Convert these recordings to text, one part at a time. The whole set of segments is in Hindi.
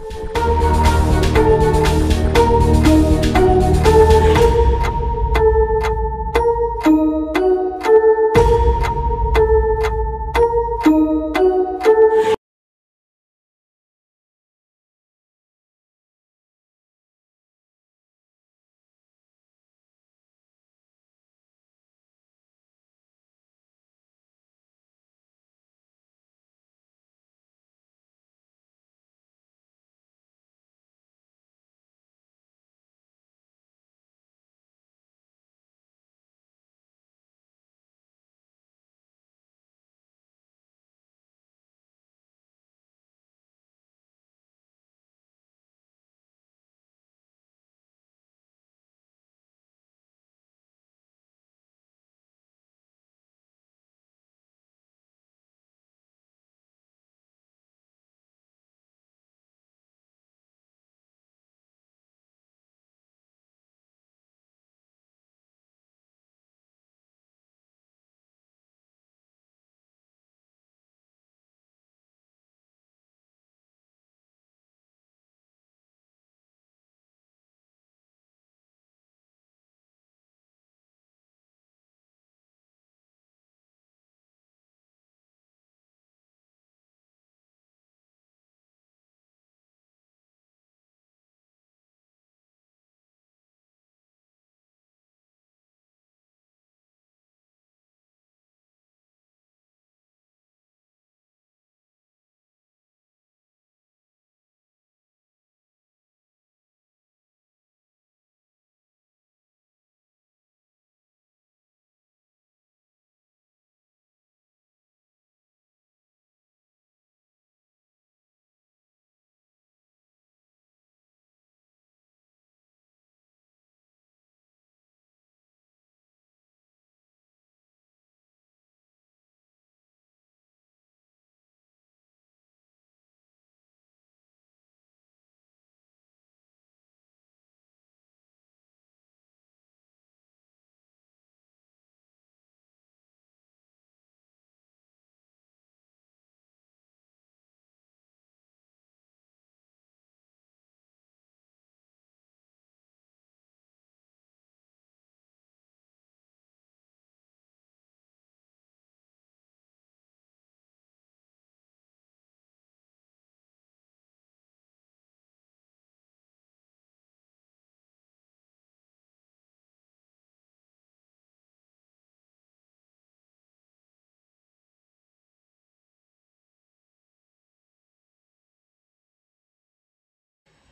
Thank you.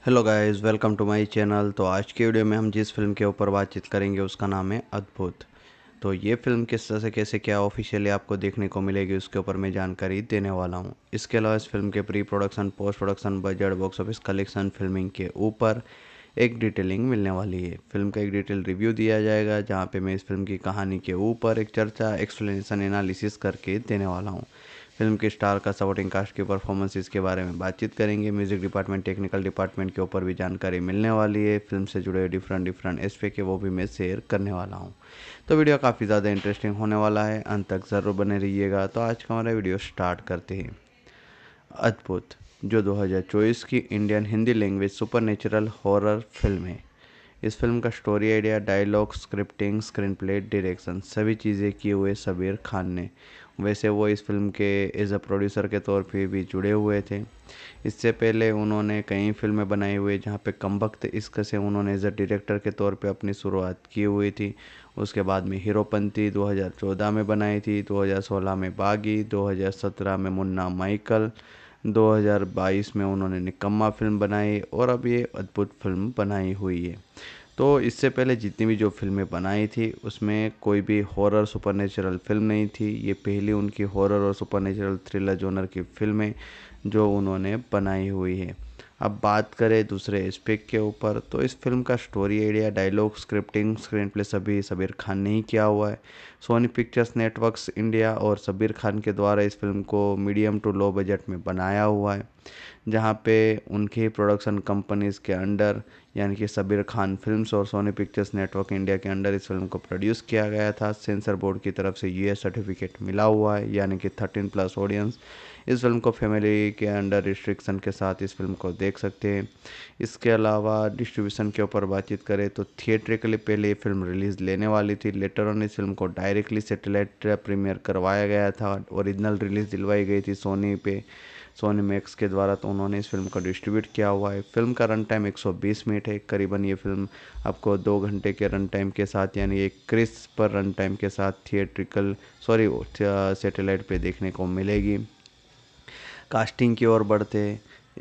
Hello guys welcome to my channel तो आज के वीडियो में हम जिस फिल्म के ऊपर बातचीत करेंगे उसका नाम है अद्भुत तो ये फिल्म किस तरह से कैसे क्या ऑफिशियली आपको देखने को मिलेगी उसके ऊपर मैं जानकारी देने वाला हूँ इसके अलावा इस फिल्म के pre production post production budget box office collection filming के ऊपर एक डिटेलिंग मिलने वाली है फिल्म का एक डिटेल रिव्यू दिया जाएगा जहाँ पर मैं इस फिल्म की कहानी के ऊपर एक चर्चा एक्सप्लेनेशन एनालिसिस करके देने वाला हूँ फिल्म के स्टार का सपोर्टिंग कास्ट की परफॉर्मेंस के बारे में बातचीत करेंगे म्यूजिक डिपार्टमेंट टेक्निकल डिपार्टमेंट के ऊपर भी जानकारी मिलने वाली है फिल्म से जुड़े डिफरेंट डिफरेंट एस्पेक्ट है वो भी मैं शेयर करने वाला हूँ तो वीडियो काफ़ी ज़्यादा इंटरेस्टिंग होने वाला है अंत तक ज़रूर बने रहिएगा तो आज का हमारा वीडियो स्टार्ट करते हैं अद्भुत जो 2024 की Indian Hindi language super natural horror film है इस फिल्म का story idea dialogue scripting screen play direction सभी चीज़ें किए हुए सबीर खान ने वैसे वो इस फिल्म के एज अ प्रोड्यूसर के तौर पे भी जुड़े हुए थे इससे पहले उन्होंने कई फिल्में बनाई हुई जहाँ पे कम वक्त इश्क से उन्होंने एज अ डायरेक्टर के तौर पे अपनी शुरुआत की हुई थी उसके बाद में हीरोपंथी 2014 में बनाई थी 2016 में बागी 2017 में मुन्ना माइकल 2022 में उन्होंने निकम्मा फिल्म बनाई और अब ये अद्भुत फिल्म बनाई हुई है तो इससे पहले जितनी भी जो फिल्में बनाई थी उसमें कोई भी हॉरर सुपर फिल्म नहीं थी ये पहली उनकी हॉरर और नेचुरल थ्रिलर जोनर की फिल्में जो उन्होंने बनाई हुई है अब बात करें दूसरे एस्पेक्ट के ऊपर तो इस फिल्म का story area dialogue scripting screen play सभी सबीर खान ने ही किया हुआ है सोनी पिक्चर्स नेटवर्क्स इंडिया और सबीर खान के द्वारा इस फिल्म को मीडियम टू लो बजट में बनाया हुआ है जहाँ पे उनके प्रोडक्शन कंपनीज़ के अंडर यानी कि सबीर खान फिल्म्स और सोनी पिक्चर्स नेटवर्क इंडिया के अंडर इस फिल्म को प्रोड्यूस किया गया था सेंसर बोर्ड की तरफ से यूएस सर्टिफिकेट मिला हुआ है यानी कि थर्टीन प्लस ऑडियंस इस फिल्म को फैमिली के अंडर रिस्ट्रिक्शन के साथ इस फिल्म को देख सकते हैं इसके अलावा डिस्ट्रीब्यूशन के ऊपर बातचीत करें तो थिएटर के लिए पहले ये फिल्म रिलीज़ लेने वाली थी लेटर ऑन इस फिल्म को डायरेक्टली सेटेलाइट प्रीमियर करवाया गया था ओरिजिनल रिलीज़ दिलवाई गई थी सोनी पे सोनी मैक्स के द्वारा तो उन्होंने इस फिल्म को डिस्ट्रीब्यूट किया हुआ है फिल्म का रन टाइम 120 मिनट है करीबन ये फिल्म आपको दो घंटे के रन टाइम के साथ यानी एक क्रिस पर रन टाइम के साथ थिएट्रिकल सॉरी सेटेलाइट पे देखने को मिलेगी कास्टिंग की ओर बढ़ते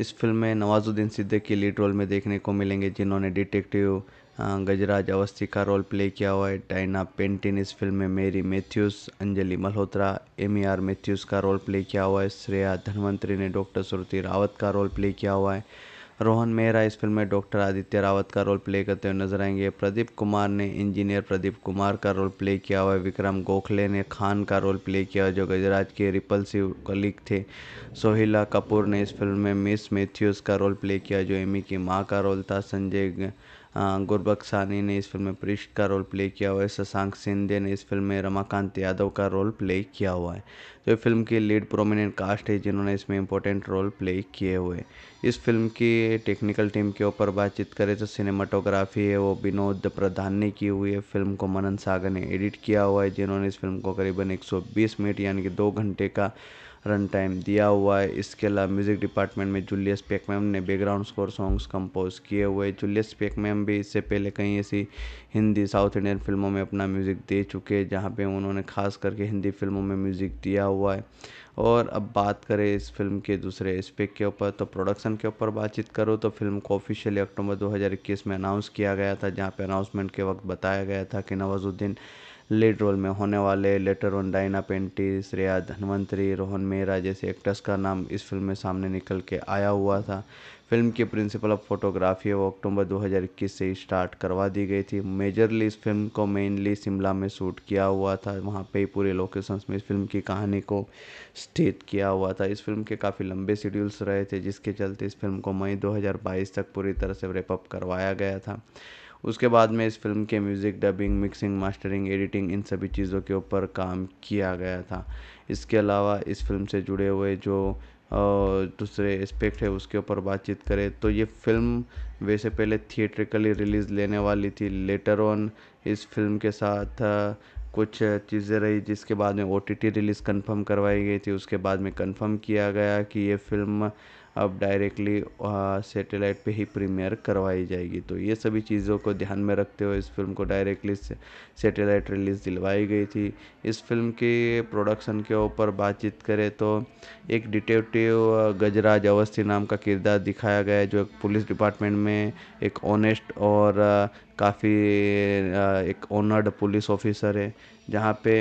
इस फिल्म में नवाजुद्दीन सिद्दीकी लीड रोल में देखने को मिलेंगे जिन्होंने डिटेक्टिव हाँ, गजराज अवस्थी का रोल प्ले किया हुआ है डायना पेंटिन इस फिल्म में Mary Matthews Anjali Malhotra M R e Matthews का रोल प्ले किया हुआ है श्रेया धनवंतरी ने डॉक्टर श्रुति रावत का रोल प्ले किया हुआ है रोहन मेहरा इस फिल्म में डॉक्टर आदित्य रावत का रोल प्ले करते हुए नजर आएंगे प्रदीप कुमार ने इंजीनियर प्रदीप कुमार का रोल प्ले किया हुआ है विक्रम गोखले ने खान का रोल प्ले किया जो गजराज के रिपल्सिव कलीग थे सोहिला कपूर ने इस फिल्म में मिस मैथ्यूज़ का रोल प्ले किया जो एमी e की माँ का रोल था संजय गुरबख्सानी ने इस फिल्म में पृष्ठ का रोल प्ले किया हुआ है शशांक सिंधे ने इस फिल्म में रमाकांत यादव का रोल प्ले किया हुआ है जो तो फिल्म की लीड प्रोमिनेंट कास्ट है जिन्होंने इसमें इंपॉर्टेंट रोल प्ले किए हुए इस फिल्म की टेक्निकल टीम के ऊपर बातचीत करें तो सिनेमाटोग्राफी है वो विनोद प्रधान ने की हुई है फिल्म को मनन सागर ने एडिट किया हुआ है जिन्होंने इस फिल्म को करीबन 120 मिनट यानी कि दो घंटे का रन टाइम दिया हुआ है इसके अलावा म्यूज़िक डिपार्टमेंट में जूलियस पेकमैम ने बैकग्राउंड स्कोर सॉन्ग्स कंपोज किए हुए जूलियस पेकमैम भी इससे पहले कई ऐसी हिंदी साउथ इंडियन फिल्मों में अपना म्यूज़िक दे चुके हैं जहाँ पे उन्होंने खास करके हिंदी फिल्मों में म्यूज़िक दिया हुआ है और अब बात करें इस फिल्म के दूसरे एस्पेक्ट के ऊपर तो प्रोडक्शन के ऊपर बातचीत करूँ तो फिल्म को ऑफिशियली अक्टूबर 2021 में अनाउंस किया गया था जहाँ पे अनाउंसमेंट के वक्त बताया गया था कि नवाजुद्दीन लीड रोल में होने वाले लेटर ऑन डाइना पेंटिस रिया धनवंतरी रोहन मेहरा जैसे एक्टर्स का नाम इस फिल्म में सामने निकल के आया हुआ था फिल्म की प्रिंसिपल ऑफ फोटोग्राफी वो अक्टूबर 2021 से स्टार्ट करवा दी गई थी मेजरली इस फिल्म को मेनली शिमला में शूट किया हुआ था वहाँ पे ही पूरे लोकेशंस में इस फिल्म की कहानी को स्थित किया हुआ था इस फिल्म के काफ़ी लंबे शेड्यूल्स रहे थे जिसके चलते इस फिल्म को मई 2022 तक पूरी तरह से रेपअप करवाया गया था उसके बाद में इस फ़िल्म के music dubbing mixing mastering editing इन सभी चीज़ों के ऊपर काम किया गया था इसके अलावा इस फ़िल्म से जुड़े हुए जो दूसरे एस्पेक्ट है उसके ऊपर बातचीत करें तो ये फ़िल्म वैसे पहले थिएट्रिकली रिलीज़ लेने वाली थी लेटर ऑन इस फिल्म के साथ कुछ चीज़ें रही जिसके बाद में O T T release confirm करवाई गई थी उसके बाद में कंफर्म किया गया कि ये फ़िल्म अब डायरेक्टली सेटेलाइट पे ही प्रीमियर करवाई जाएगी तो ये सभी चीज़ों को ध्यान में रखते हुए इस फिल्म को डायरेक्टली सेटेलाइट रिलीज़ दिलवाई गई थी इस फिल्म की प्रोडक्शन के ऊपर बातचीत करें तो एक डिटेक्टिव गजराज अवस्थी नाम का किरदार दिखाया गया है जो एक पुलिस डिपार्टमेंट में एक ऑनेस्ट और काफ़ी एक ऑनर्ड पुलिस ऑफिसर है जहाँ पे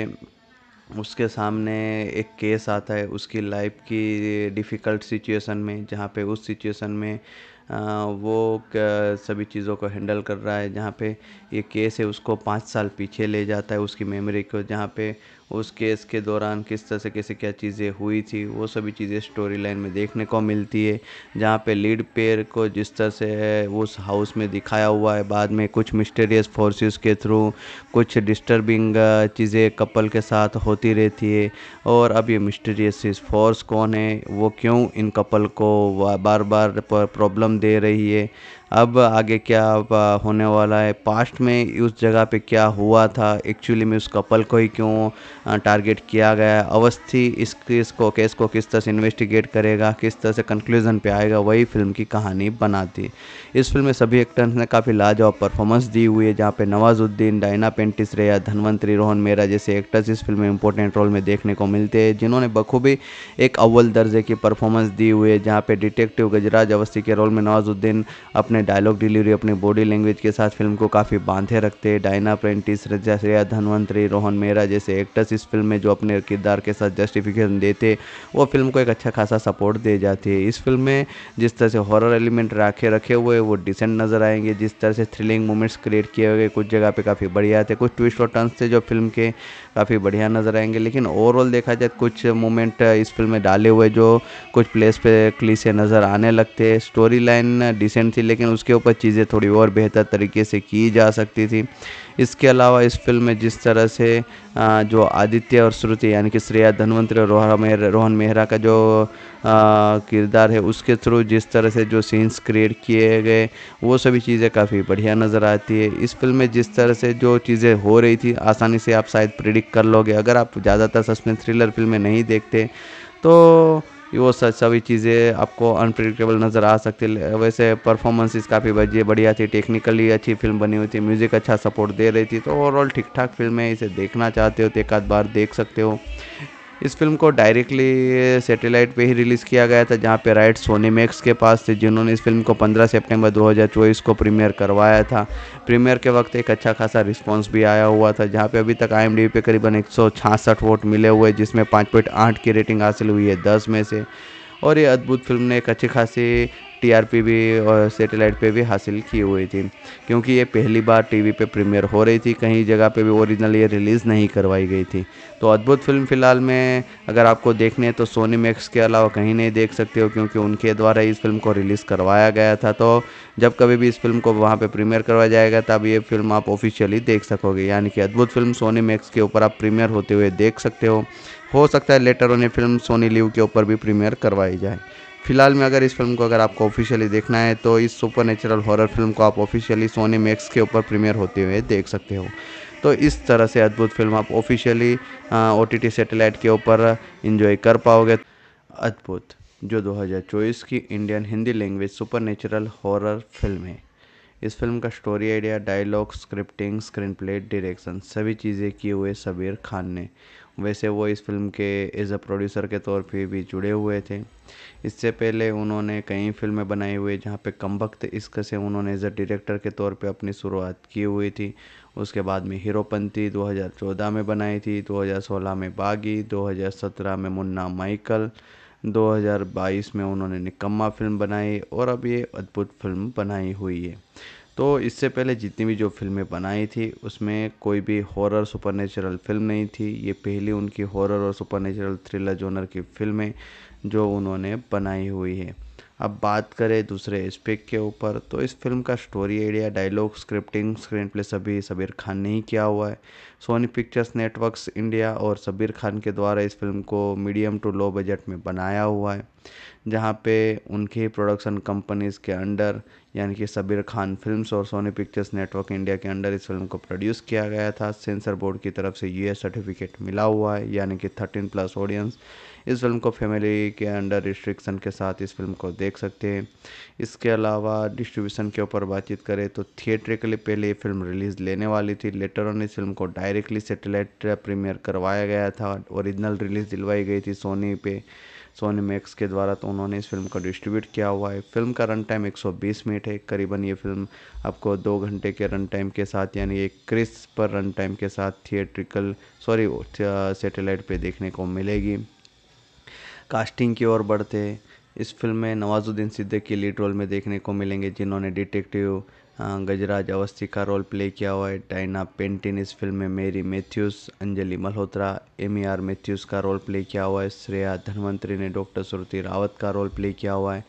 उसके सामने एक केस आता है उसकी लाइफ की डिफ़िकल्ट सिचुएशन में जहाँ पे उस सिचुएशन में वो सभी चीज़ों को हैंडल कर रहा है जहाँ पे ये केस है उसको पाँच साल पीछे ले जाता है उसकी मेमोरी को जहाँ पे उस केस के दौरान किस तरह से कैसे क्या चीज़ें हुई थी वो सभी चीज़ें स्टोरी लाइन में देखने को मिलती है जहाँ पे लीड पेयर को जिस तरह से उस हाउस में दिखाया हुआ है बाद में कुछ मिस्टेरियस फोर्सेस के थ्रू कुछ डिस्टर्बिंग चीज़ें कपल के साथ होती रहती है और अब ये मिस्टेरियस फोर्स कौन है वो क्यों इन कपल को बार बार प्रॉब्लम दे रही है अब आगे क्या होने वाला है पास्ट में उस जगह पे क्या हुआ था एक्चुअली में उस कपल को ही क्यों टारगेट किया गया अवस्थी इस केस को केस को किस तरह से इन्वेस्टिगेट करेगा किस तरह से कंक्लूजन पे आएगा वही फिल्म की कहानी बनाती इस फिल्म में सभी एक्टर्स ने काफ़ी लाजवाब परफॉर्मेंस दी हुई है जहाँ पे नवाजुद्दीन डाइना पेंटिस रेया धनवंतरी रोहन मेरा जैसे एक्टर्स इस फिल्म में इंपॉर्टेंट रोल में देखने को मिलते हैं जिन्होंने बखूबी एक अव्वल दर्जे की परफॉर्मेंस दी हुई है जहाँ पे डिटेक्टिव गजराज अवस्थी के रोल में नवाजुद्दीन अपने डायलॉग डिलीवरी अपने बॉडी लैंग्वेज के साथ फिल्म को काफ़ी बांधे रखते हैं डायना प्रेंटिस रजा श्रेया धनवंतरी रोहन मेहरा जैसे एक्टर्स इस फिल्म में जो अपने किरदार के साथ जस्टिफिकेशन देते वो फिल्म को एक अच्छा खासा सपोर्ट दे जाती है इस फिल्म में जिस तरह से हॉरर एलिमेंट रखे रखे हुए वो डिसेंट नज़र आएंगे जिस तरह से थ्रिलिंग मोमेंट्स क्रिएट किए हुए कुछ जगह पर काफ़ी बढ़िया थे कुछ ट्विस्ट और टर्न्स थे जो फिल्म के काफ़ी बढ़िया नज़र आएंगे लेकिन ओवरऑल देखा जाए तो कुछ मोमेंट इस फिल्म में डाले हुए जो कुछ प्लेस पे से नज़र आने लगते हैं स्टोरी लाइन डिसेंट थी लेकिन उसके ऊपर चीज़ें थोड़ी और बेहतर तरीके से की जा सकती थी इसके अलावा इस फिल्म में जिस तरह से जो आदित्य और श्रुति यानी कि श्रेया धनवंतरी और रोहन मेहरा का जो किरदार है उसके थ्रू जिस तरह से जो सीन्स क्रिएट किए गए वो सभी चीज़ें काफ़ी बढ़िया नज़र आती है इस फिल्म में जिस तरह से जो चीज़ें हो रही थी आसानी से आप शायद प्रिडिक्ट कर लोगे अगर आप ज़्यादातर सस्पेंस थ्रिलर फिल्में नहीं देखते तो वो सभी चीज़ें आपको अनप्रिडिक्टेबल नज़र आ सकती है वैसे परफॉर्मेंसेस काफ़ी बजे बढ़िया थी टेक्निकली अच्छी फिल्म बनी हुई थी म्यूज़िक अच्छा सपोर्ट दे रही थी तो ओवरऑल ठीक ठाक फिल्म है इसे देखना चाहते हो तो एक आध बार देख सकते हो इस फिल्म को डायरेक्टली सैटेलाइट पे ही रिलीज़ किया गया था जहाँ पे राइट सोनी मैक्स के पास थे जिन्होंने इस फिल्म को 15 सितंबर 2024 को प्रीमियर करवाया था प्रीमियर के वक्त एक अच्छा खासा रिस्पांस भी आया हुआ था जहाँ पे अभी तक आई पे करीबन एक वोट मिले हुए जिसमें पाँच की रेटिंग हासिल हुई है दस में से और ये अद्भुत फिल्म ने एक अच्छी खासी टीआरपी भी और सेटेलाइट पे भी हासिल की हुई थी क्योंकि ये पहली बार टीवी पे प्रीमियर हो रही थी कहीं जगह पे भी ओरिजिनल ये रिलीज़ नहीं करवाई गई थी तो अद्भुत फिल्म फ़िलहाल में अगर आपको देखने तो सोनी मैक्स के अलावा कहीं नहीं देख सकते हो क्योंकि उनके द्वारा इस फिल्म को रिलीज़ करवाया गया था तो जब कभी भी इस फिल्म को वहाँ पर प्रीमियर करवाया जाएगा तब ये फिल्म आप ऑफिशियली देख सकोगे यानी कि अद्भुत फिल्म सोनी मैक्स के ऊपर आप प्रीमियर होते हुए देख सकते हो हो सकता है लेटर उन्हें फिल्म सोनी लिव के ऊपर भी प्रीमियर करवाई जाए फिलहाल में अगर इस फिल्म को अगर आपको ऑफिशियली देखना है तो इस सुपर नेचुरल हॉरर फिल्म को आप ऑफिशियली सोनी मैक्स के ऊपर प्रीमियर होते हुए देख सकते हो तो इस तरह से अद्भुत फिल्म आप ऑफिशियली ओ टी सैटेलाइट के ऊपर इंजॉय कर पाओगे अद्भुत जो 2024 की Indian Hindi language super natural horror film है इस फिल्म का story idea dialogue scripting screen play direction सभी चीज़ें किए हुए सबीर खान ने वैसे वो इस फिल्म के एज अ प्रोड्यूसर के तौर पे भी जुड़े हुए थे इससे पहले उन्होंने कई फिल्में बनाई हुई जहाँ पे कम वक्त इश्क से उन्होंने एज अ डायरेक्टर के तौर पे अपनी शुरुआत की हुई थी उसके बाद में हीरोपंथी 2014 में बनाई थी 2016 में बागी 2017 में मुन्ना माइकल 2022 में उन्होंने निकम्मा फिल्म बनाई और अब ये अद्भुत फिल्म बनाई हुई है तो इससे पहले जितनी भी जो फिल्में बनाई थी उसमें कोई भी हॉरर सुपर फिल्म नहीं थी ये पहली उनकी हॉरर और नेचुरल थ्रिलर जोनर की फिल्में जो उन्होंने बनाई हुई है अब बात करें दूसरे एस्पेक्ट के ऊपर तो इस फिल्म का story idea dialogue scripting screen play सभी सबीर खान ने ही किया हुआ है सोनी पिक्चर्स नेटवर्क्स इंडिया और शबीर खान के द्वारा इस फिल्म को मीडियम टू लो बजट में बनाया हुआ है जहाँ पे उनकी प्रोडक्शन कंपनीज़ के अंडर यानी कि सबीर खान फिल्म्स और सोनी पिक्चर्स नेटवर्क इंडिया के अंडर इस फिल्म को प्रोड्यूस किया गया था सेंसर बोर्ड की तरफ से यूएस सर्टिफिकेट मिला हुआ है यानी कि थर्टीन प्लस ऑडियंस इस फिल्म को फैमिली के अंडर रिस्ट्रिक्शन के साथ इस फिल्म को देख सकते हैं इसके अलावा डिस्ट्रीब्यूशन के ऊपर बातचीत करें तो लिए पहले ये फिल्म रिलीज़ लेने वाली थी लेटर ऑन इस फिल्म को डायरेक्टली सेटेलाइट प्रीमियर करवाया गया था ओरिजिनल रिलीज़ दिलवाई गई थी सोनी पे सोनी मैक्स के द्वारा तो उन्होंने इस फिल्म को डिस्ट्रीब्यूट किया हुआ है फिल्म का रन टाइम 120 मिनट है करीबन ये फिल्म आपको दो घंटे के रन टाइम के साथ यानी एक क्रिस पर रन टाइम के साथ थिएट्रिकल सॉरी सेटेलाइट पे देखने को मिलेगी कास्टिंग की ओर बढ़ते इस फिल्म में नवाजुद्दीन सिद्दीकी लीड रोल में देखने को मिलेंगे जिन्होंने डिटेक्टिव हाँ, गजराज अवस्थी का रोल प्ले किया हुआ है डायना पेंटिन इस फिल्म में Mary Matthews Anjali Malhotra M R e Matthews का रोल प्ले किया हुआ है श्रेया धनवंतरी ने डॉक्टर श्रुति रावत का रोल प्ले किया हुआ है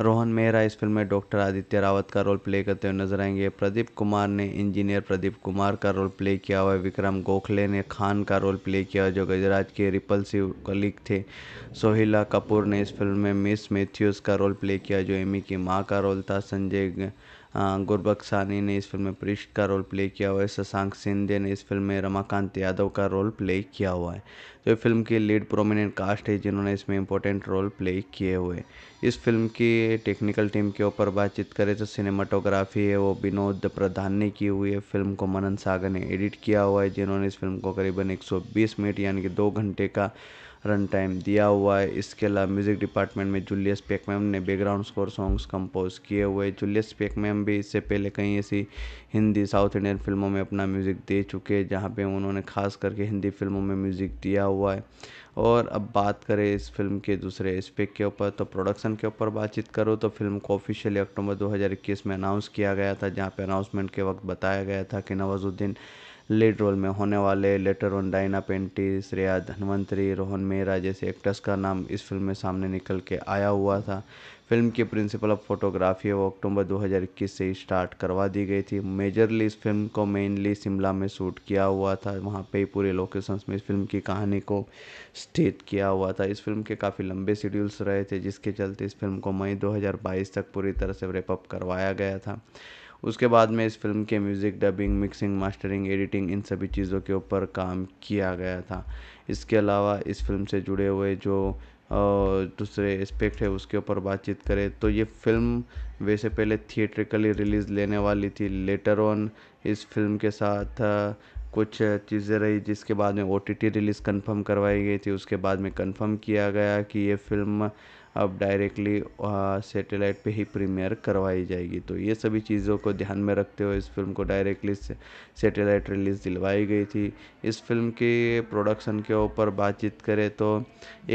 रोहन मेहरा इस फिल्म में डॉक्टर आदित्य रावत का रोल प्ले करते हुए नजर आएंगे प्रदीप कुमार ने इंजीनियर प्रदीप कुमार का रोल प्ले किया हुआ है विक्रम गोखले ने खान का रोल प्ले किया जो गजराज के रिपल्सिव कलीग थे सोहिला कपूर ने इस फिल्म में मिस मैथ्यूज़ का रोल प्ले किया जो एमी e की माँ का रोल था संजय गुरबख्सानी ने इस फिल्म में पृष्ठ का रोल प्ले किया हुआ है शशांक सिंधे ने इस फिल्म में रमाकांत यादव का रोल प्ले किया हुआ है तो ये फिल्म की लीड प्रोमिनेंट कास्ट है जिन्होंने इसमें इंपॉर्टेंट रोल प्ले किए हुए इस फिल्म की टेक्निकल टीम के ऊपर बातचीत करें तो सिनेमाटोग्राफी है वो विनोद प्रधान ने की हुई है फिल्म को मनन सागर ने एडिट किया हुआ है जिन्होंने इस फिल्म को करीबन 120 मिनट यानी कि दो घंटे का रन टाइम दिया हुआ है इसके अलावा म्यूज़िक डिपार्टमेंट में जूलियस पेकमैम ने बैकग्राउंड स्कोर सॉन्ग्स कंपोज किए हुए जूलियस पेकमैम भी इससे पहले कई ऐसी हिंदी साउथ इंडियन फिल्मों में अपना म्यूज़िक दे चुके हैं जहाँ पे उन्होंने खास करके हिंदी फिल्मों में म्यूज़िक दिया हुआ है और अब बात करें इस फिल्म के दूसरे एस्पेक्ट के ऊपर तो प्रोडक्शन के ऊपर बातचीत करो तो फिल्म को ऑफिशियली अक्टूबर 2021 में अनाउंस किया गया था जहाँ पे अनाउंसमेंट के वक्त बताया गया था कि नवाजुद्दीन लीड रोल में होने वाले लेटर ऑन डायना पेंटिस रिया धनवंतरी रोहन मेहरा जैसे एक्टर्स का नाम इस फिल्म में सामने निकल के आया हुआ था फिल्म की प्रिंसिपल ऑफ फोटोग्राफी वो अक्टूबर 2021 से स्टार्ट करवा दी गई थी मेजरली इस फिल्म को मेनली शिमला में शूट किया हुआ था वहाँ पे ही पूरे लोकेशंस में इस फिल्म की कहानी को स्थित किया हुआ था इस फिल्म के काफ़ी लंबे शेड्यूल्स रहे थे जिसके चलते इस फिल्म को मई 2022 तक पूरी तरह से रेपअप करवाया गया था उसके बाद में इस फिल्म के music dubbing mixing mastering editing इन सभी चीज़ों के ऊपर काम किया गया था इसके अलावा इस फिल्म से जुड़े हुए जो दूसरे एस्पेक्ट है उसके ऊपर बातचीत करें तो ये फिल्म वैसे पहले थिएट्रिकली रिलीज़ लेने वाली थी लेटर ऑन इस फिल्म के साथ कुछ चीज़ें रही जिसके बाद में ओ रिलीज़ कंफर्म करवाई गई थी उसके बाद में कंफर्म किया गया कि ये फिल्म अब डायरेक्टली सेटेलाइट पे ही प्रीमियर करवाई जाएगी तो ये सभी चीज़ों को ध्यान में रखते हुए इस फिल्म को डायरेक्टली सेटेलाइट रिलीज़ दिलवाई गई थी इस फिल्म के प्रोडक्शन के ऊपर बातचीत करें तो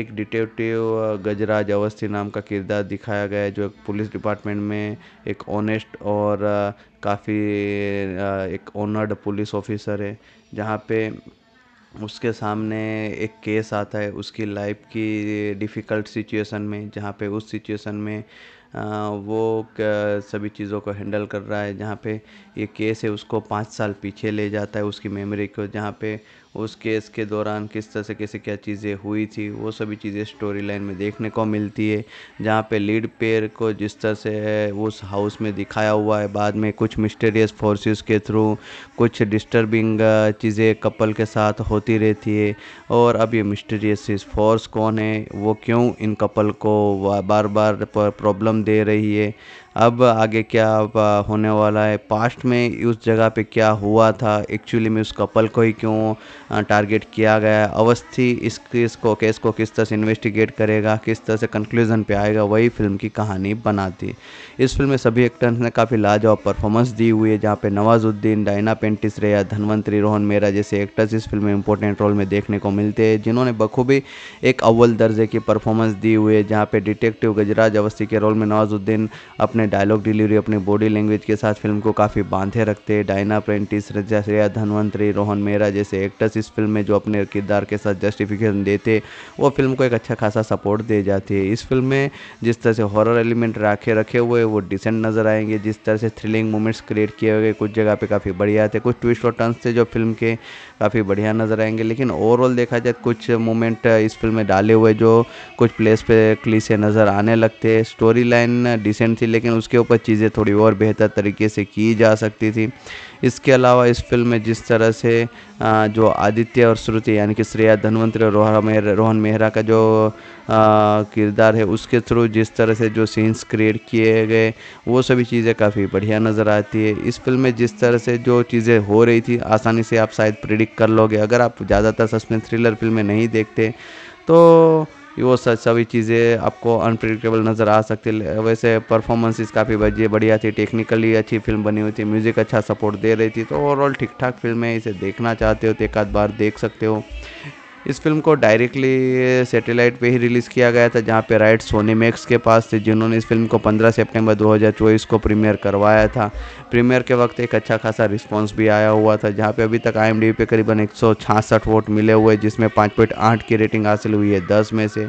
एक डिटेक्टिव गजराज अवस्थी नाम का किरदार दिखाया गया है जो एक पुलिस डिपार्टमेंट में एक ऑनेस्ट और काफ़ी एक ऑनर्ड पुलिस ऑफिसर है जहाँ पे उसके सामने एक केस आता है उसकी लाइफ की डिफ़िकल्ट सिचुएशन में जहाँ पे उस सिचुएशन में वो सभी चीज़ों को हैंडल कर रहा है जहाँ पे ये केस है उसको पाँच साल पीछे ले जाता है उसकी मेमोरी को जहाँ पे उस केस के दौरान किस तरह से कैसे क्या चीज़ें हुई थी वो सभी चीज़ें स्टोरी लाइन में देखने को मिलती है जहाँ पे लीड पेयर को जिस तरह से उस हाउस में दिखाया हुआ है बाद में कुछ मिस्टेरियस फोर्सेस के थ्रू कुछ डिस्टर्बिंग चीज़ें कपल के साथ होती रहती है और अब ये मिस्टेरियस फोर्स कौन है वो क्यों इन कपल को बार बार प्रॉब्लम दे रही है अब आगे क्या होने वाला है पास्ट में उस जगह पे क्या हुआ था एक्चुअली में उस कपल को ही क्यों टारगेट किया गया अवस्थी इस केस को केस को किस तरह से इन्वेस्टिगेट करेगा किस तरह से कंक्लूजन पे आएगा वही फिल्म की कहानी बनाती इस फिल्म में सभी एक्टर्स ने काफ़ी लाजवाब परफॉर्मेंस दी हुई है जहाँ पे नवाजुद्दीन डायना पेंटिस रेया धनवंतरी रोहन मेरा जैसे एक्टर्स इस फिल्म में इंपॉर्टेंट रोल में देखने को मिलते हैं जिन्होंने बखूबी एक अव्वल दर्जे की परफॉर्मेंस दी हुई है जहाँ पे डिटेक्टिव गजराज अवस्थी के रोल में नवाजुद्दीन अपने अपने डायलॉग डिलीवरी अपने बॉडी लैंग्वेज के साथ फिल्म को काफ़ी बांधे रखते हैं डायना प्रेंटिस श्रेया धनवंतरी रोहन मेहरा जैसे एक्टर्स इस फिल्म में जो अपने किरदार के साथ जस्टिफिकेशन देते वो फिल्म को एक अच्छा खासा सपोर्ट दे जाती है इस फिल्म में जिस तरह से हॉरर एलिमेंट रखे रखे हुए वो डिसेंट नज़र आएंगे जिस तरह से थ्रिलिंग मोमेंट्स क्रिएट किए हुए कुछ जगह पर काफ़ी बढ़िया थे कुछ ट्विस्ट और टर्न थे जो फिल्म के काफ़ी बढ़िया नज़र आएंगे लेकिन ओवरऑल देखा जाए तो कुछ मोमेंट इस फिल्म में डाले हुए जो कुछ प्लेस पे से नज़र आने लगते हैं स्टोरी लाइन डिसेंट थी लेकिन उसके ऊपर चीज़ें थोड़ी और बेहतर तरीके से की जा सकती थी इसके अलावा इस फिल्म में जिस तरह से जो आदित्य और श्रुति यानी कि श्रेया धनवंतरी और रोहन मेहरा रोहन मेहरा का जो किरदार है उसके थ्रू जिस तरह से जो सीन्स क्रिएट किए गए वो सभी चीज़ें काफ़ी बढ़िया नज़र आती है इस फिल्म में जिस तरह से जो चीज़ें हो रही थी आसानी से आप शायद प्रिडिक्ट कर लोगे अगर आप ज़्यादातर सस्पेंस थ्रिलर फिल्में नहीं देखते तो वो सभी चीज़ें आपको अनप्रिडिक्टेबल नज़र आ सकती है वैसे परफॉर्मेंसेस काफ़ी बढ़िया थी टेक्निकली अच्छी फिल्म बनी हुई थी म्यूज़िक अच्छा सपोर्ट दे रही थी तो ओवरऑल ठीक ठाक फिल्म है इसे देखना चाहते हो तो एक आध बार देख सकते हो इस फिल्म को डायरेक्टली सैटेलाइट पे ही रिलीज़ किया गया था जहाँ पे राइट सोनी मैक्स के पास थे जिन्होंने इस फिल्म को 15 सितंबर 2024 को प्रीमियर करवाया था प्रीमियर के वक्त एक अच्छा खासा रिस्पांस भी आया हुआ था जहाँ पे अभी तक आई पे करीबन एक वोट मिले हुए जिसमें पाँच की रेटिंग हासिल हुई है दस में से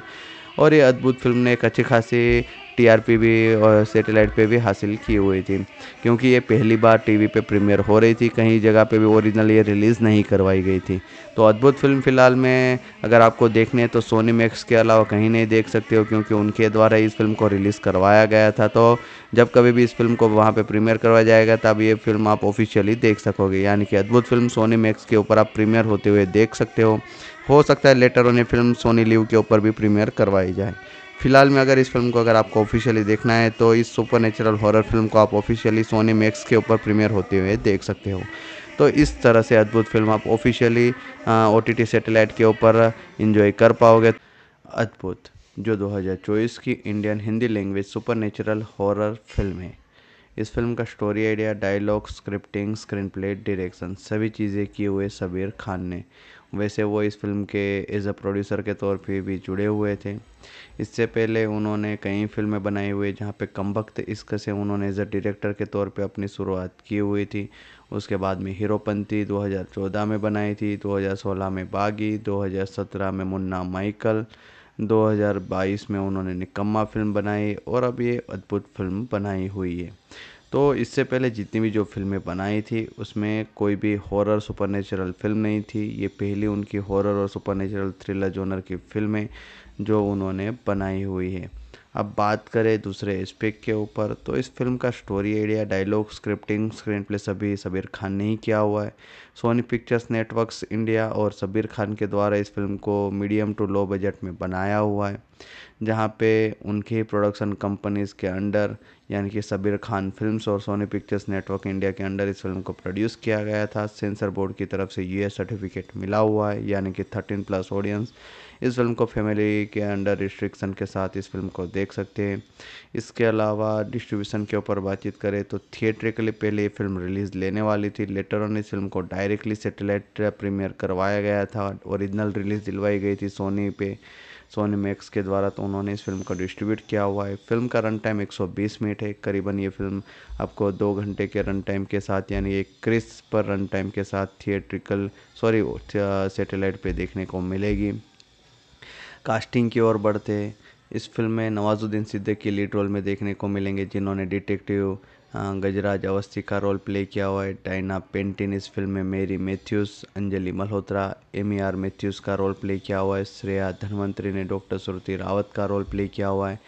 और ये अद्भुत फिल्म ने एक अच्छी खासी टीआरपी भी और सेटेलाइट पे भी हासिल की हुई थी क्योंकि ये पहली बार टीवी पे प्रीमियर हो रही थी कहीं जगह पे भी ओरिजिनल ये रिलीज़ नहीं करवाई गई थी तो अद्भुत फिल्म फ़िलहाल में अगर आपको देखने तो सोनी मैक्स के अलावा कहीं नहीं देख सकते हो क्योंकि उनके द्वारा इस फिल्म को रिलीज़ करवाया गया था तो जब कभी भी इस फिल्म को वहाँ पर प्रीमियर करवाया जाएगा तब ये फिल्म आप ऑफिशियली देख सकोगे यानी कि अद्भुत फिल्म सोनी मैक्स के ऊपर आप प्रीमियर होते हुए देख सकते हो हो सकता है later on film Sony LIV के ऊपर भी प्रीमियर करवाई जाए फिलहाल में अगर इस फिल्म को अगर आपको ऑफिशियली देखना है तो इस सुपर नेचुरल हॉरर फिल्म को आप ऑफिशियली सोनी मैक्स के ऊपर प्रीमियर होते हुए देख सकते हो तो इस तरह से अद्भुत फिल्म आप ऑफिशियली ओ टी सैटेलाइट के ऊपर इन्जॉय कर पाओगे अद्भुत जो 2024 की Indian Hindi language super natural horror film है इस फिल्म का story idea dialogue scripting screen play direction सभी चीज़ें किए हुए सबीर खान ने वैसे वो इस फिल्म के एज अ प्रोड्यूसर के तौर पे भी जुड़े हुए थे इससे पहले उन्होंने कई फिल्में बनाई हुई जहाँ पे वक्त इश्क से उन्होंने एज अ डायरेक्टर के तौर पे अपनी शुरुआत की हुई थी उसके बाद में हीरोपंती 2014 में बनाई थी 2016 में बागी 2017 में मुन्ना माइकल 2022 में उन्होंने निकम्मा फिल्म बनाई और अब ये अद्भुत फिल्म बनाई हुई है तो इससे पहले जितनी भी जो फिल्में बनाई थी उसमें कोई भी हॉरर सुपर फिल्म नहीं थी ये पहली उनकी हॉरर और सुपर थ्रिलर जोनर की फिल्में जो उन्होंने बनाई हुई है अब बात करें दूसरे एस्पेक्ट के ऊपर तो इस फिल्म का story idea dialogue scripting screen play सभी सबीर खान ने ही किया हुआ है सोनी पिक्चर्स नेटवर्क्स इंडिया और सबीर खान के द्वारा इस फिल्म को मीडियम टू लो बजट में बनाया हुआ है जहाँ पे उनके प्रोडक्शन कंपनीज़ के अंडर यानी कि सबीर खान फिल्म्स और सोनी पिक्चर्स नेटवर्क इंडिया के अंडर इस फिल्म को प्रोड्यूस किया गया था सेंसर बोर्ड की तरफ से यूएस सर्टिफिकेट मिला हुआ है यानी कि थर्टीन प्लस ऑडियंस इस फिल्म को फैमिली के अंडर रिस्ट्रिक्शन के साथ इस फिल्म को देख सकते हैं इसके अलावा डिस्ट्रीब्यूशन के ऊपर बातचीत करें तो थिएटर के लिए पहले ये फिल्म रिलीज़ लेने वाली थी लेटर ऑन इस फिल्म को डायरेक्टली सेटेलाइट प्रीमियर करवाया गया था ओरिजिनल रिलीज़ दिलवाई गई थी सोनी पे सोनी मैक्स के द्वारा तो उन्होंने इस फिल्म को डिस्ट्रीब्यूट किया हुआ है फिल्म का रन टाइम 120 मिनट है करीबन ये फिल्म आपको दो घंटे के रन टाइम के साथ यानी एक क्रिस पर रन टाइम के साथ थिएट्रिकल सॉरी सेटेलाइट पे देखने को मिलेगी कास्टिंग की ओर बढ़ते इस फिल्म में नवाजुद्दीन सिद्दीकी लीड रोल में देखने को मिलेंगे जिन्होंने डिटेक्टिव गजराज अवस्थी का रोल प्ले किया हुआ है डायना पेंटिन इस फिल्म में Mary Matthews Anjali Malhotra M R Matthews का रोल प्ले किया हुआ है श्रेया धनवंतरी ने डॉक्टर श्रुति रावत का रोल प्ले किया हुआ है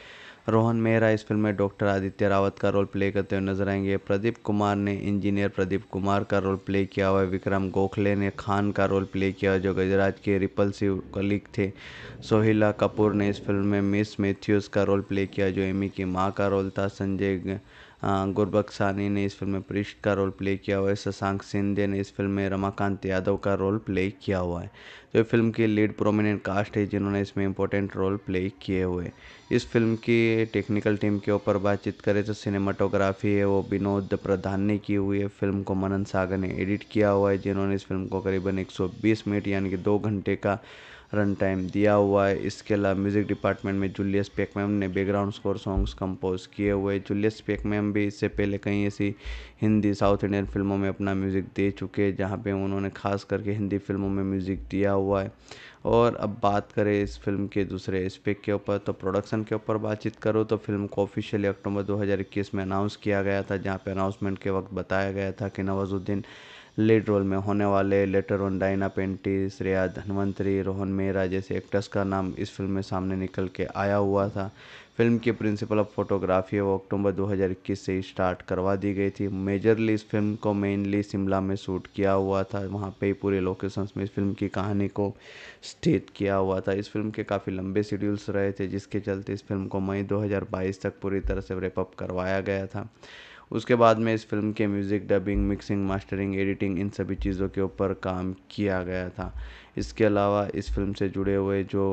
रोहन मेहरा इस फिल्म में डॉक्टर आदित्य रावत का रोल प्ले करते हुए नजर आएंगे प्रदीप कुमार ने इंजीनियर प्रदीप कुमार का रोल प्ले किया हुआ विक्रम गोखले ने खान का रोल प्ले किया जो गजराज के रिपल्सिव कलिक थे सोहिला कपूर ने इस फिल्म में मिस मैथ्यूज़ का रोल प्ले किया जो एमी की माँ का रोल था संजय गुरबख्सानी ने इस फिल्म में पृष्ठ का रोल प्ले किया हुआ है शशांक सिंधे ने इस फिल्म में रमाकांत यादव का रोल प्ले किया हुआ है तो फिल्म की लीड प्रोमिनेंट कास्ट है जिन्होंने इसमें इंपॉर्टेंट रोल प्ले किए हुए इस फिल्म की टेक्निकल टीम के ऊपर बातचीत करें तो सिनेमाटोग्राफी है वो विनोद प्रधान ने की हुई है फिल्म को मनन सागर ने एडिट किया हुआ है जिन्होंने इस फिल्म को करीबन 120 मिनट यानी कि दो घंटे का रन टाइम दिया हुआ है इसके अलावा म्यूज़िक डिपार्टमेंट में जूलियस पेकमैम ने बैकग्राउंड स्कोर सॉन्ग्स कंपोज किए हुए जूलियस पेकमैम भी इससे पहले कई ऐसी हिंदी साउथ इंडियन फिल्मों में अपना म्यूज़िक दे चुके हैं जहाँ पे उन्होंने खास करके हिंदी फिल्मों में म्यूज़िक दिया हुआ है और अब बात करें इस फिल्म के दूसरे एस्पेक्ट के ऊपर तो प्रोडक्शन के ऊपर बातचीत करो तो फिल्म को ऑफिशियली अक्टूबर 2021 में अनाउंस किया गया था जहाँ पे अनाउंसमेंट के वक्त बताया गया था कि नवाजुद्दीन लीड रोल में होने वाले लेटर ऑन डायना पेंटिस रिया धनवंतरी रोहन मेहरा जैसे एक्टर्स का नाम इस फिल्म में सामने निकल के आया हुआ था फिल्म की प्रिंसिपल ऑफ फोटोग्राफी वो अक्टूबर 2021 से स्टार्ट करवा दी गई थी मेजरली इस फिल्म को मेनली शिमला में शूट किया हुआ था वहाँ पे ही पूरे लोकेशंस में इस फिल्म की कहानी को स्थित किया हुआ था इस फिल्म के काफ़ी लंबे शेड्यूल्स रहे थे जिसके चलते इस फिल्म को मई 2022 तक पूरी तरह से रेपअप करवाया गया था उसके बाद में इस फ़िल्म के music dubbing mixing mastering editing इन सभी चीज़ों के ऊपर काम किया गया था इसके अलावा इस फ़िल्म से जुड़े हुए जो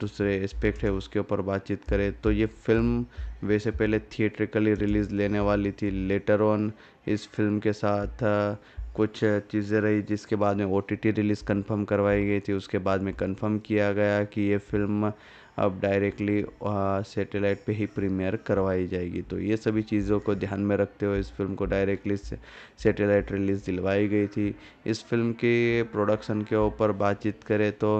दूसरे एस्पेक्ट है उसके ऊपर बातचीत करें तो ये फ़िल्म वैसे पहले थिएट्रिकली रिलीज़ लेने वाली थी लेटर ऑन इस फिल्म के साथ कुछ चीज़ें रही जिसके बाद में ओ रिलीज़ कंफर्म करवाई गई थी उसके बाद में कंफर्म किया गया कि ये फिल्म अब डायरेक्टली सेटेलाइट पे ही प्रीमियर करवाई जाएगी तो ये सभी चीज़ों को ध्यान में रखते हुए इस फिल्म को डायरेक्टली सेटेलाइट रिलीज़ दिलवाई गई थी इस फिल्म के प्रोडक्शन के ऊपर बातचीत करें तो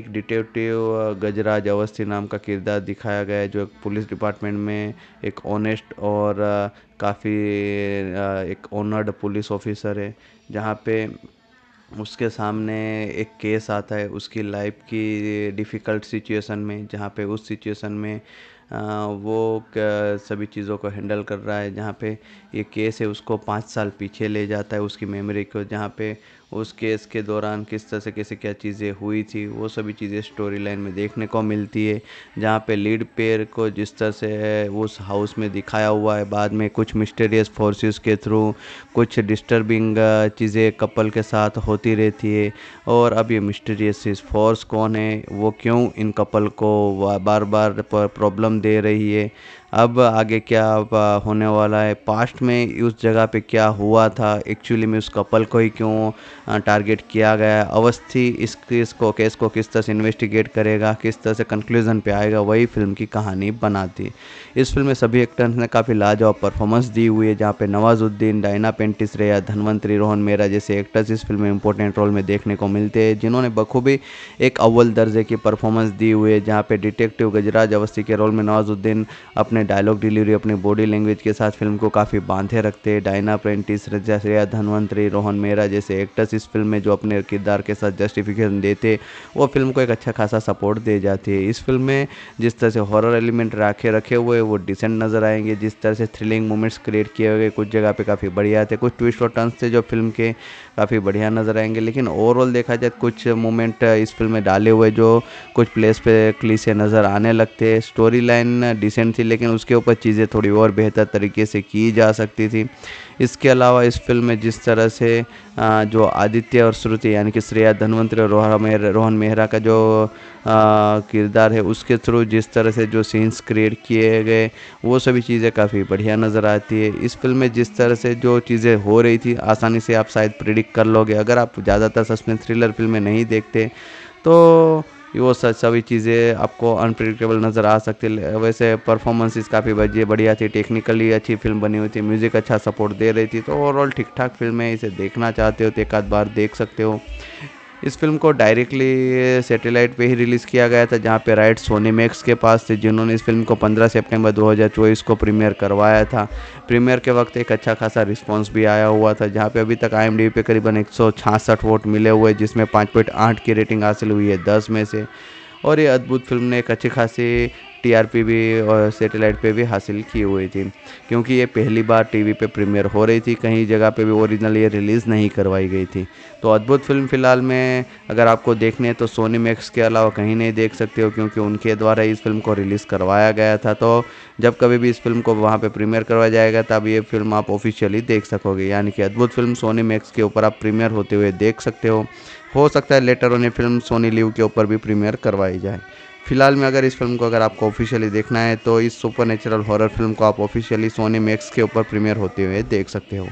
एक डिटेक्टिव गजराज अवस्थी नाम का किरदार दिखाया गया है जो एक पुलिस डिपार्टमेंट में एक ऑनेस्ट और काफ़ी एक ऑनर्ड पुलिस ऑफिसर है जहाँ पे उसके सामने एक केस आता है उसकी लाइफ की डिफ़िकल्ट सिचुएशन में जहाँ पे उस सिचुएशन में वो सभी चीज़ों को हैंडल कर रहा है जहाँ पे ये केस है उसको पाँच साल पीछे ले जाता है उसकी मेमोरी को जहाँ पे उस केस के दौरान किस तरह से कैसे क्या चीज़ें हुई थी वो सभी चीज़ें स्टोरी लाइन में देखने को मिलती है जहाँ पे लीड पेयर को जिस तरह से उस हाउस में दिखाया हुआ है बाद में कुछ मिस्टेरियस फोर्सेस के थ्रू कुछ डिस्टर्बिंग चीज़ें कपल के साथ होती रहती है और अब ये मिस्टेरियस फोर्स कौन है वो क्यों इन कपल को बार बार प्रॉब्लम दे रही है अब आगे क्या होने वाला है पास्ट में उस जगह पे क्या हुआ था एक्चुअली में उस कपल को ही क्यों टारगेट किया गया अवस्थी इस केस को केस को किस तरह से इन्वेस्टिगेट करेगा किस तरह से कंक्लूजन पे आएगा वही फिल्म की कहानी बनाती इस फिल्म में सभी एक्टर्स ने काफ़ी लाजवाब परफॉर्मेंस दी हुई है जहाँ पे नवाजुद्दीन डायना पेंटिस रेया धनवंतरी रोहन मेरा जैसे एक्टर्स इस फिल्म में इंपॉर्टेंट रोल में देखने को मिलते हैं जिन्होंने बखूबी एक अव्वल दर्जे की परफॉर्मेंस दी हुई है जहाँ पे डिटेक्टिव गजराज अवस्थी के रोल में नवाजुद्दीन अपने अपने डायलॉग डिलीवरी अपने बॉडी लैंग्वेज के साथ फिल्म को काफ़ी बांधे रखते हैं डायना प्रेंटिस श्रेया धनवंतरी रोहन मेहरा जैसे एक्टर्स इस फिल्म में जो अपने किरदार के साथ जस्टिफिकेशन देते वो फिल्म को एक अच्छा खासा सपोर्ट दे जाती है इस फिल्म में जिस तरह से हॉरर एलिमेंट रखे रखे हुए वो डिसेंट नज़र आएंगे जिस तरह से थ्रिलिंग मोमेंट्स क्रिएट किए गए कुछ जगह पर काफ़ी बढ़िया थे कुछ ट्विस्ट और टर्न्स थे जो फिल्म के काफ़ी बढ़िया नज़र आएंगे लेकिन ओवरऑल देखा जाए तो कुछ मोमेंट इस फिल्म में डाले हुए जो कुछ प्लेस पे क्लीसे नज़र आने लगते स्टोरी लाइन डिसेंट थी लेकिन लेकिन उसके ऊपर चीज़ें थोड़ी और बेहतर तरीके से की जा सकती थी इसके अलावा इस फिल्म में जिस तरह से जो आदित्य और श्रुति यानी कि श्रेया धनवंतरी और रोहन मेहर रोहन मेहरा का जो किरदार है उसके थ्रू जिस तरह से जो सीन्स क्रिएट किए गए वो सभी चीज़ें काफ़ी बढ़िया नज़र आती है इस फिल्म में जिस तरह से जो चीज़ें हो रही थी आसानी से आप शायद प्रिडिक्ट कर लोगे अगर आप ज़्यादातर सस्पेंस थ्रिलर फिल्में नहीं देखते तो वो सभी चीज़ें आपको अनप्रिडिक्टेबल नज़र आ सकती है वैसे परफॉर्मेंसेस काफ़ी बढ़िया थी टेक्निकली अच्छी फिल्म बनी हुई थी म्यूज़िक अच्छा सपोर्ट दे रही थी तो ओवरऑल ठीक ठाक फिल्म है इसे देखना चाहते हो तो एक आध बार देख सकते हो इस फिल्म को डायरेक्टली सैटेलाइट पे ही रिलीज़ किया गया था जहाँ पे राइट सोनी मैक्स के पास थे जिन्होंने इस फिल्म को 15 सितंबर 2024 को प्रीमियर करवाया था प्रीमियर के वक्त एक अच्छा खासा रिस्पांस भी आया हुआ था जहाँ पे अभी तक आई पे करीबन एक वोट मिले हुए जिसमें पाँच की रेटिंग हासिल हुई है दस में से और ये अद्भुत फिल्म ने एक अच्छी खासी टीआरपी भी और सेटेलाइट पे भी हासिल की हुई थी क्योंकि ये पहली बार टीवी पे प्रीमियर हो रही थी कहीं जगह पे भी ओरिजिनल ये रिलीज़ नहीं करवाई गई थी तो अद्भुत फिल्म फ़िलहाल में अगर आपको देखने तो सोनी मैक्स के अलावा कहीं नहीं देख सकते हो क्योंकि उनके द्वारा इस फिल्म को रिलीज़ करवाया गया था तो जब कभी भी इस फिल्म को वहाँ पर प्रीमियर करवाया जाएगा तब ये फिल्म आप ऑफिशियली देख सकोगे यानी कि अद्भुत फिल्म सोनी मैक्स के ऊपर आप प्रीमियर होते हुए देख सकते हो हो सकता है later on film Sony LIV के ऊपर भी प्रीमियर करवाई जाए फिलहाल में अगर इस फिल्म को अगर आपको ऑफिशियली देखना है तो इस सुपर नेचुरल हॉरर फिल्म को आप ऑफिशियली सोनी मैक्स के ऊपर प्रीमियर होते हुए देख सकते हो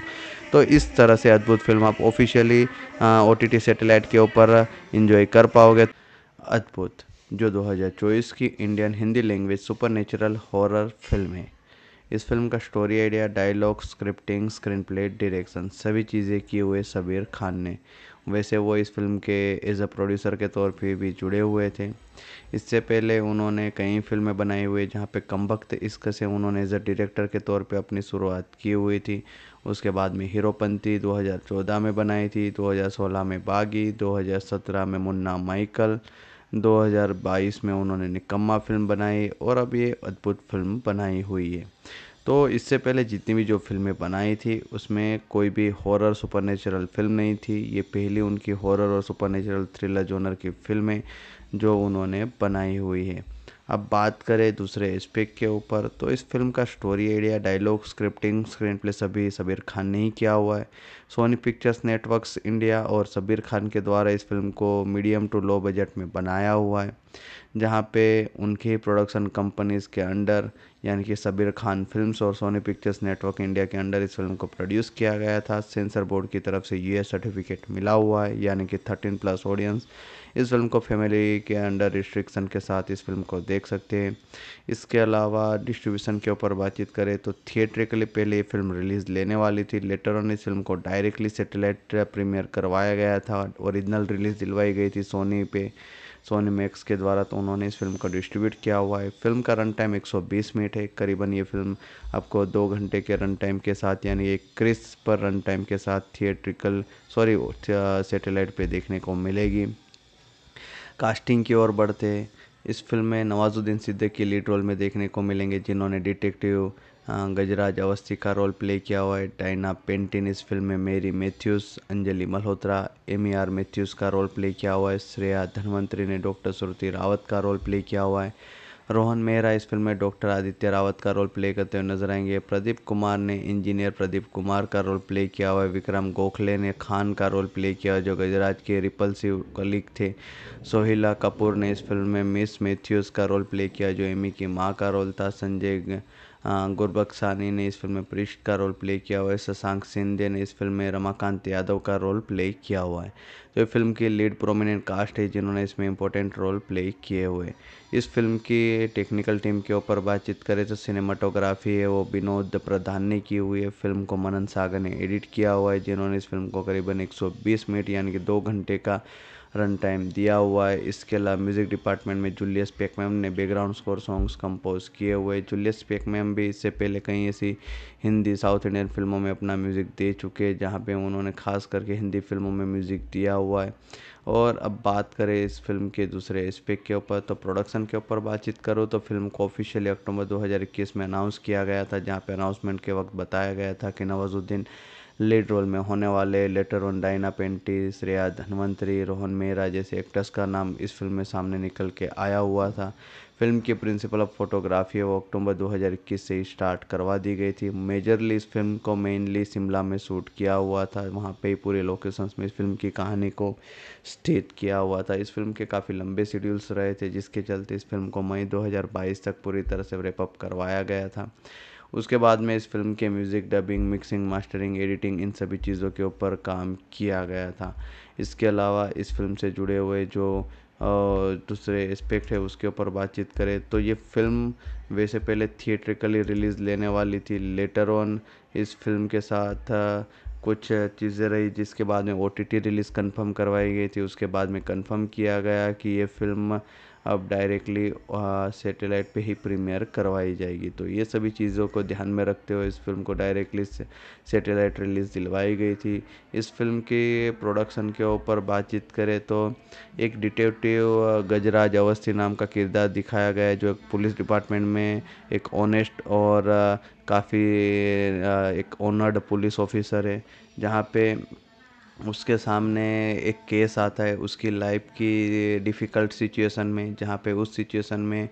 तो इस तरह से अद्भुत फिल्म आप ऑफिशियली ओ टी सैटेलाइट के ऊपर इन्जॉय कर पाओगे अद्भुत जो 2024 की Indian Hindi language super natural horror film है इस फिल्म का story idea dialogue scripting screen play direction सभी चीज़ें किए हुए सबीर खान ने वैसे वो इस फिल्म के एज अ प्रोड्यूसर के तौर पे भी जुड़े हुए थे इससे पहले उन्होंने कई फिल्में बनाई हुई जहाँ पे वक्त इश्क से उन्होंने एज अ डायरेक्टर के तौर पे अपनी शुरुआत की हुई थी उसके बाद में हीरोपंती 2014 में बनाई थी 2016 में बागी 2017 में मुन्ना माइकल 2022 में उन्होंने निकम्मा फिल्म बनाई और अब ये अद्भुत फिल्म बनाई हुई है तो इससे पहले जितनी भी जो फिल्में बनाई थी उसमें कोई भी हॉरर सुपर फिल्म नहीं थी ये पहली उनकी हॉरर और सुपर नेचुरल थ्रिलर जोनर की फिल्में जो उन्होंने बनाई हुई है अब बात करें दूसरे एस्पेक्ट के ऊपर तो इस फिल्म का story idea dialogue scripting screen play सभी सबीर खान ने ही किया हुआ है सोनी पिक्चर्स नेटवर्क्स इंडिया और सबीर खान के द्वारा इस फिल्म को मीडियम टू लो बजट में बनाया हुआ है जहाँ पे उनकी प्रोडक्शन कंपनीज़ के अंडर यानी कि सबीर खान फिल्म्स और सोनी पिक्चर्स नेटवर्क इंडिया के अंडर इस फिल्म को प्रोड्यूस किया गया था सेंसर बोर्ड की तरफ से यूएस सर्टिफिकेट मिला हुआ है यानी कि थर्टीन प्लस ऑडियंस इस फिल्म को फैमिली के अंडर रिस्ट्रिक्शन के साथ इस फिल्म को देख सकते हैं इसके अलावा डिस्ट्रीब्यूशन के ऊपर बातचीत करें तो थिएटर के लिए पहले ये फिल्म रिलीज़ लेने वाली थी लेटर ऑन इस फिल्म को डायरेक्टली सेटेलाइट प्रीमियर करवाया गया था ओरिजिनल रिलीज़ दिलवाई गई थी सोनी पे सोनी मैक्स के द्वारा तो उन्होंने इस फिल्म को डिस्ट्रीब्यूट किया हुआ है फिल्म का रन टाइम 120 मिनट है करीबन ये फिल्म आपको दो घंटे के रन टाइम के साथ यानी एक क्रिस पर रन टाइम के साथ थिएट्रिकल सॉरी सेटेलाइट पे देखने को मिलेगी कास्टिंग की ओर बढ़ते इस फ़िल्म में नवाज़ुद्दीन सिद्दीकी लीड रोल में देखने को मिलेंगे जिन्होंने डिटेक्टिव गजराज अवस्थी का रोल प्ले किया हुआ है डायना पेंटिन इस फिल्म में Mary Matthews Anjali Malhotra M R Matthews का रोल प्ले किया हुआ है श्रेया धनवंतरी ने डॉक्टर श्रुति रावत का रोल प्ले किया हुआ है रोहन मेहरा इस फिल्म में डॉक्टर आदित्य रावत का रोल प्ले करते हुए नजर आएंगे प्रदीप कुमार ने इंजीनियर प्रदीप कुमार का रोल प्ले किया हुआ विक्रम गोखले ने खान का रोल प्ले किया जो गजराज के रिपल्सिव कलिक थे सोहिला कपूर ने इस फिल्म में मिस मैथ्यूज़ का रोल प्ले किया जो एमी की माँ का रोल था संजय गुरबख्सानी ने इस फिल्म में पृष्ठ का रोल प्ले किया हुआ है शशांक सिंधे ने इस फिल्म में रमाकांत यादव का रोल प्ले किया हुआ है तो फिल्म की लीड प्रोमिनेंट कास्ट है जिन्होंने इसमें इंपॉर्टेंट रोल प्ले किए हुए इस फिल्म की टेक्निकल टीम के ऊपर बातचीत करें तो सिनेमाटोग्राफी है वो विनोद प्रधान ने की हुई है फिल्म को मनन सागर ने एडिट किया हुआ है जिन्होंने इस फिल्म को करीबन 120 मिनट यानी कि दो घंटे का रन टाइम दिया हुआ है इसके अलावा म्यूज़िक डिपार्टमेंट में जूलियस पेकमैम ने बैकग्राउंड स्कोर सॉन्ग्स कंपोज किए हुए जूलियस पेकमैम भी इससे पहले कई ऐसी हिंदी साउथ इंडियन फिल्मों में अपना म्यूज़िक दे चुके हैं जहाँ पे उन्होंने खास करके हिंदी फिल्मों में म्यूज़िक दिया हुआ है और अब बात करें इस फिल्म के दूसरे एस्पेक्ट के ऊपर तो प्रोडक्शन के ऊपर बातचीत करो तो फिल्म को ऑफिशियली अक्टूबर 2021 में अनाउंस किया गया था जहाँ पे अनाउंसमेंट के वक्त बताया गया था कि नवाजुद्दीन लीड रोल में होने वाले लेटर ऑन डायना पेंटिस रिया धनवंतरी रोहन मेहरा जैसे एक्टर्स का नाम इस फिल्म में सामने निकल के आया हुआ था फिल्म की प्रिंसिपल ऑफ फोटोग्राफी वो अक्टूबर 2021 से स्टार्ट करवा दी गई थी मेजरली इस फिल्म को मेनली शिमला में शूट किया हुआ था वहाँ पे ही पूरे लोकेशंस में इस फिल्म की कहानी को स्थित किया हुआ था इस फिल्म के काफ़ी लंबे शेड्यूल्स रहे थे जिसके चलते इस फिल्म को मई 2022 तक पूरी तरह से रेपअप करवाया गया था उसके बाद में इस फ़िल्म के music dubbing mixing mastering editing इन सभी चीज़ों के ऊपर काम किया गया था इसके अलावा इस फ़िल्म से जुड़े हुए जो दूसरे एस्पेक्ट है उसके ऊपर बातचीत करें तो ये फ़िल्म वैसे पहले थिएट्रिकली रिलीज़ लेने वाली थी लेटर ऑन इस फिल्म के साथ कुछ चीज़ें रही जिसके बाद में O T T release confirm करवाई गई थी उसके बाद में कंफर्म किया गया कि ये फ़िल्म अब डायरेक्टली सेटेलाइट पे ही प्रीमियर करवाई जाएगी तो ये सभी चीज़ों को ध्यान में रखते हुए इस फिल्म को डायरेक्टली सेटेलाइट रिलीज़ दिलवाई गई थी इस फिल्म के प्रोडक्शन के ऊपर बातचीत करें तो एक डिटेक्टिव गजराज अवस्थी नाम का किरदार दिखाया गया है जो एक पुलिस डिपार्टमेंट में एक ऑनेस्ट और काफ़ी एक ऑनर्ड पुलिस ऑफिसर है जहाँ पे उसके सामने एक केस आता है उसकी लाइफ की डिफ़िकल्ट सिचुएशन में जहाँ पे उस सिचुएशन में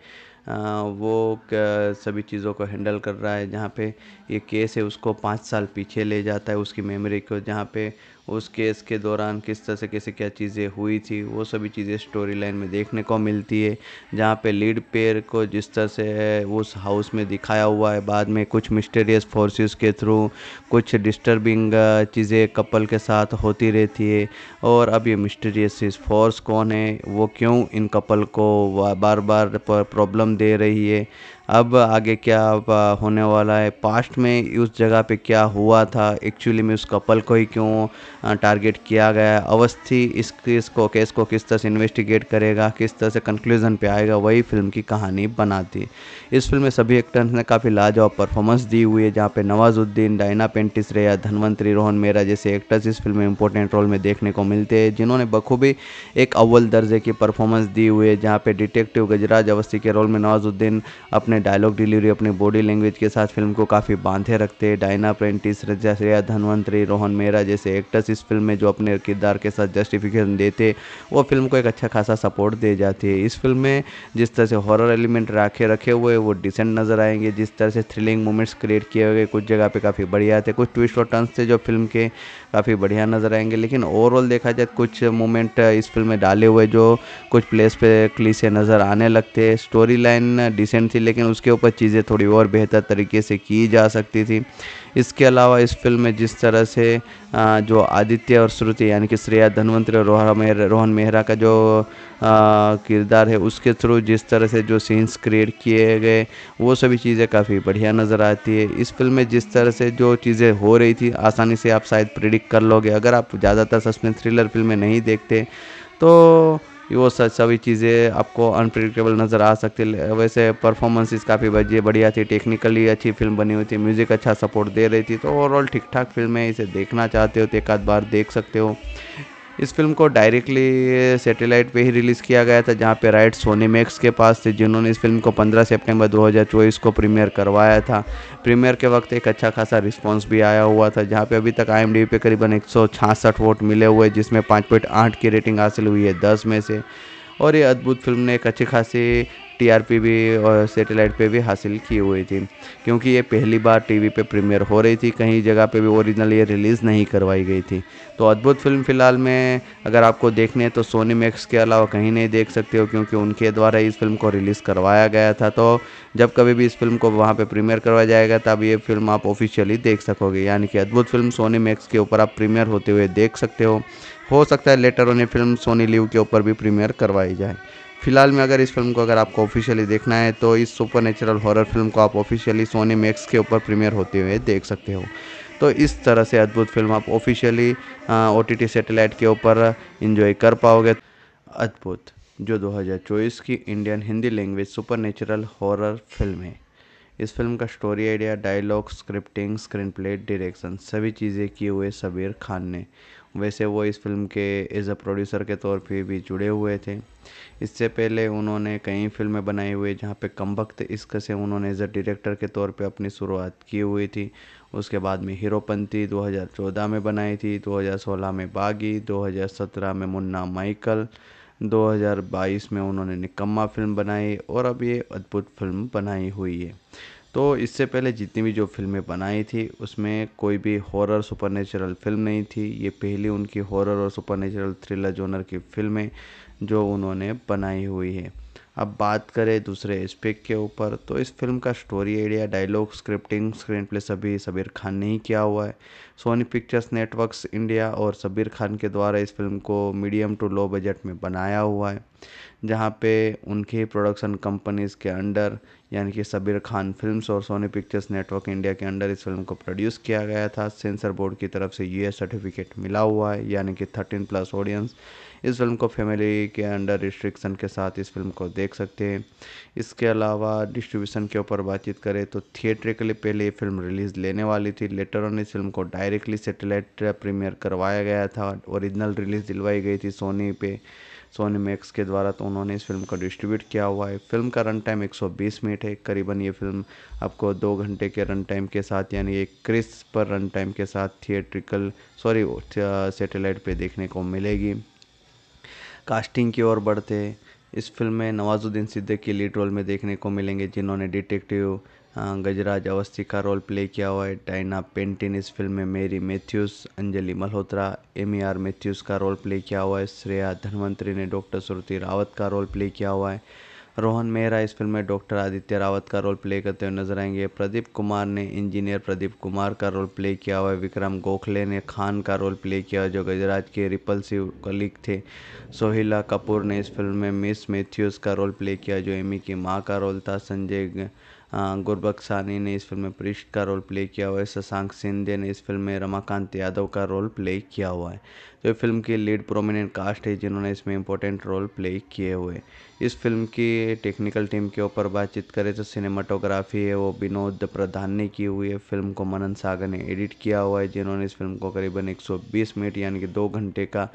वो सभी चीज़ों को हैंडल कर रहा है जहाँ पे ये केस है उसको पाँच साल पीछे ले जाता है उसकी मेमोरी को जहाँ पे उस केस के दौरान किस तरह से कैसे क्या चीज़ें हुई थी वो सभी चीज़ें स्टोरी लाइन में देखने को मिलती है जहाँ पे लीड पेयर को जिस तरह से उस हाउस में दिखाया हुआ है बाद में कुछ मिस्टेरियस फोर्सेस के थ्रू कुछ डिस्टर्बिंग चीज़ें कपल के साथ होती रहती है और अब ये मिस्टेरियस फोर्स कौन है वो क्यों इन कपल को बार बार प्रॉब्लम दे रही है अब आगे क्या होने वाला है पास्ट में उस जगह पे क्या हुआ था एक्चुअली में उस कपल को ही क्यों टारगेट किया गया अवस्थी इस केस को केस को किस तरह से इन्वेस्टिगेट करेगा किस तरह से कंक्लूज़न पे आएगा वही फिल्म की कहानी बनाती इस फिल्म में सभी एक्टर्स ने काफ़ी लाजवाब परफॉर्मेंस दी हुई है जहाँ पे नवाजुद्दीन डायना पेंटिस रेया धनवंतरी रोहन मेरा जैसे एक्टर्स इस फिल्म में इंपॉर्टेंट रोल में देखने को मिलते हैं जिन्होंने बखूबी एक अव्वल दर्जे की परफॉर्मेंस दी हुई है जहाँ पे डिटेक्टिव गजराज अवस्थी के रोल में नवाजुद्दीन अपने डायलॉग डिलीवरी अपनी बॉडी लैंग्वेज के साथ फिल्म को काफ़ी बांधे रखते हैं डायना प्रेंटिस रजा श्रेया धनवंतरी रोहन मेहरा जैसे एक्टर्स इस फिल्म में जो अपने किरदार के साथ जस्टिफिकेशन देते वो फिल्म को एक अच्छा खासा सपोर्ट दे जाती है इस फिल्म में जिस तरह से हॉरर एलिमेंट रखे रखे हुए वो डिसेंट नज़र आएंगे जिस तरह से थ्रिलिंग मोमेंट्स क्रिएट किए हुए कुछ जगह पर काफ़ी बढ़िया थे कुछ ट्विस्ट और टर्न थे जो फिल्म के काफ़ी बढ़िया नज़र आएंगे लेकिन ओवरऑल देखा जाए तो कुछ मोमेंट इस फिल्म में डाले हुए जो कुछ प्लेस पे से नज़र आने लगते हैं स्टोरी लाइन डिसेंट थी लेकिन उसके ऊपर चीज़ें थोड़ी और बेहतर तरीके से की जा सकती थी इसके अलावा इस फिल्म में जिस तरह से जो आदित्य और श्रुति यानी कि श्रेया धनवंतरी और रोहन मेहरा रोहन मेहरा का जो किरदार है उसके थ्रू जिस तरह से जो सीन्स क्रिएट किए गए वो सभी चीज़ें काफ़ी बढ़िया नज़र आती है इस फिल्म में जिस तरह से जो चीज़ें हो रही थी आसानी से आप शायद प्रिडिक्ट कर लोगे अगर आप ज़्यादातर सस्पेंस थ्रिलर फिल्में नहीं देखते तो वो सभी चीज़ें आपको अनप्रिडिक्टेबल नज़र आ सकती है वैसे परफॉर्मेंसेस काफ़ी बढ़िया थी टेक्निकली अच्छी फिल्म बनी हुई थी म्यूज़िक अच्छा सपोर्ट दे रही थी तो ओवरऑल ठीक ठाक फिल्म है इसे देखना चाहते हो तो एक आध बार देख सकते हो इस फिल्म को डायरेक्टली सैटेलाइट पे ही रिलीज़ किया गया था जहाँ पे राइट सोनी मैक्स के पास थे जिन्होंने इस फिल्म को 15 सितंबर 2024 को प्रीमियर करवाया था प्रीमियर के वक्त एक अच्छा खासा रिस्पांस भी आया हुआ था जहाँ पे अभी तक आई पे करीबन एक वोट मिले हुए जिसमें पाँच की रेटिंग हासिल हुई है दस में से और ये अद्भुत फिल्म ने एक अच्छी खासी टीआरपी भी और सेटेलाइट पे भी हासिल की हुई थी क्योंकि ये पहली बार टीवी पे प्रीमियर हो रही थी कहीं जगह पे भी ओरिजिनल ये रिलीज़ नहीं करवाई गई थी तो अद्भुत फिल्म फ़िलहाल में अगर आपको देखने तो सोनी मैक्स के अलावा कहीं नहीं देख सकते हो क्योंकि उनके द्वारा इस फिल्म को रिलीज़ करवाया गया था तो जब कभी भी इस फिल्म को वहाँ पर प्रीमियर करवाया जाएगा तब ये फिल्म आप ऑफिशियली देख सकोगे यानी कि अद्भुत फिल्म सोनी मैक्स के ऊपर आप प्रीमियर होते हुए देख सकते हो हो सकता है लेटर उन्हें फिल्म सोनी लिव के ऊपर भी प्रीमियर करवाई जाए फिलहाल में अगर इस फिल्म को अगर आपको ऑफिशियली देखना है तो इस सुपर नेचुरल हॉरर फिल्म को आप ऑफिशियली सोनी मैक्स के ऊपर प्रीमियर होते हुए देख सकते हो तो इस तरह से अद्भुत फिल्म आप ऑफिशियली ओ टी सैटेलाइट के ऊपर इंजॉय कर पाओगे अद्भुत जो 2024 की Indian Hindi language super natural horror film है इस फिल्म का story idea dialogue scripting screen play direction सभी चीज़ें किए हुए सबीर खान ने वैसे वो इस फिल्म के एज अ प्रोड्यूसर के तौर पे भी जुड़े हुए थे इससे पहले उन्होंने कई फिल्में बनाई हुई जहाँ पे कम वक्त इश्क से उन्होंने एज अ डायरेक्टर के तौर पे अपनी शुरुआत की हुई थी उसके बाद में हीरोपंथी 2014 में बनाई थी 2016 में बागी 2017 में मुन्ना माइकल 2022 में उन्होंने निकम्मा फिल्म बनाई और अब ये अद्भुत फिल्म बनाई हुई है तो इससे पहले जितनी भी जो फिल्में बनाई थी उसमें कोई भी हॉरर सुपर फिल्म नहीं थी ये पहली उनकी हॉरर और सुपरनेचुरल थ्रिलर जोनर की फिल्में जो उन्होंने बनाई हुई है अब बात करें दूसरे एस्पेक्ट के ऊपर तो इस फिल्म का story idea dialogue scripting screen play सभी सबीर खान ने ही किया हुआ है सोनी पिक्चर्स नेटवर्क्स इंडिया और सबीर खान के द्वारा इस फिल्म को मीडियम टू लो बजट में बनाया हुआ है जहाँ पे उनकी प्रोडक्शन कंपनीज़ के अंडर यानी कि सबीर खान फिल्म्स और सोनी पिक्चर्स नेटवर्क इंडिया के अंडर इस फिल्म को प्रोड्यूस किया गया था सेंसर बोर्ड की तरफ से यूएस सर्टिफिकेट मिला हुआ है यानी कि थर्टीन प्लस ऑडियंस इस फिल्म को फैमिली के अंडर रिस्ट्रिक्शन के साथ इस फिल्म को देख सकते हैं इसके अलावा डिस्ट्रीब्यूशन के ऊपर बातचीत करें तो थिएटर के लिए पहले ये फिल्म रिलीज़ लेने वाली थी लेटर ऑन इस फिल्म को डायरेक्टली सेटेलाइट प्रीमियर करवाया गया था ओरिजिनल रिलीज़ दिलवाई गई थी सोनी पे सोनी मैक्स के द्वारा तो उन्होंने इस फिल्म को डिस्ट्रीब्यूट किया हुआ है फिल्म का रन टाइम 120 मिनट है करीबन ये फिल्म आपको दो घंटे के रन टाइम के साथ यानी एक क्रिस पर रन टाइम के साथ थिएट्रिकल सॉरी सेटेलाइट पर देखने को मिलेगी कास्टिंग की ओर बढ़ते इस फिल्म में नवाजुद्दीन सिद्दीकी लीड रोल में देखने को मिलेंगे जिन्होंने डिटेक्टिव हाँ, गजराज अवस्थी का रोल प्ले किया हुआ है डायना पेंटिन इस फिल्म में Mary Matthews Anjali Malhotra M R e Matthews का रोल प्ले किया हुआ है श्रेया धनवंतरी ने डॉक्टर श्रुति रावत का रोल प्ले किया हुआ है रोहन मेहरा इस फिल्म में डॉक्टर आदित्य रावत का रोल प्ले करते हुए नजर आएंगे प्रदीप कुमार ने इंजीनियर प्रदीप कुमार का रोल प्ले किया हुआ है विक्रम गोखले ने खान का रोल प्ले किया जो गजराज के रिपल्सिव कलिक थे सोहिला कपूर ने इस फिल्म में मिस मैथ्यूज़ का रोल प्ले किया जो एमी e की माँ का रोल था संजय गुरबख्सानी ने इस फिल्म में पृष्ठ का रोल प्ले किया हुआ है शशांक सिंधे ने इस फिल्म में रमाकांत यादव का रोल प्ले किया हुआ है तो ये फिल्म की लीड प्रोमिनेंट कास्ट है जिन्होंने इसमें इंपॉर्टेंट रोल प्ले किए हुए इस फिल्म की टेक्निकल टीम के ऊपर बातचीत करें तो सिनेमाटोग्राफी है वो विनोद प्रधान ने की हुई है फिल्म को मनन सागर ने एडिट किया हुआ है जिन्होंने इस फिल्म को करीबन 120 मिनट यानी कि दो घंटे का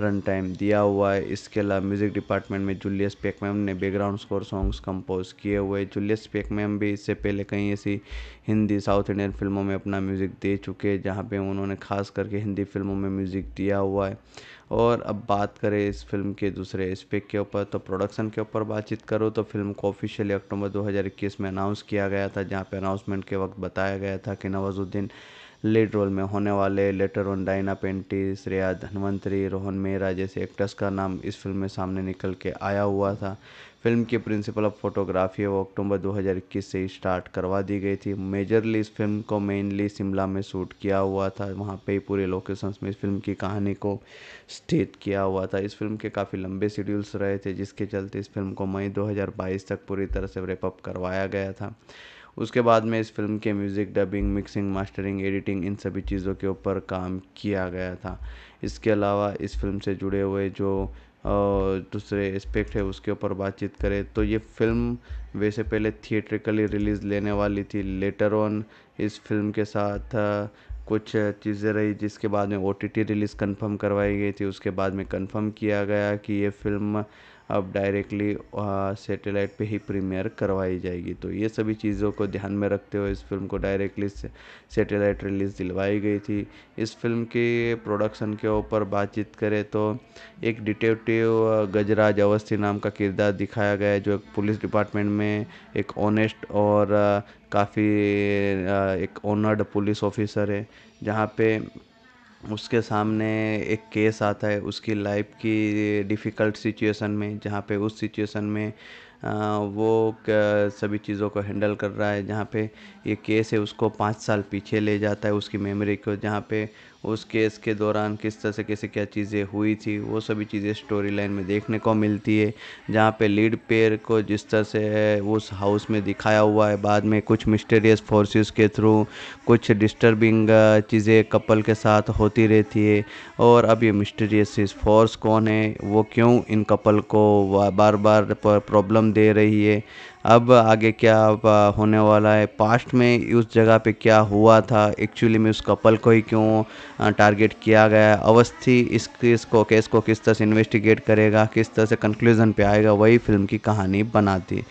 रन टाइम दिया हुआ है इसके अलावा म्यूज़िक डिपार्टमेंट में जूलियस पेकमैम ने बैकग्राउंड स्कोर सॉन्ग्स कंपोज किए हुए जूलियस पेकमैम भी इससे पहले कई ऐसी हिंदी साउथ इंडियन फिल्मों में अपना म्यूज़िक दे चुके हैं जहाँ पे उन्होंने खास करके हिंदी फिल्मों में म्यूज़िक दिया हुआ है और अब बात करें इस फिल्म के दूसरे एस्पेक्ट के ऊपर तो प्रोडक्शन के ऊपर बातचीत करो तो फिल्म को ऑफिशियली अक्टूबर 2021 में अनाउंस किया गया था जहाँ पे अनाउंसमेंट के वक्त बताया गया था कि नवाजुद्दीन लीड रोल में होने वाले लेटर ऑन डायना पेंटिस रिया धनवंतरी रोहन मेहरा जैसे एक्टर्स का नाम इस फिल्म में सामने निकल के आया हुआ था फिल्म की प्रिंसिपल ऑफ फोटोग्राफी वो अक्टूबर 2021 से स्टार्ट करवा दी गई थी मेजरली इस फिल्म को मेनली शिमला में शूट किया हुआ था वहाँ पे ही पूरे लोकेशंस में इस फिल्म की कहानी को स्थित किया हुआ था इस फिल्म के काफ़ी लंबे शेड्यूल्स रहे थे जिसके चलते इस फिल्म को मई 2022 तक पूरी तरह से रेपअप करवाया गया था उसके बाद में इस फ़िल्म के music dubbing mixing mastering editing इन सभी चीज़ों के ऊपर काम किया गया था इसके अलावा इस फ़िल्म से जुड़े हुए जो दूसरे एस्पेक्ट है उसके ऊपर बातचीत करें तो ये फ़िल्म वैसे पहले थिएट्रिकली रिलीज़ लेने वाली थी लेटर ऑन इस फिल्म के साथ कुछ चीज़ें रही जिसके बाद में O T T release confirm करवाई गई थी उसके बाद में कंफर्म किया गया कि ये फ़िल्म अब डायरेक्टली सेटेलाइट पे ही प्रीमियर करवाई जाएगी तो ये सभी चीज़ों को ध्यान में रखते हुए इस फिल्म को डायरेक्टली सेटेलाइट रिलीज़ दिलवाई गई थी इस फिल्म के प्रोडक्शन के ऊपर बातचीत करें तो एक डिटेक्टिव गजराज अवस्थी नाम का किरदार दिखाया गया है जो एक पुलिस डिपार्टमेंट में एक ऑनेस्ट और काफ़ी एक ऑनर्ड पुलिस ऑफिसर है जहाँ पे उसके सामने एक केस आता है उसकी लाइफ की डिफ़िकल्ट सिचुएशन में जहाँ पे उस सिचुएशन में वो सभी चीज़ों को हैंडल कर रहा है जहाँ पे ये केस है उसको पाँच साल पीछे ले जाता है उसकी मेमोरी को जहाँ पे उस केस के दौरान किस तरह से कैसे क्या चीज़ें हुई थी वो सभी चीज़ें स्टोरी लाइन में देखने को मिलती है जहाँ पे लीड पेयर को जिस तरह से उस हाउस में दिखाया हुआ है बाद में कुछ मिस्टेरियस फोर्सेस के थ्रू कुछ डिस्टर्बिंग चीज़ें कपल के साथ होती रहती है और अब ये मिस्टेरियस फोर्स कौन है वो क्यों इन कपल को बार बार प्रॉब्लम दे रही है अब आगे क्या होने वाला है पास्ट में उस जगह पे क्या हुआ था एक्चुअली में उस कपल को ही क्यों टारगेट किया गया अवस्थी इस केस को केस को किस तरह से इन्वेस्टिगेट करेगा किस तरह से कंक्लूजन पे आएगा वही फिल्म की कहानी बनाती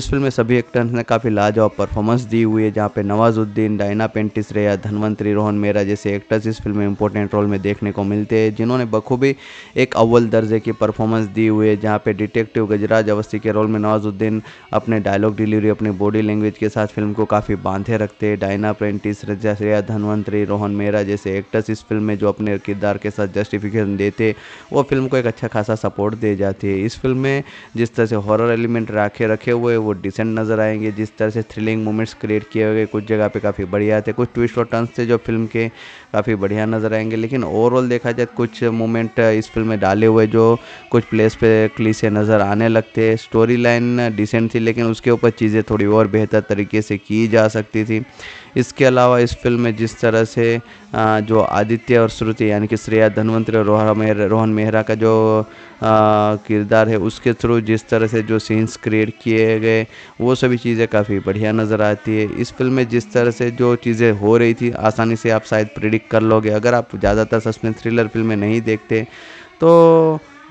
इस फिल्म में सभी एक्टर्स ने काफ़ी लाजवाब परफॉर्मेंस दी हुई है जहाँ पे नवाजुद्दीन डायना पेंटिस रेया धनवंतरी रोहन मेरा जैसे एक्टर्स इस फिल्म में इंपॉर्टेंट रोल में देखने को मिलते हैं जिन्होंने बखूबी एक अव्वल दर्जे की परफॉर्मेंस दी हुई है जहाँ पे डिटेक्टिव गजराज अवस्थी के रोल में नवाजुद्दीन अपने डायलॉग डिलीवरी अपनी बॉडी लैंग्वेज के साथ फिल्म को काफ़ी बांधे रखते हैं डायना प्रेंटिस रजा श्रेया धनवंतरी रोहन मेहरा जैसे एक्टर्स इस फिल्म में जो अपने किरदार के साथ जस्टिफिकेशन देते वो फिल्म को एक अच्छा खासा सपोर्ट दे जाती है इस फिल्म में जिस तरह से हॉरर एलिमेंट रखे रखे हुए वो डिसेंट नज़र आएंगे जिस तरह से थ्रिलिंग मोमेंट्स क्रिएट किए हुए कुछ जगह पर काफ़ी बढ़िया थे कुछ ट्विस्ट और टर्न थे जो फिल्म के काफ़ी बढ़िया नज़र आएंगे लेकिन ओवरऑल देखा जाए तो कुछ मोमेंट इस फिल्म में डाले हुए जो कुछ प्लेस पे से नज़र आने लगते हैं स्टोरी लाइन डिसेंट थी लेकिन उसके ऊपर चीज़ें थोड़ी और बेहतर तरीके से की जा सकती थी इसके अलावा इस फिल्म में जिस तरह से जो आदित्य और श्रुति यानी कि श्रेया धनवंतरी और रोहन मेहरा रोहन मेहरा का जो किरदार है उसके थ्रू जिस तरह से जो सीन्स क्रिएट किए गए वो सभी चीज़ें काफ़ी बढ़िया नज़र आती है इस फिल्म में जिस तरह से जो चीज़ें हो रही थी आसानी से आप शायद प्रिडिक्ट कर लोगे अगर आप ज़्यादातर सस्पेंस थ्रिलर फिल्में नहीं देखते तो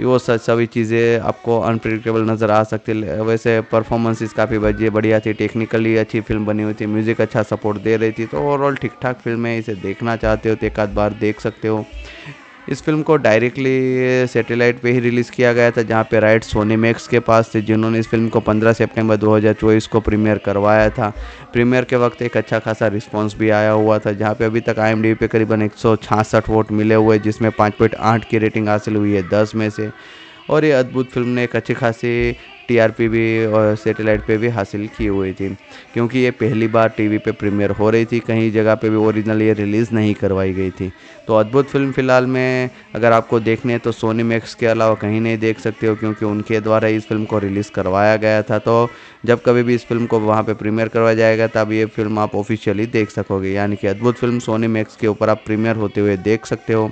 वो सभी चीज़ें आपको अनप्रिडिक्टेबल नज़र आ सकती है वैसे परफॉर्मेंसेस काफ़ी बढ़िया थी टेक्निकली अच्छी फिल्म बनी हुई थी म्यूज़िक अच्छा सपोर्ट दे रही थी तो ओवरऑल ठीक ठाक फिल्म है इसे देखना चाहते हो तो एक आध बार देख सकते हो इस फिल्म को डायरेक्टली सैटेलाइट पे ही रिलीज़ किया गया था जहाँ पे राइट सोनी मैक्स के पास थे जिन्होंने इस फिल्म को 15 सितंबर 2024 को प्रीमियर करवाया था प्रीमियर के वक्त एक अच्छा खासा रिस्पांस भी आया हुआ था जहाँ पे अभी तक आई पे करीबन एक वोट मिले हुए जिसमें पाँच की रेटिंग हासिल हुई है दस में से और ये अद्भुत फिल्म ने एक अच्छी खासी टीआरपी भी और सेटेलाइट पे भी हासिल की हुई थी क्योंकि ये पहली बार टीवी पे प्रीमियर हो रही थी कहीं जगह पे भी ओरिजिनल ये रिलीज़ नहीं करवाई गई थी तो अद्भुत फिल्म फ़िलहाल में अगर आपको देखने तो सोनी मैक्स के अलावा कहीं नहीं देख सकते हो क्योंकि उनके द्वारा इस फिल्म को रिलीज़ करवाया गया था तो जब कभी भी इस फिल्म को वहाँ पर प्रीमियर करवाया जाएगा तब ये फिल्म आप ऑफिशियली देख सकोगे यानी कि अद्भुत फिल्म सोनी मैक्स के ऊपर आप प्रीमियर होते हुए देख सकते हो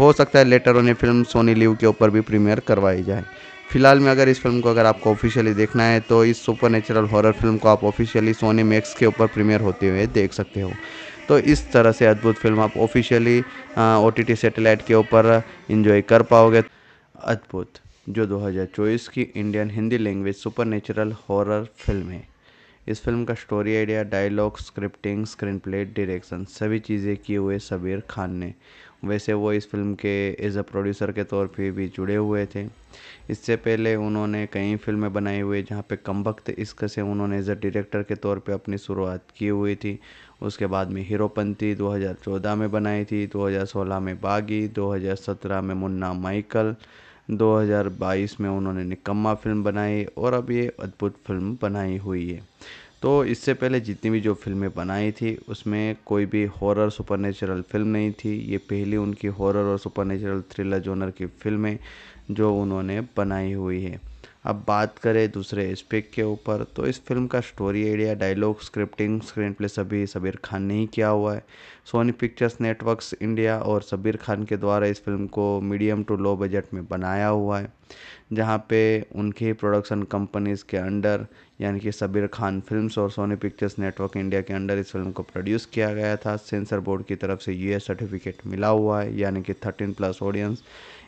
हो सकता है later on film Sony LIV के ऊपर भी प्रीमियर करवाई जाए फिलहाल में अगर इस फिल्म को अगर आपको ऑफिशियली देखना है तो इस सुपर नेचुरल हॉरर फिल्म को आप ऑफिशियली सोनी मैक्स के ऊपर प्रीमियर होते हुए देख सकते हो तो इस तरह से अद्भुत फिल्म आप ऑफिशियली ओ टी सैटेलाइट के ऊपर इन्जॉय कर पाओगे अद्भुत जो 2024 की Indian Hindi language super natural horror film है इस फिल्म का story idea dialogue scripting screen play direction सभी चीज़ें किए हुए सबीर खान ने वैसे वो इस फिल्म के एज अ प्रोड्यूसर के तौर पे भी जुड़े हुए थे इससे पहले उन्होंने कई फिल्में बनाई हुई जहाँ पे वक्त इश्क से उन्होंने एज अ डायरेक्टर के तौर पे अपनी शुरुआत की हुई थी उसके बाद में हीरोपंती 2014 में बनाई थी 2016 में बागी 2017 में मुन्ना माइकल 2022 में उन्होंने निकम्मा फिल्म बनाई और अब ये अद्भुत फिल्म बनाई हुई है तो इससे पहले जितनी भी जो फिल्में बनाई थी उसमें कोई भी हॉरर सुपर फिल्म नहीं थी ये पहली उनकी हॉरर और सुपर नेचुरल थ्रिलर जोनर की फिल्में जो उन्होंने बनाई हुई है अब बात करें दूसरे एस्पेक्ट के ऊपर तो इस फिल्म का story idea dialogue scripting screen play सभी सबीर खान ने ही किया हुआ है सोनी पिक्चर्स नेटवर्क्स इंडिया और सबीर खान के द्वारा इस फिल्म को मीडियम टू लो बजट में बनाया हुआ है जहाँ पे उनकी प्रोडक्शन कंपनीज़ के अंडर यानी कि सबीर खान फिल्म्स और सोनी पिक्चर्स नेटवर्क इंडिया के अंडर इस फिल्म को प्रोड्यूस किया गया था सेंसर बोर्ड की तरफ से यूएस सर्टिफिकेट मिला हुआ है यानी कि थर्टीन प्लस ऑडियंस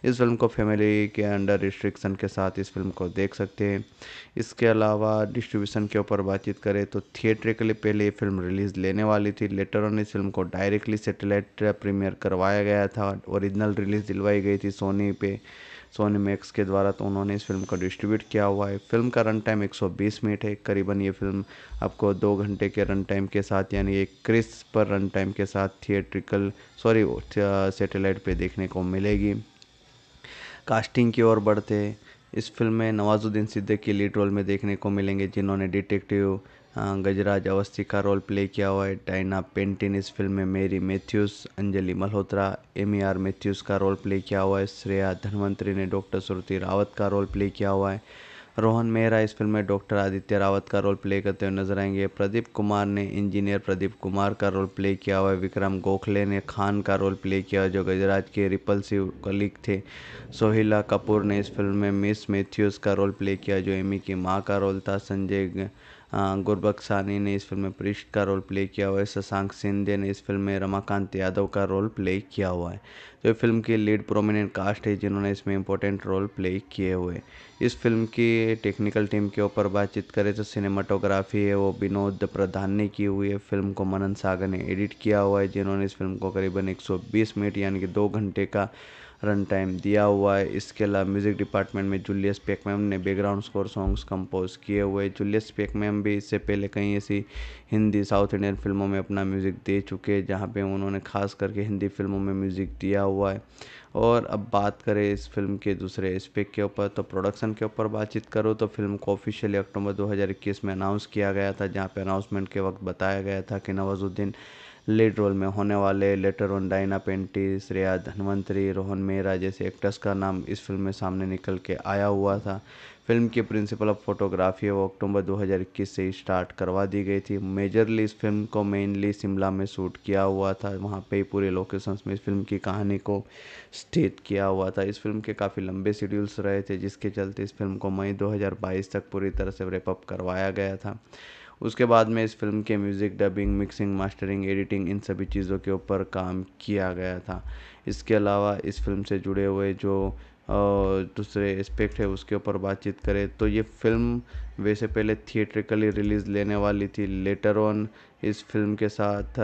इस फिल्म को फैमिली के अंडर रिस्ट्रिक्शन के साथ इस फिल्म को देख सकते हैं इसके अलावा डिस्ट्रीब्यूशन के ऊपर बातचीत करें तो थिएटर के लिए पहले ये फिल्म रिलीज़ लेने वाली थी लेटर ऑन इस फिल्म को डायरेक्टली सेटेलाइट प्रीमियर करवाया गया था ओरिजिनल रिलीज़ दिलवाई गई थी सोनी पे सोनी मैक्स के द्वारा तो उन्होंने इस फिल्म को डिस्ट्रीब्यूट किया हुआ है फिल्म का रन टाइम 120 मिनट है करीबन ये फिल्म आपको दो घंटे के रन टाइम के साथ यानी एक क्रिस पर रन टाइम के साथ थिएट्रिकल सॉरी सेटेलाइट पे देखने को मिलेगी कास्टिंग की ओर बढ़ते इस फ़िल्म में नवाज़ुद्दीन सिद्दीकी के लीड रोल में देखने को मिलेंगे जिन्होंने डिटेक्टिव गजराज अवस्थी का रोल प्ले किया हुआ है डायना पेंटिन इस फिल्म में Mary Matthews Anjali Malhotra M R Matthews का रोल प्ले किया हुआ है श्रेया धनवंतरी ने डॉक्टर श्रुति रावत का रोल प्ले किया हुआ है रोहन मेहरा इस फिल्म में डॉक्टर आदित्य रावत का रोल प्ले करते हुए नजर आएंगे प्रदीप कुमार ने इंजीनियर प्रदीप कुमार का रोल प्ले किया हुआ विक्रम गोखले ने खान का रोल प्ले किया जो गजराज के रिपल्सिव कलिक थे सोहिला कपूर ने इस फिल्म में मिस मैथ्यूज़ का रोल प्ले किया जो एमी की माँ का रोल था संजय सानी ने इस फिल्म में पृष्ठ का रोल प्ले किया हुआ है शशांक सिंधे ने इस फिल्म में रमाकांत यादव का रोल प्ले किया हुआ है जो तो फिल्म की लीड प्रोमिनेंट कास्ट है जिन्होंने इसमें इंपॉर्टेंट रोल प्ले किए हुए इस फिल्म की टेक्निकल टीम के ऊपर बातचीत करें तो सिनेमाटोग्राफी है वो विनोद प्रधान ने की हुई है फिल्म को मनन सागर ने एडिट किया हुआ है जिन्होंने इस फिल्म को करीबन 120 मिनट यानी कि दो घंटे का रन टाइम दिया हुआ है इसके अलावा म्यूज़िक डिपार्टमेंट में जूलियस पेकमैम ने बैकग्राउंड स्कोर सॉन्ग्स कंपोज किए हुए जूलियस पेकमैम भी इससे पहले कई ऐसी हिंदी साउथ इंडियन फिल्मों में अपना म्यूज़िक दे चुके हैं जहाँ पे उन्होंने खास करके हिंदी फिल्मों में म्यूज़िक दिया हुआ है और अब बात करें इस फिल्म के दूसरे एस्पेक्ट के ऊपर तो प्रोडक्शन के ऊपर बातचीत करो तो फिल्म को ऑफिशियली अक्टूबर 2021 में अनाउंस किया गया था जहाँ पे अनाउंसमेंट के वक्त बताया गया था कि नवाजुद्दीन लीड रोल में होने वाले लेटर ऑन डाइना पेंटिस श्रेया धनवंतरी रोहन मेहरा जैसे एक्टर्स का नाम इस फिल्म में सामने निकल के आया हुआ था फिल्म की प्रिंसिपल ऑफ फोटोग्राफी वो अक्टूबर 2021 से स्टार्ट करवा दी गई थी मेजरली इस फिल्म को मेनली शिमला में शूट किया हुआ था वहाँ पे ही पूरे लोकेशंस में इस फिल्म की कहानी को स्थित किया हुआ था इस फिल्म के काफ़ी लंबे शेड्यूल्स रहे थे जिसके चलते इस फिल्म को मई 2022 तक पूरी तरह से रेपअप करवाया गया था उसके बाद में इस फिल्म के music dubbing mixing mastering editing इन सभी चीज़ों के ऊपर काम किया गया था इसके अलावा इस फिल्म से जुड़े हुए जो दूसरे एस्पेक्ट है उसके ऊपर बातचीत करें तो ये फ़िल्म वैसे पहले थिएट्रिकली रिलीज़ लेने वाली थी लेटर ऑन इस फ़िल्म के साथ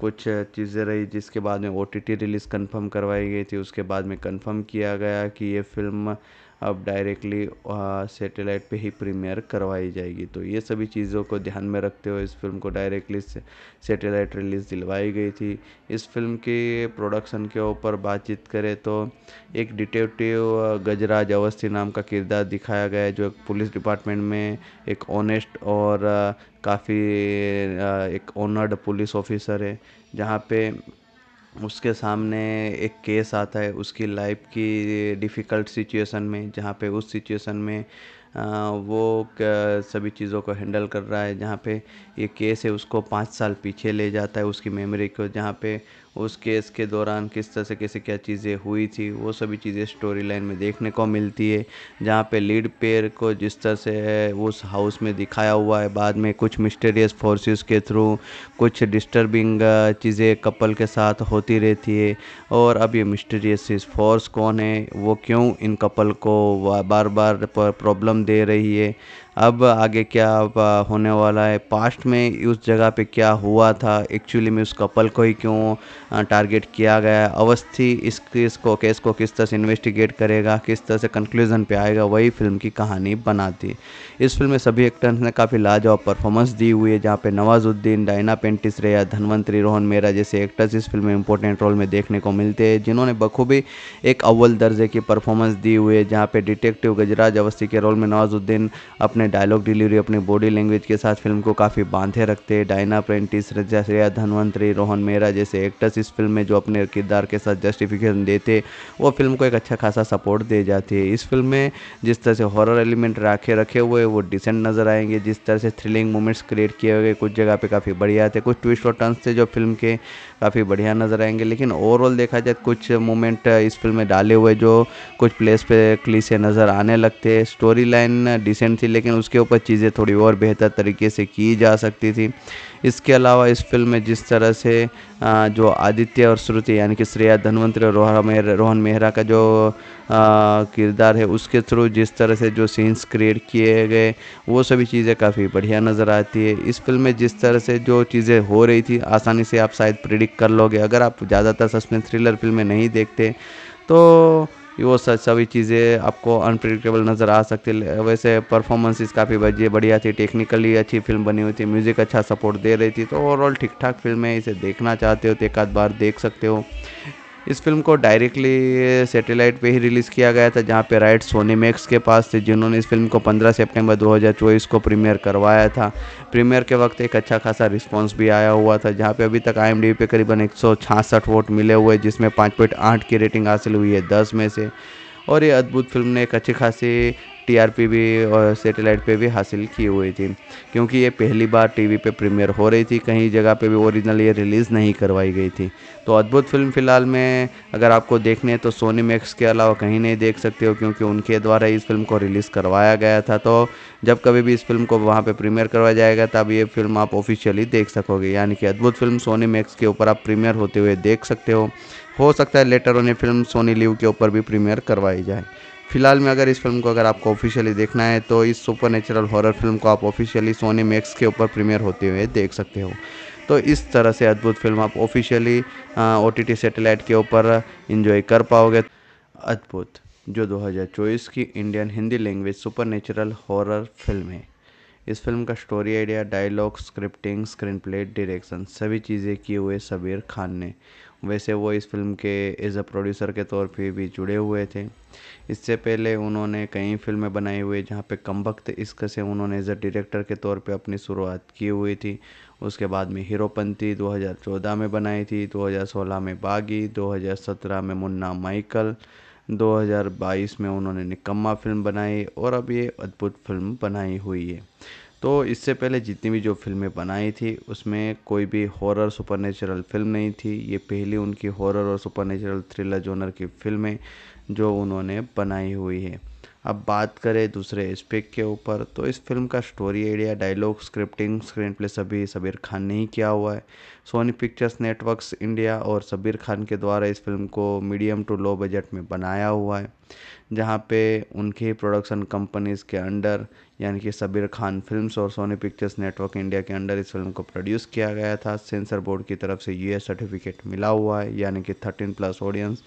कुछ चीज़ें रही जिसके बाद में O T T release confirm करवाई गई थी उसके बाद में कंफर्म किया गया कि ये फ़िल्म अब डायरेक्टली सेटेलाइट पे ही प्रीमियर करवाई जाएगी तो ये सभी चीज़ों को ध्यान में रखते हुए इस फिल्म को डायरेक्टली सेटेलाइट रिलीज़ दिलवाई गई थी इस फिल्म के प्रोडक्शन के ऊपर बातचीत करें तो एक डिटेक्टिव गजराज अवस्थी नाम का किरदार दिखाया गया है जो एक पुलिस डिपार्टमेंट में एक ऑनेस्ट और काफ़ी एक ऑनर्ड पुलिस ऑफिसर है जहाँ पे उसके सामने एक केस आता है उसकी लाइफ की डिफ़िकल्ट सिचुएशन में जहाँ पे उस सिचुएशन में वो सभी चीज़ों को हैंडल कर रहा है जहाँ पे ये केस है उसको पाँच साल पीछे ले जाता है उसकी मेमोरी को जहाँ पे उस केस के दौरान किस तरह से कैसे क्या चीज़ें हुई थी वो सभी चीज़ें स्टोरी लाइन में देखने को मिलती है जहाँ पे लीड पेयर को जिस तरह से उस हाउस में दिखाया हुआ है बाद में कुछ मिस्टेरियस फोर्सेस के थ्रू कुछ डिस्टर्बिंग चीज़ें कपल के साथ होती रहती है और अब ये मिस्टेरियस फोर्स कौन है वो क्यों इन कपल को बार बार प्रॉब्लम दे रही है अब आगे क्या होने वाला है पास्ट में उस जगह पे क्या हुआ था एक्चुअली में उस कपल को ही क्यों टारगेट किया गया अवस्थी इस केस को केस को किस तरह से इन्वेस्टिगेट करेगा किस तरह से कंक्लूजन पे आएगा वही फिल्म की कहानी बनाती इस फिल्म में सभी एक्टर्स ने काफ़ी लाजवाब परफॉर्मेंस दी हुई है जहाँ पे नवाजुद्दीन डायना पेंटिस रेया धनवंतरी रोहन मेरा जैसे एक्टर्स इस फिल्म में इंपॉर्टेंट रोल में देखने को मिलते हैं जिन्होंने बखूबी एक अव्वल दर्जे की परफॉर्मेंस दी हुई है जहाँ पे डिटेक्टिव गजराज अवस्थी के रोल में नवाजुद्दीन अपने अपने डायलॉग डिलीवरी अपने बॉडी लैंग्वेज के साथ फिल्म को काफ़ी बांधे रखते हैं डायना प्रेंटिस श्रेया धनवंतरी रोहन मेहरा जैसे एक्टर्स इस फिल्म में जो अपने किरदार के साथ जस्टिफिकेशन देते वो फिल्म को एक अच्छा खासा सपोर्ट दे जाती है इस फिल्म में जिस तरह से हॉरर एलिमेंट रखे रखे हुए वो डिसेंट नज़र आएंगे जिस तरह से थ्रिलिंग मोमेंट्स क्रिएट किए हुए कुछ जगह पर काफ़ी बढ़िया थे कुछ ट्विस्ट और टर्न्स थे जो फिल्म के काफ़ी बढ़िया नज़र आएंगे लेकिन ओवरऑल देखा जाए तो कुछ मोमेंट इस फिल्म में डाले हुए जो कुछ प्लेस पे से नज़र आने लगते हैं स्टोरी लाइन डिसेंट थी लेकिन उसके ऊपर चीज़ें थोड़ी और बेहतर तरीके से की जा सकती थी इसके अलावा इस फिल्म में जिस तरह से जो आदित्य और श्रुति यानी कि श्रेया धनवंतरी और रोहन मेहरा रोहन मेहरा का जो किरदार है उसके थ्रू जिस तरह से जो सीन्स क्रिएट किए गए वो सभी चीज़ें काफ़ी बढ़िया नज़र आती है इस फिल्म में जिस तरह से जो चीज़ें हो रही थी आसानी से आप शायद प्रिडिक्ट कर लोगे अगर आप ज़्यादातर सस्पेंस थ्रिलर फिल्में नहीं देखते तो वो सभी चीज़ें आपको अनप्रिडिक्टेबल नज़र आ सकती है वैसे परफॉर्मेंसेस काफ़ी बढ़िया थी टेक्निकली अच्छी फिल्म बनी हुई थी म्यूज़िक अच्छा सपोर्ट दे रही थी तो ओवरऑल ठीक ठाक फिल्म है इसे देखना चाहते हो तो एक आध बार देख सकते हो इस फिल्म को डायरेक्टली सैटेलाइट पे ही रिलीज़ किया गया था जहाँ पे राइट सोनी मैक्स के पास थे जिन्होंने इस फिल्म को 15 सितंबर 2024 को प्रीमियर करवाया था प्रीमियर के वक्त एक अच्छा खासा रिस्पांस भी आया हुआ था जहाँ पे अभी तक आई पे करीबन एक वोट मिले हुए जिसमें पाँच की रेटिंग हासिल हुई है दस में से और ये अद्भुत फिल्म ने एक अच्छी खासी टीआरपी भी और सेटेलाइट पे भी हासिल की हुई थी क्योंकि ये पहली बार टीवी पे प्रीमियर हो रही थी कहीं जगह पे भी ओरिजिनल ये रिलीज़ नहीं करवाई गई थी तो अद्भुत फिल्म फ़िलहाल में अगर आपको देखने तो सोनी मैक्स के अलावा कहीं नहीं देख सकते हो क्योंकि उनके द्वारा इस फिल्म को रिलीज़ करवाया गया था तो जब कभी भी इस फिल्म को वहाँ पर प्रीमियर करवाया जाएगा तब ये फिल्म आप ऑफिशियली देख सकोगे यानी कि अद्भुत फिल्म सोनी मैक्स के ऊपर आप प्रीमियर होते हुए देख सकते हो हो सकता है later on film Sony LIV के ऊपर भी प्रीमियर करवाई जाए फिलहाल में अगर इस फिल्म को अगर आपको ऑफिशियली देखना है तो इस सुपर नेचुरल हॉरर फिल्म को आप ऑफिशियली सोनी मैक्स के ऊपर प्रीमियर होते हुए देख सकते हो तो इस तरह से अद्भुत फिल्म आप ऑफिशियली ओ टी सैटेलाइट के ऊपर इन्जॉय कर पाओगे अद्भुत जो 2024 की Indian Hindi language super natural horror film है इस फिल्म का story idea dialogue scripting screen play direction सभी चीज़ें किए हुए सबीर खान ने वैसे वो इस फिल्म के एज अ प्रोड्यूसर के तौर पे भी जुड़े हुए थे इससे पहले उन्होंने कई फिल्में बनाई हुई जहाँ पे वक्त इश्क से उन्होंने एज अ डायरेक्टर के तौर पे अपनी शुरुआत की हुई थी उसके बाद में हीरोपंती 2014 में बनाई थी 2016 में बागी 2017 में मुन्ना माइकल 2022 में उन्होंने निकम्मा फिल्म बनाई और अब ये अद्भुत फिल्म बनाई हुई है तो इससे पहले जितनी भी जो फिल्में बनाई थी उसमें कोई भी हॉरर सुपर फिल्म नहीं थी ये पहली उनकी हॉरर और सुपर नेचुरल थ्रिलर जोनर की फिल्में जो उन्होंने बनाई हुई है अब बात करें दूसरे एस्पेक्ट के ऊपर तो इस फिल्म का story idea dialogue scripting screen play सभी सबीर खान ने ही किया हुआ है सोनी पिक्चर्स नेटवर्क्स इंडिया और सबीर खान के द्वारा इस फिल्म को मीडियम टू लो बजट में बनाया हुआ है जहाँ पे उनकी प्रोडक्शन कंपनीज़ के अंडर यानी कि सबीर खान फिल्म्स और सोनी पिक्चर्स नेटवर्क इंडिया के अंडर इस फिल्म को प्रोड्यूस किया गया था सेंसर बोर्ड की तरफ से यूएस सर्टिफिकेट मिला हुआ है यानी कि थर्टीन प्लस ऑडियंस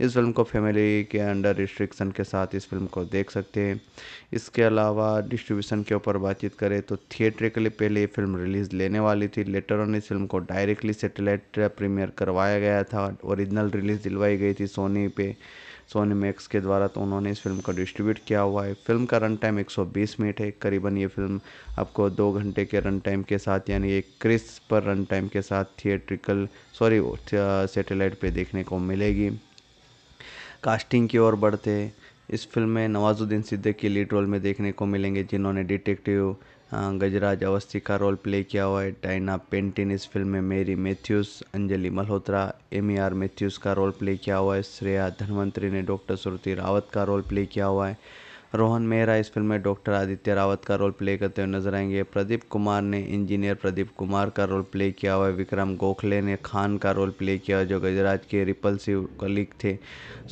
इस फिल्म को फैमिली के अंडर रिस्ट्रिक्शन के साथ इस फिल्म को देख सकते हैं इसके अलावा डिस्ट्रीब्यूशन के ऊपर बातचीत करें तो थिएटर के लिए पहले ये फिल्म रिलीज़ लेने वाली थी लेटर ऑन इस फिल्म को डायरेक्टली सेटेलाइट प्रीमियर करवाया गया था ओरिजिनल रिलीज़ दिलवाई गई थी सोनी पे सोनी मैक्स के द्वारा तो उन्होंने इस फिल्म को डिस्ट्रीब्यूट किया हुआ है फिल्म का रन टाइम 120 मिनट है करीबन ये फिल्म आपको दो घंटे के रन टाइम के साथ यानी एक क्रिस पर रन टाइम के साथ थिएट्रिकल सॉरी सेटेलाइट पे देखने को मिलेगी कास्टिंग की ओर बढ़ते इस फ़िल्म में नवाज़ुद्दीन सिद्दीकी लीड रोल में देखने को मिलेंगे जिन्होंने डिटेक्टिव गजराज अवस्थी का रोल प्ले किया हुआ है डायना पेंटिन इस फिल्म में Mary Matthews Anjali Malhotra M R Matthews का रोल प्ले किया हुआ है श्रेया धनवंतरी ने डॉक्टर श्रुति रावत का रोल प्ले किया हुआ है रोहन मेहरा इस फिल्म में डॉक्टर आदित्य रावत का रोल प्ले करते हुए नजर आएंगे प्रदीप कुमार ने इंजीनियर प्रदीप कुमार का रोल प्ले किया हुआ विक्रम गोखले ने खान का रोल प्ले किया जो गजराज के रिपल्सिव कलिक थे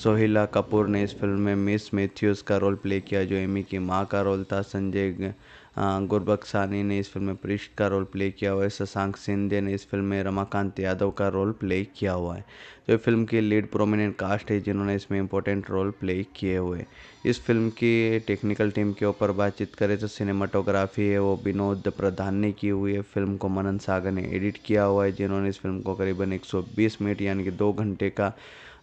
सोहिला कपूर ने इस फिल्म में मिस मैथ्यूज़ का रोल प्ले किया जो एमी की माँ का रोल था संजय गुरबख्सानी ने इस फिल्म में पृष्ठ का रोल प्ले किया हुआ है शशांक सिंधे ने इस फिल्म में रमाकांत यादव का रोल प्ले किया हुआ है तो फिल्म की लीड प्रोमिनेंट कास्ट है जिन्होंने इसमें इंपॉर्टेंट रोल प्ले किए हुए इस फिल्म की टेक्निकल टीम के ऊपर बातचीत करें तो सिनेमाटोग्राफी है वो विनोद प्रधान ने की हुई है फिल्म को मनन सागर ने एडिट किया हुआ है जिन्होंने इस फिल्म को करीबन एक मिनट यानी कि दो घंटे का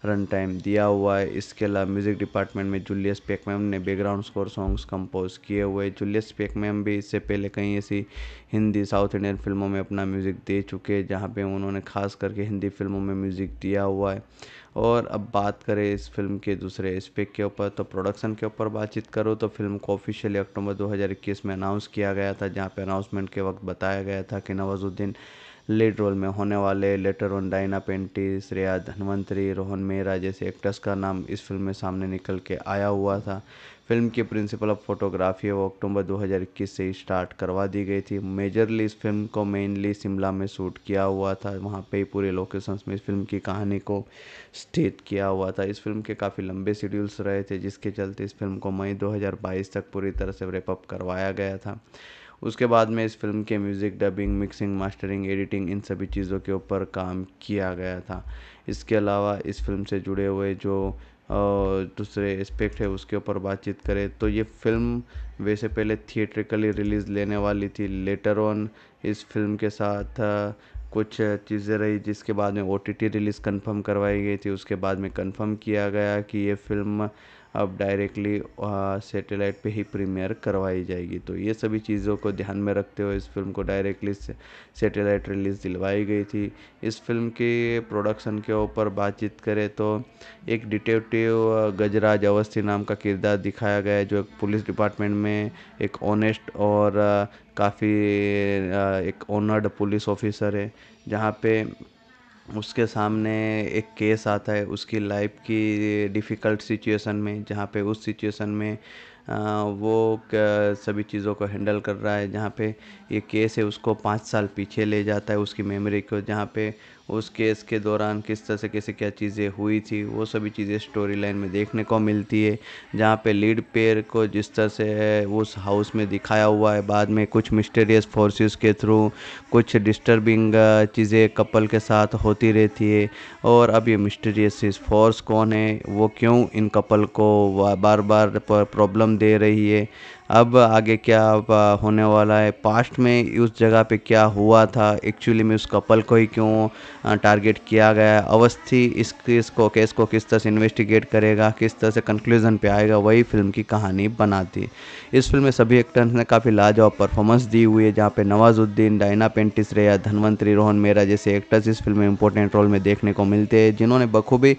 रन टाइम दिया हुआ है इसके अलावा म्यूज़िक डिपार्टमेंट में जूलियस पेकमैम ने बैकग्राउंड स्कोर सॉन्ग्स कंपोज किए हुए जूलियस पेकमैम भी इससे पहले कई ऐसी हिंदी साउथ इंडियन फिल्मों में अपना म्यूज़िक दे चुके हैं जहाँ पे उन्होंने खास करके हिंदी फिल्मों में म्यूज़िक दिया हुआ है और अब बात करें इस फिल्म के दूसरे एस्पेक्ट के ऊपर तो प्रोडक्शन के ऊपर बातचीत करो तो फिल्म को ऑफिशियली अक्टूबर 2021 में अनाउंस किया गया था जहाँ पे अनाउंसमेंट के वक्त बताया गया था कि नवाजुद्दीन लीड रोल में होने वाले लेटर ऑन डायना पेंटिस रिया धनवंतरी रोहन मेहरा जैसे एक्टर्स का नाम इस फिल्म में सामने निकल के आया हुआ था फिल्म की प्रिंसिपल ऑफ फोटोग्राफी वो अक्टूबर 2021 से स्टार्ट करवा दी गई थी मेजरली इस फिल्म को मेनली शिमला में शूट किया हुआ था वहाँ पे ही पूरे लोकेशंस में इस फिल्म की कहानी को स्थित किया हुआ था इस फिल्म के काफ़ी लंबे शेड्यूल्स रहे थे जिसके चलते इस फिल्म को मई 2022 तक पूरी तरह से रेपअप करवाया गया था उसके बाद में इस फ़िल्म के music dubbing mixing mastering editing इन सभी चीज़ों के ऊपर काम किया गया था इसके अलावा इस फ़िल्म से जुड़े हुए जो दूसरे एस्पेक्ट है उसके ऊपर बातचीत करें तो ये फ़िल्म वैसे पहले थिएट्रिकली रिलीज़ लेने वाली थी लेटर ऑन इस फिल्म के साथ कुछ चीज़ें रही जिसके बाद में O T T release confirm करवाई गई थी उसके बाद में कंफर्म किया गया कि ये फिल्म अब डायरेक्टली सेटेलाइट पे ही प्रीमियर करवाई जाएगी तो ये सभी चीज़ों को ध्यान में रखते हुए इस फिल्म को डायरेक्टली सेटेलाइट रिलीज़ दिलवाई गई थी इस फिल्म के प्रोडक्शन के ऊपर बातचीत करें तो एक डिटेक्टिव गजराज अवस्थी नाम का किरदार दिखाया गया है जो एक पुलिस डिपार्टमेंट में एक ऑनेस्ट और काफ़ी एक ऑनर्ड पुलिस ऑफिसर है जहाँ पे उसके सामने एक केस आता है उसकी लाइफ की डिफ़िकल्ट सिचुएशन में जहाँ पे उस सिचुएशन में वो सभी चीज़ों को हैंडल कर रहा है जहाँ पे ये केस है उसको पाँच साल पीछे ले जाता है उसकी मेमोरी को जहाँ पे उस केस के दौरान किस तरह से कैसे क्या चीज़ें हुई थी वो सभी चीज़ें स्टोरी लाइन में देखने को मिलती है जहाँ पे लीड पेयर को जिस तरह से उस हाउस में दिखाया हुआ है बाद में कुछ मिस्टेरियस फोर्सेस के थ्रू कुछ डिस्टर्बिंग चीज़ें कपल के साथ होती रहती है और अब ये मिस्टेरियस फोर्स कौन है वो क्यों इन कपल को बार बार प्रॉब्लम दे रही है अब आगे क्या होने वाला है पास्ट में उस जगह पे क्या हुआ था एक्चुअली में उस कपल को ही क्यों टारगेट किया गया अवस्थी इस केस को केस को किस तरह से इन्वेस्टिगेट करेगा किस तरह से कंक्लूज़न पे आएगा वही फिल्म की कहानी बनाती इस फिल्म में सभी एक्टर्स ने काफ़ी लाजवाब परफॉर्मेंस दी हुई है जहाँ पे नवाजुद्दीन डायना पेंटिस रेया धनवंतरी रोहन मेरा जैसे एक्टर्स इस फिल्म में इंपॉर्टेंट रोल में देखने को मिलते हैं जिन्होंने बखूबी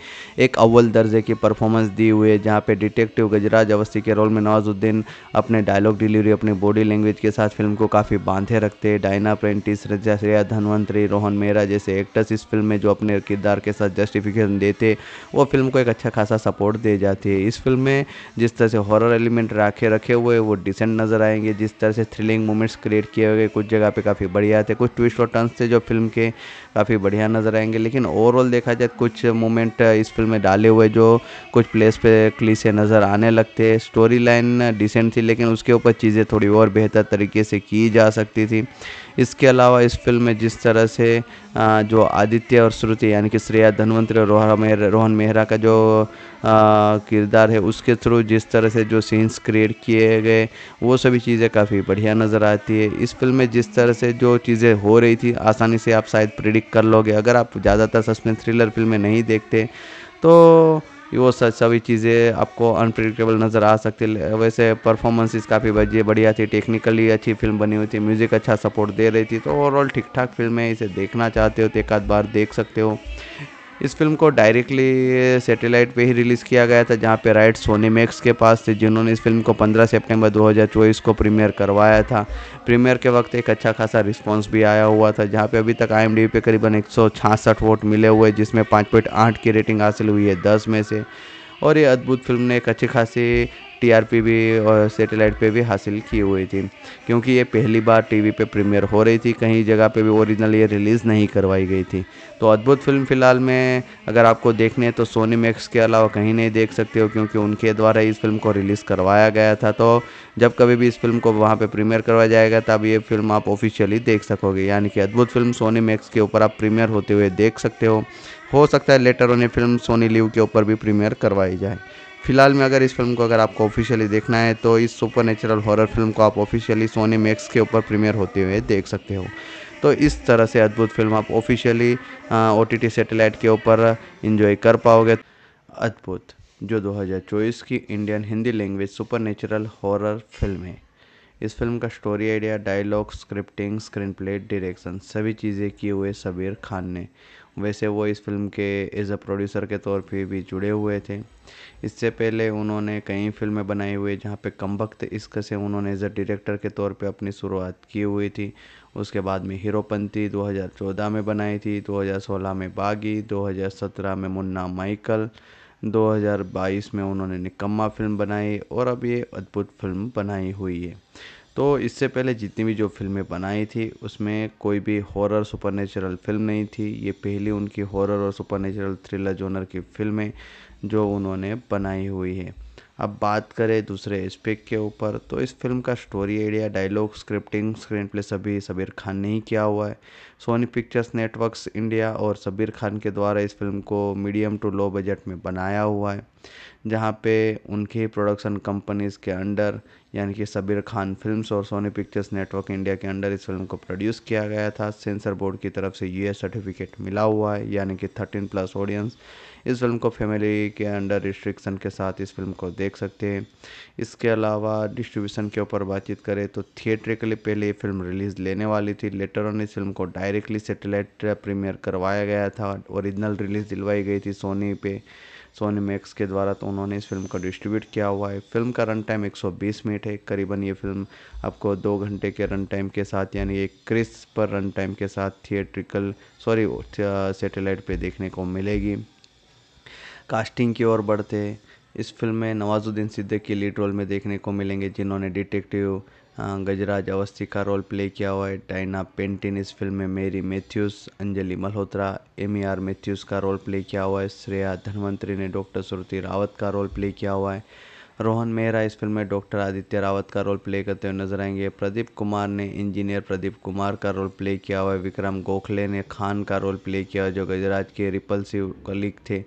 एक अव्वल दर्जे की परफॉर्मेंस दी हुई है जहाँ पे डिटेक्टिव गजराज अवस्थी के रोल में नवाजुद्दीन अपने अपने डायलॉग डिलीवरी अपने बॉडी लैंग्वेज के साथ फिल्म को काफ़ी बांधे रखते हैं डायना प्रेंटिस श्रेया धनवंतरी रोहन मेहरा जैसे एक्टर्स इस फिल्म में जो अपने किरदार के साथ जस्टिफिकेशन देते वो फिल्म को एक अच्छा खासा सपोर्ट दे जाती है इस फिल्म में जिस तरह से हॉरर एलिमेंट रखे रखे हुए वो डिसेंट नज़र आएंगे जिस तरह से थ्रिलिंग मोमेंट्स क्रिएट किए गए कुछ जगह पर काफ़ी बढ़िया थे कुछ ट्विस्ट और टर्न्स थे जो फिल्म के काफ़ी बढ़िया नज़र आएंगे लेकिन ओवरऑल देखा जाए कुछ मोमेंट इस फिल्म में डाले हुए जो कुछ प्लेस पे क्लीसे नज़र आने लगते स्टोरी लाइन डिसेंट थी लेकिन लेकिन उसके ऊपर चीज़ें थोड़ी और बेहतर तरीके से की जा सकती थी इसके अलावा इस फिल्म में जिस तरह से जो आदित्य और श्रुति यानी कि श्रेया धनवंतरी और रोहन मेहरा रोहन मेहरा का जो किरदार है उसके थ्रू जिस तरह से जो सीन्स क्रिएट किए गए वो सभी चीज़ें काफ़ी बढ़िया नज़र आती है इस फिल्म में जिस तरह से जो चीज़ें हो रही थी आसानी से आप शायद प्रिडिक्ट कर लोगे अगर आप ज़्यादातर सस्पेंस थ्रिलर फिल्में नहीं देखते तो वो सभी चीज़ें आपको अनप्रिडिक्टेबल नज़र आ सकती है वैसे परफॉर्मेंसेस काफ़ी बढ़िया थी टेक्निकली अच्छी फिल्म बनी हुई थी म्यूज़िक अच्छा सपोर्ट दे रही थी तो ओवरऑल ठीक ठाक फिल्म है इसे देखना चाहते हो तो एक आध बार देख सकते हो इस फिल्म को डायरेक्टली सैटेलाइट पे ही रिलीज़ किया गया था जहाँ पे राइट सोनी मैक्स के पास थे जिन्होंने इस फिल्म को 15 सितंबर 2024 को प्रीमियर करवाया था प्रीमियर के वक्त एक अच्छा खासा रिस्पांस भी आया हुआ था जहाँ पे अभी तक आई पे करीबन एक वोट मिले हुए जिसमें पाँच की रेटिंग हासिल हुई है दस में से और ये अद्भुत फिल्म ने एक अच्छी खासी टीआरपी भी और सेटेलाइट पे भी हासिल की हुई थी क्योंकि ये पहली बार टीवी पे प्रीमियर हो रही थी कहीं जगह पे भी ओरिजिनल ये रिलीज़ नहीं करवाई गई थी तो अद्भुत फिल्म फ़िलहाल में अगर आपको देखने तो सोनी मैक्स के अलावा कहीं नहीं देख सकते हो क्योंकि उनके द्वारा इस फिल्म को रिलीज़ करवाया गया था तो जब कभी भी इस फिल्म को वहाँ पर प्रीमियर करवाया जाएगा तब ये फिल्म आप ऑफिशियली देख सकोगे यानी कि अद्भुत फिल्म सोनी मैक्स के ऊपर आप प्रीमियर होते हुए देख सकते हो हो सकता है लेटर उन्हें फिल्म सोनी लिव के ऊपर भी प्रीमियर करवाई जाए फिलहाल में अगर इस फिल्म को अगर आपको ऑफिशियली देखना है तो इस सुपर नेचुरल हॉरर फिल्म को आप ऑफिशियली सोनी मैक्स के ऊपर प्रीमियर होते हुए देख सकते हो तो इस तरह से अद्भुत फिल्म आप ऑफिशियली ओ टी सैटेलाइट के ऊपर इन्जॉय कर पाओगे अद्भुत जो 2024 की Indian Hindi language super natural horror film है इस फिल्म का story idea dialogue scripting screen play direction सभी चीज़ें किए हुए सबीर खान ने वैसे वो इस फिल्म के एज अ प्रोड्यूसर के तौर पे भी जुड़े हुए थे इससे पहले उन्होंने कई फिल्में बनाई हुई जहाँ पे वक्त इश्क से उन्होंने एज अ डायरेक्टर के तौर पे अपनी शुरुआत की हुई थी उसके बाद में हीरोपंती 2014 में बनाई थी 2016 में बागी 2017 में मुन्ना माइकल 2022 में उन्होंने निकम्मा फिल्म बनाई और अब ये अद्भुत फिल्म बनाई हुई है तो इससे पहले जितनी भी जो फिल्में बनाई थी उसमें कोई भी हॉरर सुपर फिल्म नहीं थी ये पहली उनकी हॉरर और सुपर नेचुरल थ्रिलर जोनर की फिल्में जो उन्होंने बनाई हुई है अब बात करें दूसरे एस्पेक्ट के ऊपर तो इस फिल्म का story idea dialogue scripting screen play सभी सबीर खान ने ही किया हुआ है सोनी पिक्चर्स नेटवर्क्स इंडिया और सबीर खान के द्वारा इस फिल्म को मीडियम टू लो बजट में बनाया हुआ है जहाँ पे उनकी प्रोडक्शन कंपनीज़ के अंडर यानी कि सबीर खान फिल्म्स और सोनी पिक्चर्स नेटवर्क इंडिया के अंडर इस फिल्म को प्रोड्यूस किया गया था सेंसर बोर्ड की तरफ से यूएस सर्टिफिकेट मिला हुआ है यानी कि थर्टीन प्लस ऑडियंस इस फिल्म को फैमिली के अंडर रिस्ट्रिक्शन के साथ इस फिल्म को देख सकते हैं इसके अलावा डिस्ट्रीब्यूशन के ऊपर बातचीत करें तो थिएटर के लिए पहले ये फिल्म रिलीज़ लेने वाली थी लेटर ऑन इस फिल्म को डायरेक्टली सेटेलाइट प्रीमियर करवाया गया था ओरिजिनल रिलीज़ दिलवाई गई थी सोनी पे सोनी मैक्स के द्वारा तो उन्होंने इस फिल्म को डिस्ट्रीब्यूट किया हुआ है फिल्म का रन टाइम 120 मिनट है करीबन ये फिल्म आपको दो घंटे के रन टाइम के साथ यानी एक क्रिस पर रन टाइम के साथ थिएट्रिकल सॉरी सेटेलाइट पे देखने को मिलेगी कास्टिंग की ओर बढ़ते इस फ़िल्म में नवाज़ुद्दीन सिद्दीकी लीड रोल में देखने को मिलेंगे जिन्होंने डिटेक्टिव गजराज अवस्थी का रोल प्ले किया हुआ है डायना पेंटिन इस फिल्म में Mary Matthews Anjali Malhotra M R Matthews का रोल प्ले किया हुआ है श्रेया धनवंतरी ने डॉक्टर श्रुति रावत का रोल प्ले किया हुआ है रोहन मेहरा इस फिल्म में डॉक्टर आदित्य रावत का रोल प्ले करते हुए नजर आएंगे प्रदीप कुमार ने इंजीनियर प्रदीप कुमार का रोल प्ले किया हुआ विक्रम गोखले ने खान का रोल प्ले किया जो गजराज के रिपल्सिव कलिक थे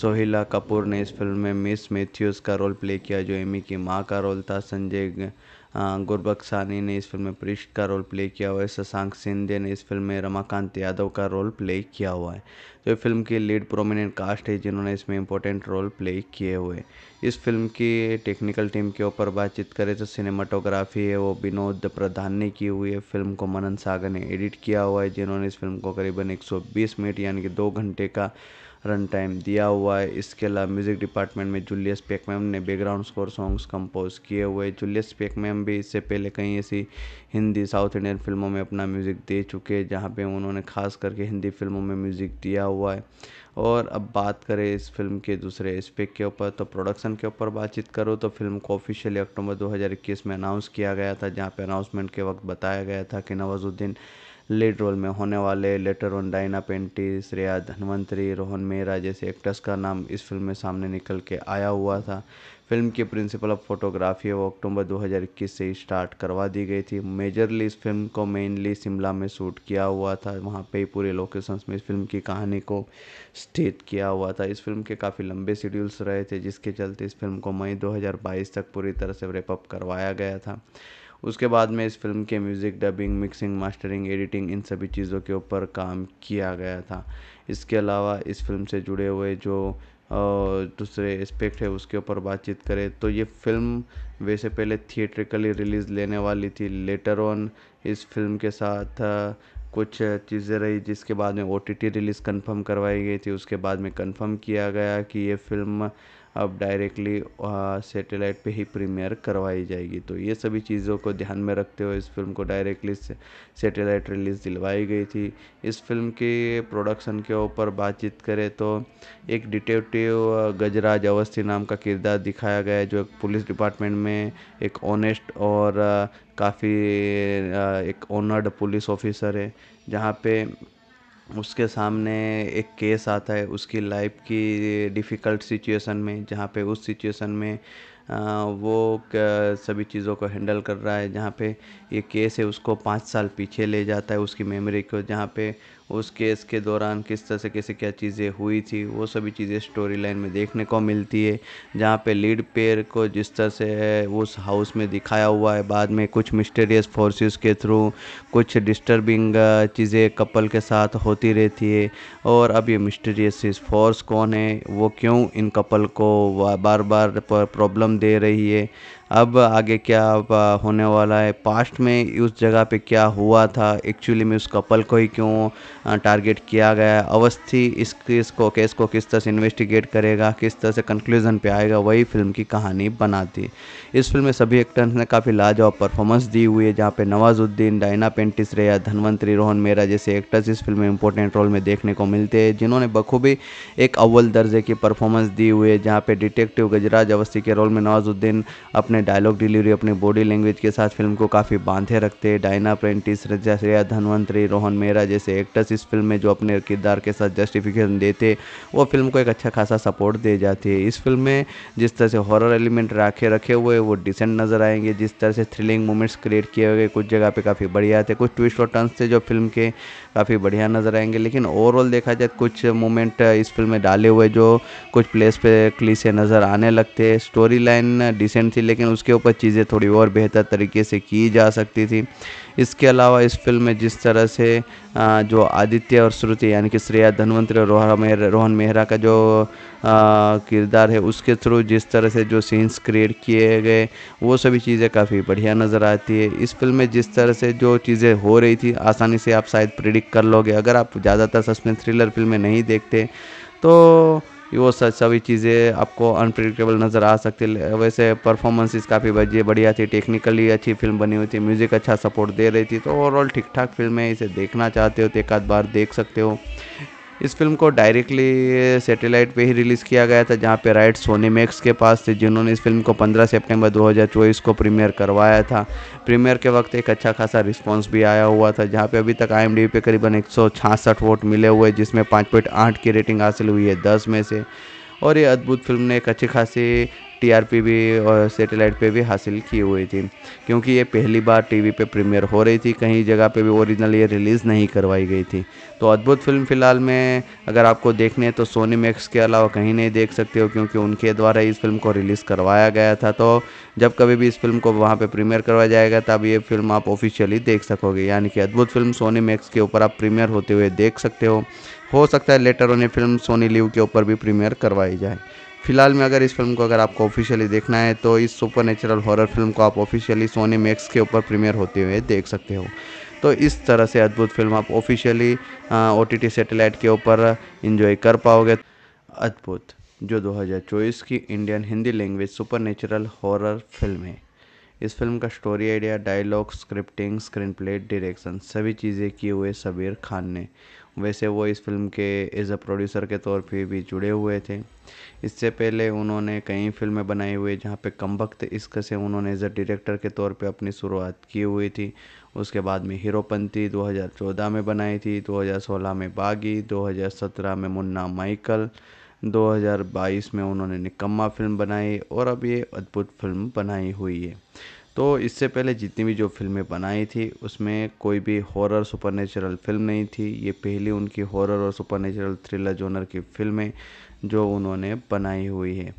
सोहिला कपूर ने इस फिल्म में मिस मैथ्यूज़ का रोल प्ले किया जो एमी की माँ का रोल था संजय गुरबख्सानी ने इस फिल्म में पृष्ठ का रोल प्ले किया हुआ है शशांक सिंधे ने इस फिल्म में रमाकांत यादव का रोल प्ले किया हुआ है तो फिल्म की लीड प्रोमिनेंट कास्ट है जिन्होंने इसमें इंपॉर्टेंट रोल प्ले किए हुए इस फिल्म की टेक्निकल टीम के ऊपर बातचीत करें तो सिनेमाटोग्राफी है वो विनोद प्रधान ने की हुई है फिल्म को मनन सागर ने एडिट किया हुआ है जिन्होंने इस फिल्म को करीबन 120 मिनट यानी कि दो घंटे का रन टाइम दिया हुआ है इसके अलावा म्यूज़िक डिपार्टमेंट में जूलियस पेकमैम ने बैकग्राउंड स्कोर सॉन्ग्स कंपोज किए हुए जूलियस पेकमैम भी इससे पहले कई ऐसी हिंदी साउथ इंडियन फिल्मों में अपना म्यूज़िक दे चुके हैं जहाँ पे उन्होंने खास करके हिंदी फिल्मों में म्यूज़िक दिया हुआ है और अब बात करें इस फिल्म के दूसरे एस्पेक्ट के ऊपर तो प्रोडक्शन के ऊपर बातचीत करो तो फिल्म को ऑफिशियली अक्टूबर 2021 में अनाउंस किया गया था जहाँ पे अनाउंसमेंट के वक्त बताया गया था कि नवाजुद्दीन लीड रोल में होने वाले लेटर ऑन डायना पेंटिस रिया धनवंतरी रोहन मेहरा जैसे एक्टर्स का नाम इस फिल्म में सामने निकल के आया हुआ था फिल्म की प्रिंसिपल ऑफ फोटोग्राफी वो अक्टूबर 2021 से स्टार्ट करवा दी गई थी मेजरली इस फिल्म को मेनली शिमला में शूट किया हुआ था वहाँ पे ही पूरे लोकेशंस में इस फिल्म की कहानी को स्थित किया हुआ था इस फिल्म के काफ़ी लंबे शेड्यूल्स रहे थे जिसके चलते इस फिल्म को मई 2022 तक पूरी तरह से रेपअप करवाया गया था उसके बाद में इस फ़िल्म के music dubbing mixing mastering editing इन सभी चीज़ों के ऊपर काम किया गया था इसके अलावा इस फ़िल्म से जुड़े हुए जो दूसरे एस्पेक्ट है उसके ऊपर बातचीत करें तो ये फ़िल्म वैसे पहले थिएट्रिकली रिलीज़ लेने वाली थी लेटर ऑन इस फिल्म के साथ कुछ चीज़ें रही जिसके बाद में O T T release confirm करवाई गई थी उसके बाद में कंफर्म किया गया कि ये फिल्म अब डायरेक्टली सेटेलाइट पे ही प्रीमियर करवाई जाएगी तो ये सभी चीज़ों को ध्यान में रखते हुए इस फिल्म को डायरेक्टली सेटेलाइट रिलीज़ दिलवाई गई थी इस फिल्म के प्रोडक्शन के ऊपर बातचीत करें तो एक डिटेक्टिव गजराज अवस्थी नाम का किरदार दिखाया गया है जो एक पुलिस डिपार्टमेंट में एक ऑनेस्ट और काफ़ी एक ऑनर्ड पुलिस ऑफिसर है जहाँ पे उसके सामने एक केस आता है उसकी लाइफ की डिफ़िकल्ट सिचुएशन में जहाँ पे उस सिचुएशन में वो सभी चीज़ों को हैंडल कर रहा है जहाँ पे ये केस है उसको पाँच साल पीछे ले जाता है उसकी मेमोरी को जहाँ पे उस केस के दौरान किस तरह से कैसे क्या चीज़ें हुई थी वो सभी चीज़ें स्टोरी लाइन में देखने को मिलती है जहाँ पे लीड पेयर को जिस तरह से उस हाउस में दिखाया हुआ है बाद में कुछ मिस्टेरियस फोर्सेस के थ्रू कुछ डिस्टर्बिंग चीज़ें कपल के साथ होती रहती है और अब ये मिस्टेरियस फोर्स कौन है वो क्यों इन कपल को बार बार प्रॉब्लम दे रही है अब आगे क्या होने वाला है पास्ट में उस जगह पे क्या हुआ था एक्चुअली में उस कपल को ही क्यों टारगेट किया गया अवस्थी इस केस को केस को किस तरह से इन्वेस्टिगेट करेगा किस तरह से कंक्लूजन पे आएगा वही फिल्म की कहानी बनाती इस फिल्म में सभी एक्टर्स ने काफ़ी लाजवाब परफॉर्मेंस दी हुई है जहाँ पे नवाजुद्दीन डायना पेंटिस रेया धनवंतरी रोहन मेरा जैसे एक्टर्स इस फिल्म में इंपॉर्टेंट रोल में देखने को मिलते हैं जिन्होंने बखूबी एक अव्वल दर्जे की परफॉर्मेंस दी हुई है जहाँ पे डिटेक्टिव गजराज अवस्थी के रोल में नवाजुद्दीन अपने डायलॉग डिलीवरी अपनी बॉडी लैंग्वेज के साथ फिल्म को काफ़ी बांधे रखते हैं डायना प्रेंटिस रजाश्रिया धनवंतरी रोहन मेहरा जैसे एक्टर्स इस फिल्म में जो अपने किरदार के साथ जस्टिफिकेशन देते वो फिल्म को एक अच्छा खासा सपोर्ट दे जाती है इस फिल्म में जिस तरह से हॉरर एलिमेंट रखे रखे हुए वो डिसेंट नज़र आएंगे जिस तरह से थ्रिलिंग मोमेंट्स क्रिएट किए हुए कुछ जगह पर काफ़ी बढ़िया थे कुछ ट्विस्ट और टर्न थे जो फिल्म के काफ़ी बढ़िया नज़र आएंगे लेकिन ओवरऑल देखा जाए तो कुछ मोमेंट इस फिल्म में डाले हुए जो कुछ प्लेस पे से नज़र आने लगते हैं स्टोरी लाइन डिसेंट थी लेकिन उसके ऊपर चीज़ें थोड़ी और बेहतर तरीके से की जा सकती थी इसके अलावा इस फिल्म में जिस तरह से जो आदित्य और श्रुति यानी कि श्रेया धनवंतरी और मेहरा रोहन मेहरा का जो किरदार है उसके थ्रू जिस तरह से जो सीन्स क्रिएट किए गए वो सभी चीज़ें काफ़ी बढ़िया नज़र आती है इस फिल्म में जिस तरह से जो चीज़ें हो रही थी आसानी से आप शायद प्रिडिक्ट क्लिक कर लोगे अगर आप ज़्यादातर सस्पेंस थ्रिलर फिल्में नहीं देखते तो वो सभी चीज़ें आपको अनप्रिडिक्टेबल नज़र आ सकती है वैसे परफॉर्मेंसेस काफ़ी बढ़िया थी टेक्निकली अच्छी फिल्म बनी हुई थी म्यूज़िक अच्छा सपोर्ट दे रही थी तो ओवरऑल ठीक ठाक फिल्म है इसे देखना चाहते हो तो एक आध बार देख सकते हो इस फिल्म को डायरेक्टली सैटेलाइट पे ही रिलीज़ किया गया था जहाँ पे राइट सोनी मैक्स के पास थे जिन्होंने इस फिल्म को 15 सितंबर 2024 को प्रीमियर करवाया था प्रीमियर के वक्त एक अच्छा खासा रिस्पांस भी आया हुआ था जहाँ पे अभी तक आई पे करीबन एक वोट मिले हुए जिसमें पाँच की रेटिंग हासिल हुई है दस में से और ये अद्भुत फिल्म ने एक अच्छी खासी टीआरपी भी और सेटेलाइट पे भी हासिल की हुई थी क्योंकि ये पहली बार टीवी पे प्रीमियर हो रही थी कहीं जगह पे भी ओरिजिनल ये रिलीज़ नहीं करवाई गई थी तो अद्भुत फिल्म फ़िलहाल में अगर आपको देखने तो सोनी मैक्स के अलावा कहीं नहीं देख सकते हो क्योंकि उनके द्वारा इस फिल्म को रिलीज़ करवाया गया था तो जब कभी भी इस फिल्म को वहाँ पर प्रीमियर करवाया जाएगा तब ये फिल्म आप ऑफिशियली देख सकोगे यानी कि अद्भुत फिल्म सोनी मैक्स के ऊपर आप प्रीमियर होते हुए देख सकते हो हो सकता है लेटर उन्हें फिल्म सोनी लिव के ऊपर भी प्रीमियर करवाई जाए फिलहाल में अगर इस फिल्म को अगर आपको ऑफिशियली देखना है तो इस सुपर नेचुरल हॉरर फिल्म को आप ऑफिशियली सोनी मैक्स के ऊपर प्रीमियर होते हुए देख सकते हो तो इस तरह से अद्भुत फिल्म आप ऑफिशियली ओ टी सैटेलाइट के ऊपर इन्जॉय कर पाओगे अद्भुत जो 2024 की Indian Hindi language super natural horror film है इस फिल्म का story idea dialogue scripting screen play direction सभी चीज़ें किए हुए सबीर खान ने वैसे वो इस फिल्म के एज अ प्रोड्यूसर के तौर पे भी जुड़े हुए थे इससे पहले उन्होंने कई फिल्में बनाई हुई जहाँ पे कम वक्त इश्क से उन्होंने एज अ डायरेक्टर के तौर पे अपनी शुरुआत की हुई थी उसके बाद में हीरोपंथी 2014 में बनाई थी 2016 में बागी 2017 में मुन्ना माइकल 2022 में उन्होंने निकम्मा फिल्म बनाई और अब ये अद्भुत फिल्म बनाई हुई है तो इससे पहले जितनी भी जो फिल्में बनाई थी उसमें कोई भी हॉरर सुपर फिल्म नहीं थी ये पहली उनकी हॉरर और नेचुरल थ्रिलर जोनर की फिल्में जो उन्होंने बनाई हुई है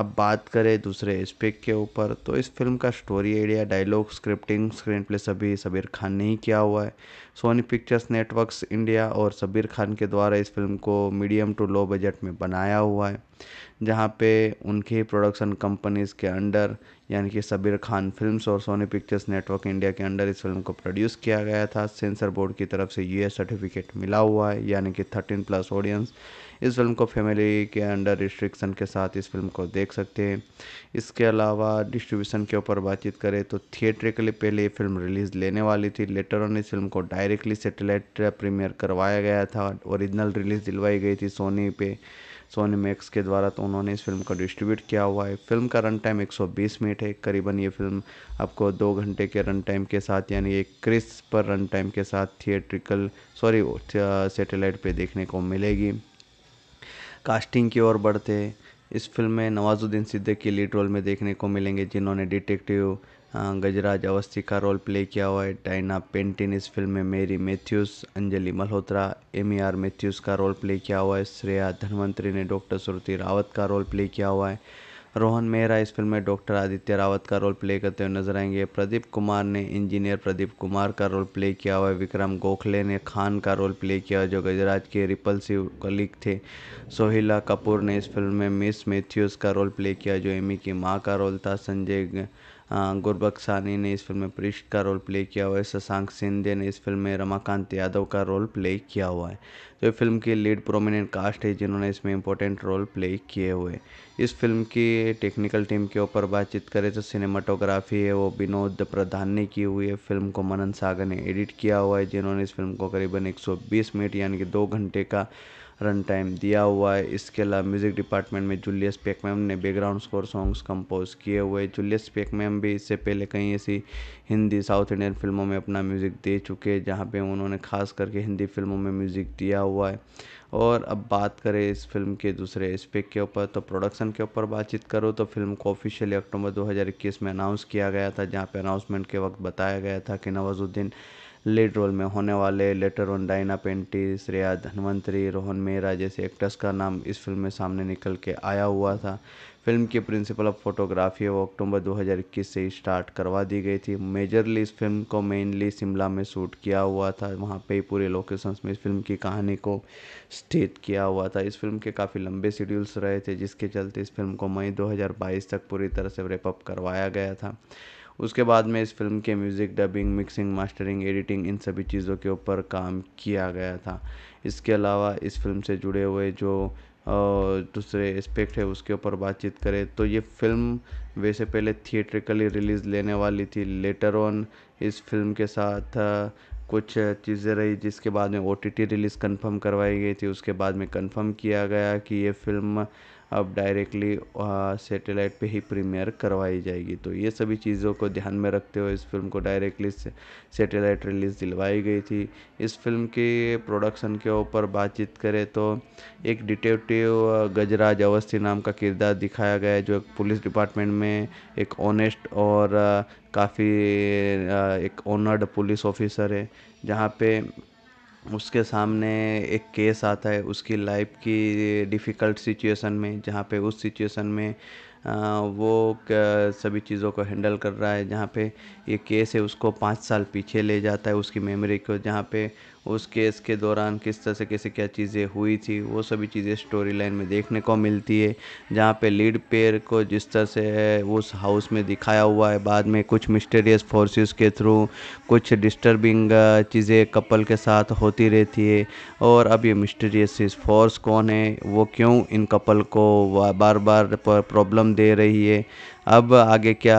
अब बात करें दूसरे एस्पेक्ट के ऊपर तो इस फिल्म का story idea dialogue scripting screen play सभी सबीर खान ने ही किया हुआ है सोनी पिक्चर्स नेटवर्क्स इंडिया और सबीर खान के द्वारा इस फिल्म को मीडियम टू लो बजट में बनाया हुआ है जहाँ पे उनकी प्रोडक्शन कंपनीज़ के अंडर यानी कि सबीर खान फिल्म्स और सोनी पिक्चर्स नेटवर्क इंडिया के अंडर इस फिल्म को प्रोड्यूस किया गया था सेंसर बोर्ड की तरफ से यूएस सर्टिफिकेट मिला हुआ है यानी कि थर्टीन प्लस ऑडियंस इस फिल्म को फैमिली के अंडर रिस्ट्रिक्शन के साथ इस फिल्म को देख सकते हैं इसके अलावा डिस्ट्रीब्यूशन के ऊपर बातचीत करें तो थिएटर के लिए पहले ये फिल्म रिलीज़ लेने वाली थी लेटर ऑन इस फिल्म को डायरेक्टली सेटेलाइट प्रीमियर करवाया गया था ओरिजिनल रिलीज़ दिलवाई गई थी सोनी पे सोनी मैक्स के द्वारा तो उन्होंने इस फिल्म को डिस्ट्रीब्यूट किया हुआ है फिल्म का रन टाइम 120 मिनट है करीबन ये फिल्म आपको दो घंटे के रन टाइम के साथ यानी एक क्रिस पर रन टाइम के साथ थिएट्रिकल सॉरी सेटेलाइट पर देखने को मिलेगी कास्टिंग की ओर बढ़ते इस फिल्म में नवाजुद्दीन सिद्दीकी लीड रोल में देखने को मिलेंगे जिन्होंने डिटेक्टिव हाँ, गजराज अवस्थी का रोल प्ले किया हुआ है डायना पेंटिन इस फिल्म में Mary Matthews Anjali Malhotra M R e Matthews का रोल प्ले किया हुआ है श्रेया धनवंतरी ने डॉक्टर श्रुति रावत का रोल प्ले किया हुआ है रोहन मेहरा इस फिल्म में डॉक्टर आदित्य रावत का रोल प्ले करते हुए नजर आएंगे प्रदीप कुमार ने इंजीनियर प्रदीप कुमार का रोल प्ले किया हुआ है विक्रम गोखले ने खान का रोल प्ले किया जो गजराज के रिपल्सिव कलिक थे सोहिला कपूर ने इस फिल्म में मिस मैथ्यूज़ का रोल प्ले किया जो एमी e की माँ का रोल था संजय गुरबख्सानी ने इस फिल्म में पृष्ठ का रोल प्ले किया हुआ है शशांक सिंधे ने इस फिल्म में रमाकांत यादव का रोल प्ले किया हुआ है तो फिल्म की लीड प्रोमिनेंट कास्ट है जिन्होंने इसमें इंपॉर्टेंट रोल प्ले किए हुए इस फिल्म की टेक्निकल टीम के ऊपर बातचीत करें तो सिनेमाटोग्राफी है वो विनोद प्रधान ने की हुई है फिल्म को मनन सागर ने एडिट किया हुआ है जिन्होंने इस फिल्म को करीबन 120 मिनट यानी कि दो घंटे का रन टाइम दिया हुआ है इसके अलावा म्यूज़िक डिपार्टमेंट में जूलियस पेकमैम ने बैकग्राउंड स्कोर सॉन्ग्स कंपोज किए हुए जूलियस पेकमैम भी इससे पहले कई ऐसी हिंदी साउथ इंडियन फिल्मों में अपना म्यूज़िक दे चुके हैं जहाँ पे उन्होंने खास करके हिंदी फिल्मों में म्यूज़िक दिया हुआ है और अब बात करें इस फिल्म के दूसरे एस्पेक्ट के ऊपर तो प्रोडक्शन के ऊपर बातचीत करो तो फिल्म को ऑफिशियली अक्टूबर 2021 में अनाउंस किया गया था जहाँ पे अनाउंसमेंट के वक्त बताया गया था कि नवाजुद्दीन लीड रोल में होने वाले लेटर ऑन डायना पेंटिस रिया धनवंतरी रोहन मेहरा जैसे एक्टर्स का नाम इस फिल्म में सामने निकल के आया हुआ था फिल्म की प्रिंसिपल ऑफ फोटोग्राफी वो अक्टूबर 2021 से स्टार्ट करवा दी गई थी मेजरली इस फिल्म को मेनली शिमला में शूट किया हुआ था वहाँ पे ही पूरे लोकेशंस में इस फिल्म की कहानी को स्थित किया हुआ था इस फिल्म के काफ़ी लंबे शेड्यूल्स रहे थे जिसके चलते इस फिल्म को मई 2022 तक पूरी तरह से रेपअप करवाया गया था उसके बाद में इस फ़िल्म के music dubbing mixing mastering editing इन सभी चीज़ों के ऊपर काम किया गया था इसके अलावा इस फ़िल्म से जुड़े हुए जो दूसरे एस्पेक्ट है उसके ऊपर बातचीत करें तो ये फ़िल्म वैसे पहले थिएट्रिकली रिलीज़ लेने वाली थी लेटर ऑन इस फिल्म के साथ कुछ चीज़ें रही जिसके बाद में O T T release confirm करवाई गई थी उसके बाद में कंफर्म किया गया कि ये फ़िल्म अब डायरेक्टली सेटेलाइट पे ही प्रीमियर करवाई जाएगी तो ये सभी चीज़ों को ध्यान में रखते हुए इस फिल्म को डायरेक्टली सेटेलाइट रिलीज़ दिलवाई गई थी इस फिल्म के प्रोडक्शन के ऊपर बातचीत करें तो एक डिटेक्टिव गजराज अवस्थी नाम का किरदार दिखाया गया है जो एक पुलिस डिपार्टमेंट में एक ऑनेस्ट और काफ़ी एक ऑनर्ड पुलिस ऑफिसर है जहाँ पे उसके सामने एक केस आता है उसकी लाइफ की डिफ़िकल्ट सिचुएशन में जहाँ पे उस सिचुएशन में वो सभी चीज़ों को हैंडल कर रहा है जहाँ पे ये केस है उसको पाँच साल पीछे ले जाता है उसकी मेमोरी को जहाँ पे उस केस के दौरान किस तरह से कैसे क्या चीज़ें हुई थी वो सभी चीज़ें स्टोरी लाइन में देखने को मिलती है जहाँ पे लीड पेयर को जिस तरह से उस हाउस में दिखाया हुआ है बाद में कुछ मिस्टेरियस फोर्सेस के थ्रू कुछ डिस्टर्बिंग चीज़ें कपल के साथ होती रहती है और अब ये मिस्टेरियस फोर्स कौन है वो क्यों इन कपल को बार बार प्रॉब्लम दे रही है अब आगे क्या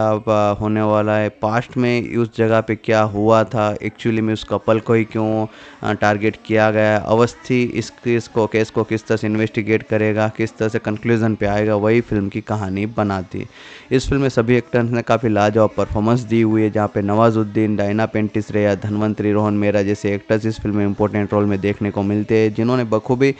होने वाला है पास्ट में उस जगह पे क्या हुआ था एक्चुअली में उस कपल को ही क्यों टारगेट किया गया अवस्थी इस केस को केस को किस तरह से इन्वेस्टिगेट करेगा किस तरह से कंक्लूज़न पे आएगा वही फिल्म की कहानी बनाती इस फिल्म में सभी एक्टर्स ने काफ़ी लाजवाब परफॉर्मेंस दी हुई है जहाँ पे नवाजुद्दीन डायना पेंटिस रेया धनवंतरी रोहन मेरा जैसे एक्टर्स इस फिल्म में इंपॉर्टेंट रोल में देखने को मिलते हैं जिन्होंने बखूबी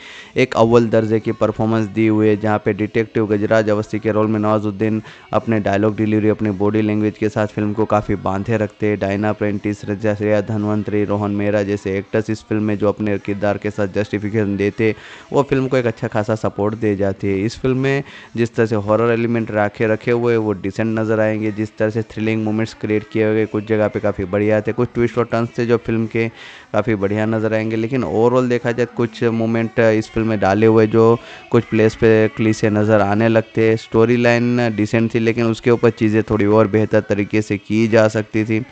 एक अव्वल दर्जे की परफॉर्मेंस दी हुई है जहाँ पे डिटेक्टिव गजराज अवस्थी के रोल में नवाजुद्दीन अपने डायलॉग डिलीवरी अपनी बॉडी लैंग्वेज के साथ फिल्म को काफ़ी बांधे रखते हैं डायना प्रेंटिस रजा श्रेया धनवंतरी रोहन मेहरा जैसे एक्टर्स इस फिल्म में जो अपने किरदार के साथ जस्टिफिकेशन देते वो फिल्म को एक अच्छा खासा सपोर्ट दे जाती है इस फिल्म में जिस तरह से हॉरर एलिमेंट रखे रखे हुए वो डिसेंट नज़र आएंगे जिस तरह से थ्रिलिंग मोमेंट्स क्रिएट किए हुए कुछ जगह पर काफ़ी बढ़िया थे कुछ ट्विस्ट और टर्न थे जो फिल्म के काफ़ी बढ़िया नज़र आएंगे लेकिन ओवरऑल देखा जाए तो कुछ मोमेंट इस फिल्म में डाले हुए जो कुछ प्लेस पे से नज़र आने लगते हैं स्टोरी लाइन डिसेंट थी लेकिन उसके ऊपर चीज़ें थोड़ी और बेहतर तरीके से की जा सकती थी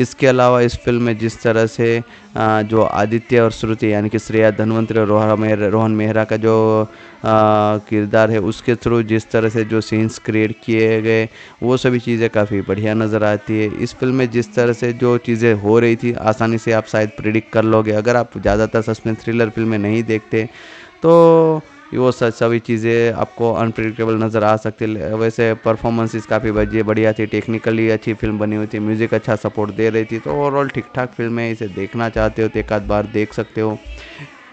इसके अलावा इस फिल्म में जिस तरह से जो आदित्य और श्रुति यानी कि श्रेया धनवंतरी और रोहन मेहरा रोहन मेहरा का जो किरदार है उसके थ्रू जिस तरह से जो सीन्स क्रिएट किए गए वो सभी चीज़ें काफ़ी बढ़िया नज़र आती है इस फिल्म में जिस तरह से जो चीज़ें हो रही थी आसानी से आप शायद प्रिडिक्ट कर लोगे अगर आप ज़्यादातर सस्पेंस थ्रिलर फिल्में नहीं देखते तो वो सभी चीज़ें आपको अनप्रिडिक्टेबल नज़र आ सकती है वैसे परफॉर्मेंसेस काफ़ी बढ़िया थी टेक्निकली अच्छी फिल्म बनी हुई थी म्यूज़िक अच्छा सपोर्ट दे रही थी तो ओवरऑल ठीक ठाक फिल्म है इसे देखना चाहते हो तो एक आध बार देख सकते हो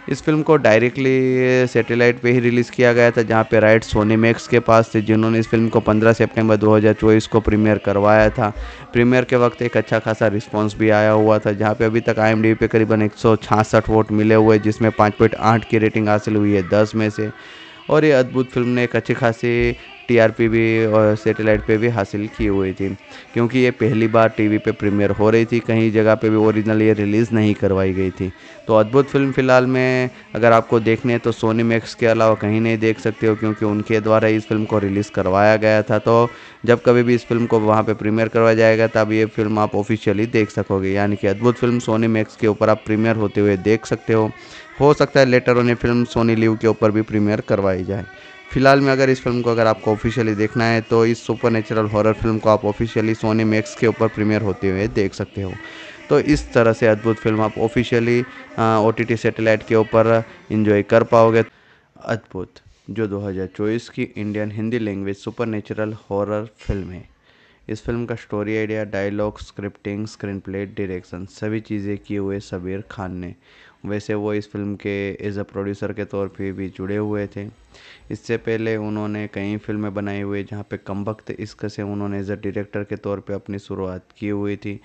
इस फिल्म को डायरेक्टली सैटेलाइट पे ही रिलीज़ किया गया था जहाँ पे राइट सोनी मैक्स के पास थे जिन्होंने इस फिल्म को 15 सितंबर 2024 को प्रीमियर करवाया था प्रीमियर के वक्त एक अच्छा खासा रिस्पांस भी आया हुआ था जहाँ पे अभी तक आई पे करीबन एक वोट मिले हुए जिसमें पाँच की रेटिंग हासिल हुई है दस में से और ये अद्भुत फिल्म ने एक अच्छी खासी टीआरपी भी और सेटेलाइट पे भी हासिल की हुई थी क्योंकि ये पहली बार टीवी पे प्रीमियर हो रही थी कहीं जगह पे भी ओरिजिनल ये रिलीज़ नहीं करवाई गई थी तो अद्भुत फिल्म फ़िलहाल में अगर आपको देखने तो सोनी मैक्स के अलावा कहीं नहीं देख सकते हो क्योंकि उनके द्वारा इस फिल्म को रिलीज़ करवाया गया था तो जब कभी भी इस फिल्म को वहाँ पर प्रीमियर करवाया जाएगा तब ये फिल्म आप ऑफिशियली देख सकोगे यानी कि अद्भुत फिल्म सोनी मैक्स के ऊपर आप प्रीमियर होते हुए देख सकते हो हो सकता है later on film Sony LIV के ऊपर भी प्रीमियर करवाई जाए फिलहाल में अगर इस फिल्म को अगर आपको ऑफिशियली देखना है तो इस सुपर नेचुरल हॉरर फिल्म को आप ऑफिशियली सोनी मैक्स के ऊपर प्रीमियर होते हुए देख सकते हो तो इस तरह से अद्भुत फिल्म आप ऑफिशियली ओ टी सैटेलाइट के ऊपर इन्जॉय कर पाओगे अद्भुत जो 2024 की Indian Hindi language super natural horror film है इस फिल्म का story idea dialogue scripting screen play direction सभी चीज़ें किए हुए सबीर खान ने वैसे वो इस फिल्म के एज अ प्रोड्यूसर के तौर पे भी जुड़े हुए थे इससे पहले उन्होंने कई फिल्में बनाई हुई जहाँ पे वक्त इश्क से उन्होंने एज अ डायरेक्टर के तौर पे अपनी शुरुआत की हुई थी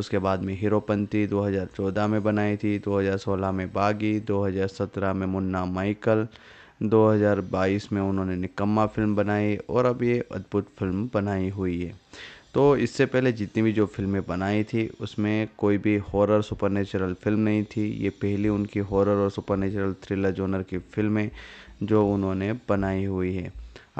उसके बाद में हीरोपंथी 2014 में बनाई थी 2016 में बागी 2017 में मुन्ना माइकल 2022 में उन्होंने निकम्मा फिल्म बनाई और अब ये अद्भुत फिल्म बनाई हुई है तो इससे पहले जितनी भी जो फिल्में बनाई थी उसमें कोई भी हॉरर सुपर फिल्म नहीं थी ये पहली उनकी हॉरर और सुपर नेचुरल थ्रिलर जोनर की फिल्में जो उन्होंने बनाई हुई है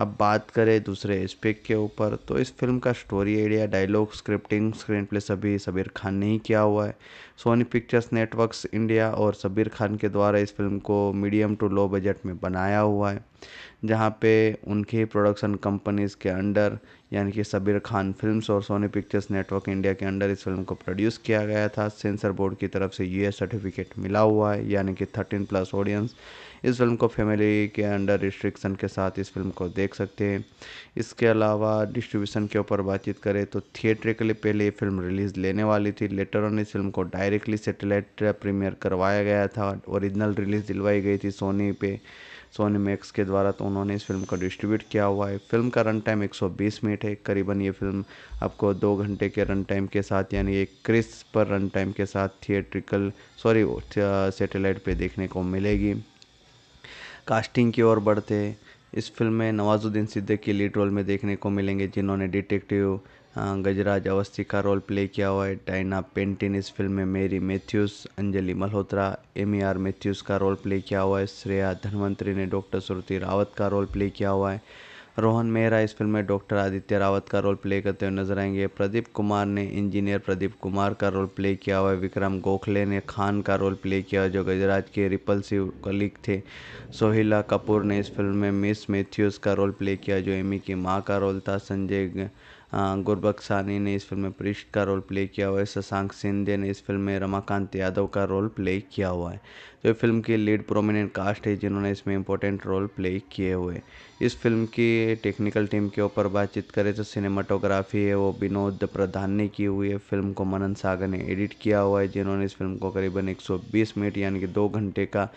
अब बात करें दूसरे एस्पेक्ट के ऊपर तो इस फिल्म का story idea dialogue scripting screen play सभी सबीर खान ने ही किया हुआ है सोनी पिक्चर्स नेटवर्क्स इंडिया और सबीर खान के द्वारा इस फिल्म को मीडियम टू लो बजट में बनाया हुआ है जहाँ पे उनकी प्रोडक्शन कंपनीज़ के अंडर यानी कि सबीर खान फिल्म्स और सोनी पिक्चर्स नेटवर्क इंडिया के अंडर इस फिल्म को प्रोड्यूस किया गया था सेंसर बोर्ड की तरफ से यूएस सर्टिफिकेट मिला हुआ है यानी कि थर्टीन प्लस ऑडियंस इस फिल्म को फैमिली के अंडर रिस्ट्रिक्शन के साथ इस फिल्म को देख सकते हैं इसके अलावा डिस्ट्रीब्यूशन के ऊपर बातचीत करें तो थिएटर के लिए पहले ये फिल्म रिलीज़ लेने वाली थी लेटर ऑन इस फिल्म को डायरेक्टली सेटेलाइट प्रीमियर करवाया गया था ओरिजिनल रिलीज़ दिलवाई गई थी सोनी पे सोनी मैक्स के द्वारा तो उन्होंने इस फिल्म को डिस्ट्रीब्यूट किया हुआ है फिल्म का रन टाइम 120 मिनट है करीबन ये फिल्म आपको दो घंटे के रन टाइम के साथ यानी एक क्रिस पर रन टाइम के साथ थिएट्रिकल सॉरी सेटेलाइट पे देखने को मिलेगी कास्टिंग की ओर बढ़ते इस फ़िल्म में नवाज़ुद्दीन सिद्दीकी लीड रोल में देखने को मिलेंगे जिन्होंने डिटेक्टिव गजराज अवस्थी का रोल प्ले किया हुआ है डायना पेंटिन इस फिल्म में Mary Matthews Anjali Malhotra M R Matthews का रोल प्ले किया हुआ है श्रेया धनवंतरी ने डॉक्टर श्रुति रावत का रोल प्ले किया हुआ है रोहन मेहरा इस फिल्म में डॉक्टर आदित्य रावत का रोल प्ले करते हुए नजर आएंगे प्रदीप कुमार ने इंजीनियर प्रदीप कुमार का रोल प्ले किया हुआ विक्रम गोखले ने खान का रोल प्ले किया जो गजराज के रिपल्सिव कलिक थे सोहिला कपूर ने इस फिल्म में मिस मैथ्यूज़ का रोल प्ले किया जो एमी की माँ का रोल था संजय सानी ने इस फिल्म में पृष्ठ का रोल प्ले किया हुआ है शशांक सिंधे ने इस फिल्म में रमाकांत यादव का रोल प्ले किया हुआ है जो तो फिल्म की लीड प्रोमिनेंट कास्ट है जिन्होंने इसमें इंपॉर्टेंट रोल प्ले किए हुए इस फिल्म की टेक्निकल टीम के ऊपर बातचीत करें तो सिनेमाटोग्राफी है वो विनोद प्रधान ने की हुई है फिल्म को मनन सागर ने एडिट किया हुआ है जिन्होंने इस फिल्म को करीबन 120 मिनट यानी कि दो घंटे का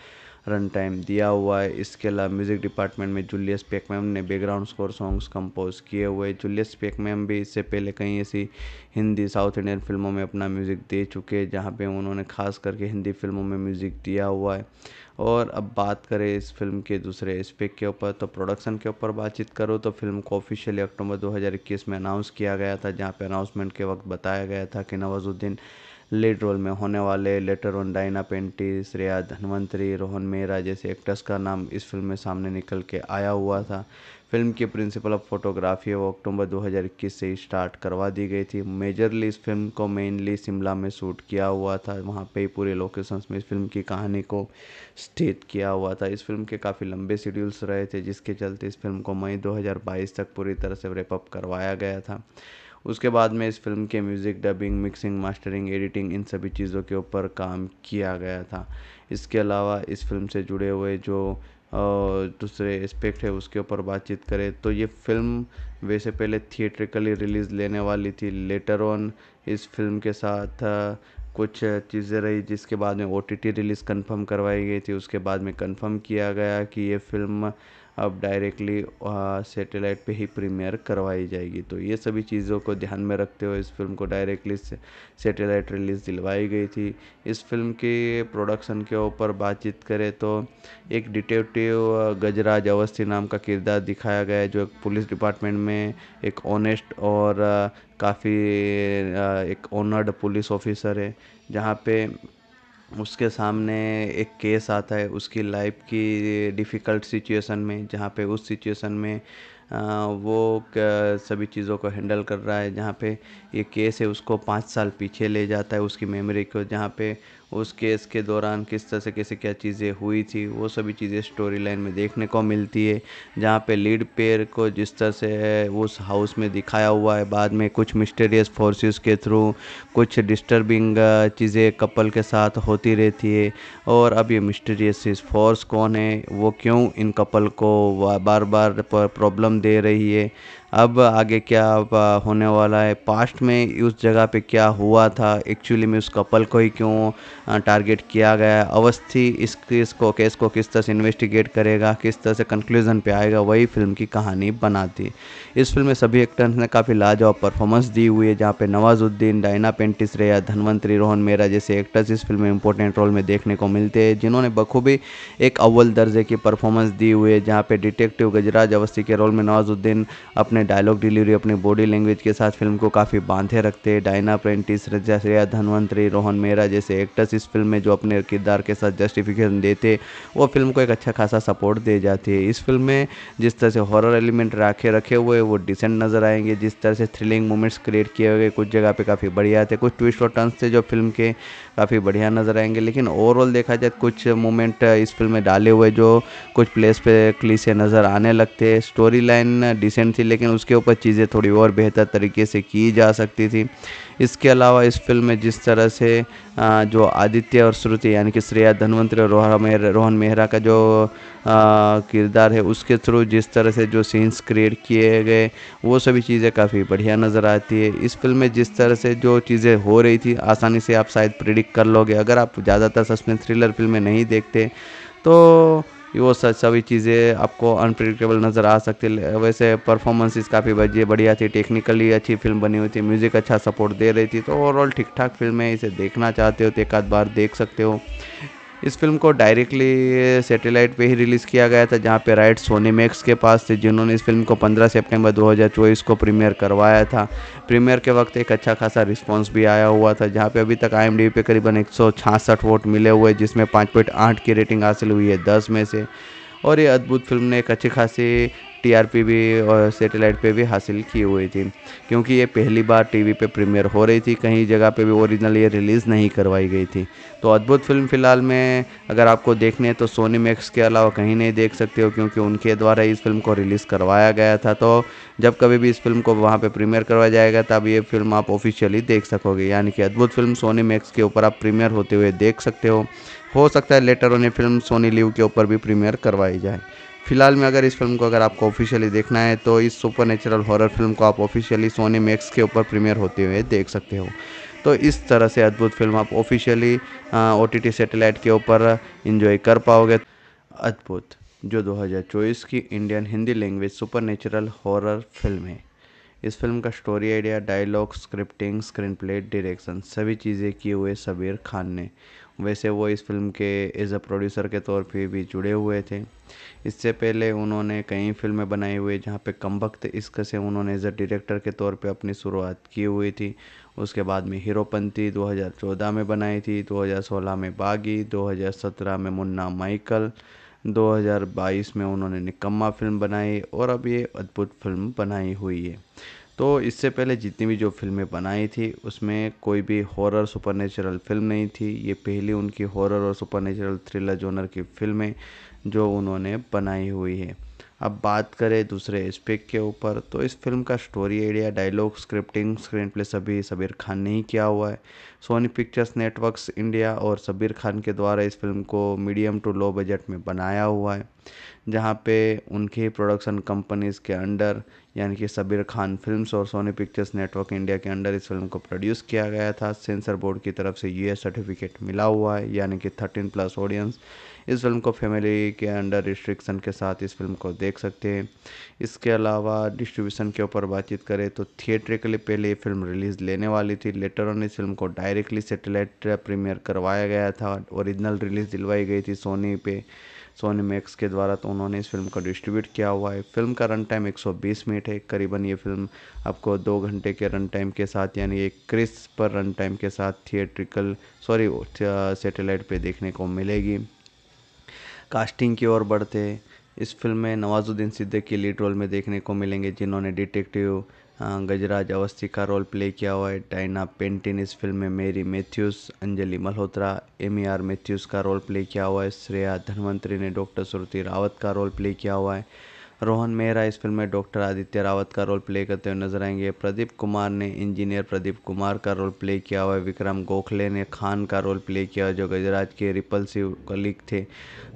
रन टाइम दिया हुआ है इसके अलावा म्यूज़िक डिपार्टमेंट में जूलियस पेकमैम ने बैकग्राउंड स्कोर सॉन्ग्स कंपोज किए हुए जूलियस पेकमैम भी इससे पहले कई ऐसी हिंदी साउथ इंडियन फिल्मों में अपना म्यूज़िक दे चुके हैं जहाँ पे उन्होंने खास करके हिंदी फिल्मों में म्यूज़िक दिया हुआ है और अब बात करें इस फिल्म के दूसरे एस्पेक्ट के ऊपर तो प्रोडक्शन के ऊपर बातचीत करो तो फिल्म को ऑफिशियली अक्टूबर 2021 में अनाउंस किया गया था जहाँ पे अनाउंसमेंट के वक्त बताया गया था कि नवाजुद्दीन लीड रोल में होने वाले लेटर ऑन डाइना पेंटिस श्रेया धनवंतरी रोहन मेहरा जैसे एक्टर्स का नाम इस फिल्म में सामने निकल के आया हुआ था फिल्म की प्रिंसिपल ऑफ फोटोग्राफी वो अक्टूबर 2021 से स्टार्ट करवा दी गई थी मेजरली इस फिल्म को मेनली शिमला में शूट किया हुआ था वहाँ पे ही पूरे लोकेशंस में इस फिल्म की कहानी को स्थित किया हुआ था इस फिल्म के काफ़ी लंबे शेड्यूल्स रहे थे जिसके चलते इस फिल्म को मई 2022 तक पूरी तरह से रेपअप करवाया गया था उसके बाद में इस फिल्म के music dubbing mixing mastering editing इन सभी चीज़ों के ऊपर काम किया गया था इसके अलावा इस फिल्म से जुड़े हुए जो दूसरे एस्पेक्ट है उसके ऊपर बातचीत करें तो ये फ़िल्म वैसे पहले थिएट्रिकली रिलीज़ लेने वाली थी लेटर ऑन इस फ़िल्म के साथ कुछ चीज़ें रही जिसके बाद में O T T release confirm करवाई गई थी उसके बाद में कंफर्म किया गया कि ये फ़िल्म अब डायरेक्टली सेटेलाइट पे ही प्रीमियर करवाई जाएगी तो ये सभी चीज़ों को ध्यान में रखते हुए इस फिल्म को डायरेक्टली सैटेलाइट सेटेलाइट रिलीज़ दिलवाई गई थी इस फिल्म के प्रोडक्शन के ऊपर बातचीत करें तो एक डिटेक्टिव गजराज अवस्थी नाम का किरदार दिखाया गया है जो एक पुलिस डिपार्टमेंट में एक ऑनेस्ट और काफ़ी एक ऑनर्ड पुलिस ऑफिसर है जहाँ पे उसके सामने एक केस आता है उसकी लाइफ की डिफ़िकल्ट सिचुएशन में जहाँ पे उस सिचुएशन में वो सभी चीज़ों को हैंडल कर रहा है जहाँ पे ये केस है उसको पाँच साल पीछे ले जाता है उसकी मेमोरी को जहाँ पे उस केस के दौरान किस तरह से कैसे क्या चीज़ें हुई थी वो सभी चीज़ें स्टोरी लाइन में देखने को मिलती है जहाँ पे लीड पेयर को जिस तरह से उस हाउस में दिखाया हुआ है बाद में कुछ मिस्टेरियस फोर्सेस के थ्रू कुछ डिस्टर्बिंग चीज़ें कपल के साथ होती रहती है और अब ये मिस्टेरियस फोर्स कौन है वो क्यों इन कपल को बार बार प्रॉब्लम दे रही है अब आगे क्या होने वाला है पास्ट में उस जगह पे क्या हुआ था एक्चुअली में उस कपल को ही क्यों टारगेट किया गया अवस्थी इस केस को केस को किस तरह से इन्वेस्टिगेट करेगा किस तरह से कंक्लूजन पे आएगा वही फिल्म की कहानी बनाती इस फिल्म में सभी एक्टर्स ने काफ़ी लाजवाब परफॉर्मेंस दी हुई है जहाँ पे नवाजुद्दीन डायना पेंटिस रेया धनवंतरी रोहन मेरा जैसे एक्टर्स इस फिल्म में इंपॉर्टेंट रोल में देखने को मिलते हैं जिन्होंने बखूबी एक अव्वल दर्जे की परफॉर्मेंस दी हुई है जहाँ पे डिटेक्टिव गजराज अवस्थी के रोल में नवाजुद्दीन अपने अपने डायलॉग डिलीवरी अपने बॉडी लैंग्वेज के साथ फिल्म को काफ़ी बांधे रखते हैं डायना प्रेंटिस श्रेया धनवंतरी रोहन मेहरा जैसे एक्टर्स इस फिल्म में जो अपने किरदार के साथ जस्टिफिकेशन देते वो फिल्म को एक अच्छा खासा सपोर्ट दे जाती है इस फिल्म में जिस तरह से हॉरर एलिमेंट रखे रखे हुए वो डिसेंट नज़र आएंगे जिस तरह से थ्रिलिंग मोमेंट्स क्रिएट किए हुए कुछ जगह पर काफ़ी बढ़िया थे कुछ ट्विस्ट और टर्न थे जो फिल्म के काफ़ी बढ़िया नज़र आएंगे लेकिन ओवरऑल देखा जाए तो कुछ मोमेंट इस फिल्म में डाले हुए जो कुछ प्लेस पे से नज़र आने लगते हैं स्टोरी लाइन डिसेंट थी लेकिन उसके ऊपर चीज़ें थोड़ी और बेहतर तरीके से की जा सकती थी इसके अलावा इस फिल्म में जिस तरह से जो आदित्य और श्रुति यानी कि श्रेया धनवंतरी और रोहन मेहरा रोहन मेहरा का जो किरदार है उसके थ्रू जिस तरह से जो सीन्स क्रिएट किए गए वो सभी चीज़ें काफ़ी बढ़िया नज़र आती है इस फिल्म में जिस तरह से जो चीज़ें हो रही थी आसानी से आप शायद प्रिडिक्ट कर लोगे अगर आप ज़्यादातर सस्पेंस थ्रिलर फिल्में नहीं देखते तो वो सभी चीज़ें आपको अनप्रिडिक्टेबल नज़र आ सकती है वैसे परफॉर्मेंसेस काफ़ी बढ़िया थी टेक्निकली अच्छी फिल्म बनी हुई थी म्यूज़िक अच्छा सपोर्ट दे रही थी तो ओवरऑल ठीक ठाक फिल्म है इसे देखना चाहते हो तो एक आध बार देख सकते हो इस फिल्म को डायरेक्टली सैटेलाइट पे ही रिलीज़ किया गया था जहाँ पे राइट सोनी मैक्स के पास थे जिन्होंने इस फिल्म को 15 सितंबर 2024 को प्रीमियर करवाया था प्रीमियर के वक्त एक अच्छा खासा रिस्पांस भी आया हुआ था जहाँ पे अभी तक आई पे करीबन एक वोट मिले हुए जिसमें पाँच की रेटिंग हासिल हुई है दस में से और ये अद्भुत फिल्म ने एक अच्छी खासी टीआरपी भी और सेटेलाइट पे भी हासिल की हुई थी क्योंकि ये पहली बार टीवी पे प्रीमियर हो रही थी कहीं जगह पे भी ओरिजिनल ये रिलीज़ नहीं करवाई गई थी तो अद्भुत फिल्म फ़िलहाल में अगर आपको देखने तो सोनी मैक्स के अलावा कहीं नहीं देख सकते हो क्योंकि उनके द्वारा इस फिल्म को रिलीज़ करवाया गया था तो जब कभी भी इस फिल्म को वहाँ पर प्रीमियर करवाया जाएगा तब ये फिल्म आप ऑफिशियली देख सकोगे यानी कि अद्भुत फिल्म सोनी मैक्स के ऊपर आप प्रीमियर होते हुए देख सकते हो हो सकता है later on film Sony LIV के ऊपर भी प्रीमियर करवाई जाए फिलहाल में अगर इस फिल्म को अगर आपको ऑफिशियली देखना है तो इस सुपर नेचुरल हॉरर फिल्म को आप ऑफिशियली सोनी मैक्स के ऊपर प्रीमियर होते हुए देख सकते हो तो इस तरह से अद्भुत फिल्म आप ऑफिशियली ओ टी सैटेलाइट के ऊपर इन्जॉय कर पाओगे अद्भुत जो 2024 की Indian Hindi language super natural horror film है इस फिल्म का story idea dialogue scripting screen play direction सभी चीज़ें किए हुए सबीर खान ने वैसे वो इस फिल्म के एज अ प्रोड्यूसर के तौर पे भी जुड़े हुए थे इससे पहले उन्होंने कई फिल्में बनाई हुई जहाँ पे वक्त इश्क से उन्होंने एज अ डायरेक्टर के तौर पे अपनी शुरुआत की हुई थी उसके बाद में हीरोपंती 2014 में बनाई थी 2016 में बागी 2017 में मुन्ना माइकल 2022 में उन्होंने निकम्मा फिल्म बनाई और अब ये अद्भुत फिल्म बनाई हुई है तो इससे पहले जितनी भी जो फिल्में बनाई थी उसमें कोई भी हॉरर सुपर फिल्म नहीं थी ये पहली उनकी हॉरर और सुपर नेचुरल थ्रिलर जोनर की फिल्में जो उन्होंने बनाई हुई है अब बात करें दूसरे एस्पेक्ट के ऊपर तो इस फिल्म का story idea dialogue scripting screen play सभी सबीर खान ने ही किया हुआ है सोनी पिक्चर्स नेटवर्क्स इंडिया और सबीर खान के द्वारा इस फिल्म को मीडियम टू लो बजट में बनाया हुआ है जहाँ पे उनकी प्रोडक्शन कंपनीज़ के अंडर यानी कि सबीर खान फिल्म्स और सोनी पिक्चर्स नेटवर्क इंडिया के अंडर इस फिल्म को प्रोड्यूस किया गया था सेंसर बोर्ड की तरफ से यूएस सर्टिफिकेट मिला हुआ है यानी कि थर्टीन प्लस ऑडियंस इस फिल्म को फैमिली के अंडर रिस्ट्रिक्शन के साथ इस फिल्म को देख सकते हैं इसके अलावा डिस्ट्रीब्यूशन के ऊपर बातचीत करें तो थिएटर के लिए पहले ये फिल्म रिलीज़ लेने वाली थी लेटर ऑन इस फिल्म को डायरेक्टली सेटेलाइट प्रीमियर करवाया गया था ओरिजिनल रिलीज़ दिलवाई गई थी सोनी पे सोनी मैक्स के द्वारा तो उन्होंने इस फिल्म को डिस्ट्रीब्यूट किया हुआ है फिल्म का रन टाइम 120 मिनट है करीबन ये फिल्म आपको दो घंटे के रन टाइम के साथ यानी एक क्रिस पर रन टाइम के साथ थिएट्रिकल सॉरी सेटेलाइट पे देखने को मिलेगी कास्टिंग की ओर बढ़ते इस फिल्म में नवाजुद्दीन सिद्दीकी लीड रोल में देखने को मिलेंगे जिन्होंने डिटेक्टिव गजराज अवस्थी का रोल प्ले किया हुआ है डायना पेंटिन इस फिल्म में Mary Matthews Anjali Malhotra M R Matthews का रोल प्ले किया हुआ है श्रेया धनवंतरी ने डॉक्टर श्रुति रावत का रोल प्ले किया हुआ है रोहन मेहरा इस फिल्म में डॉक्टर आदित्य रावत का रोल प्ले करते हुए नजर आएंगे प्रदीप कुमार ने इंजीनियर प्रदीप कुमार का रोल प्ले किया हुआ विक्रम गोखले ने खान का रोल प्ले किया जो गजराज के रिपल्सिव कलिक थे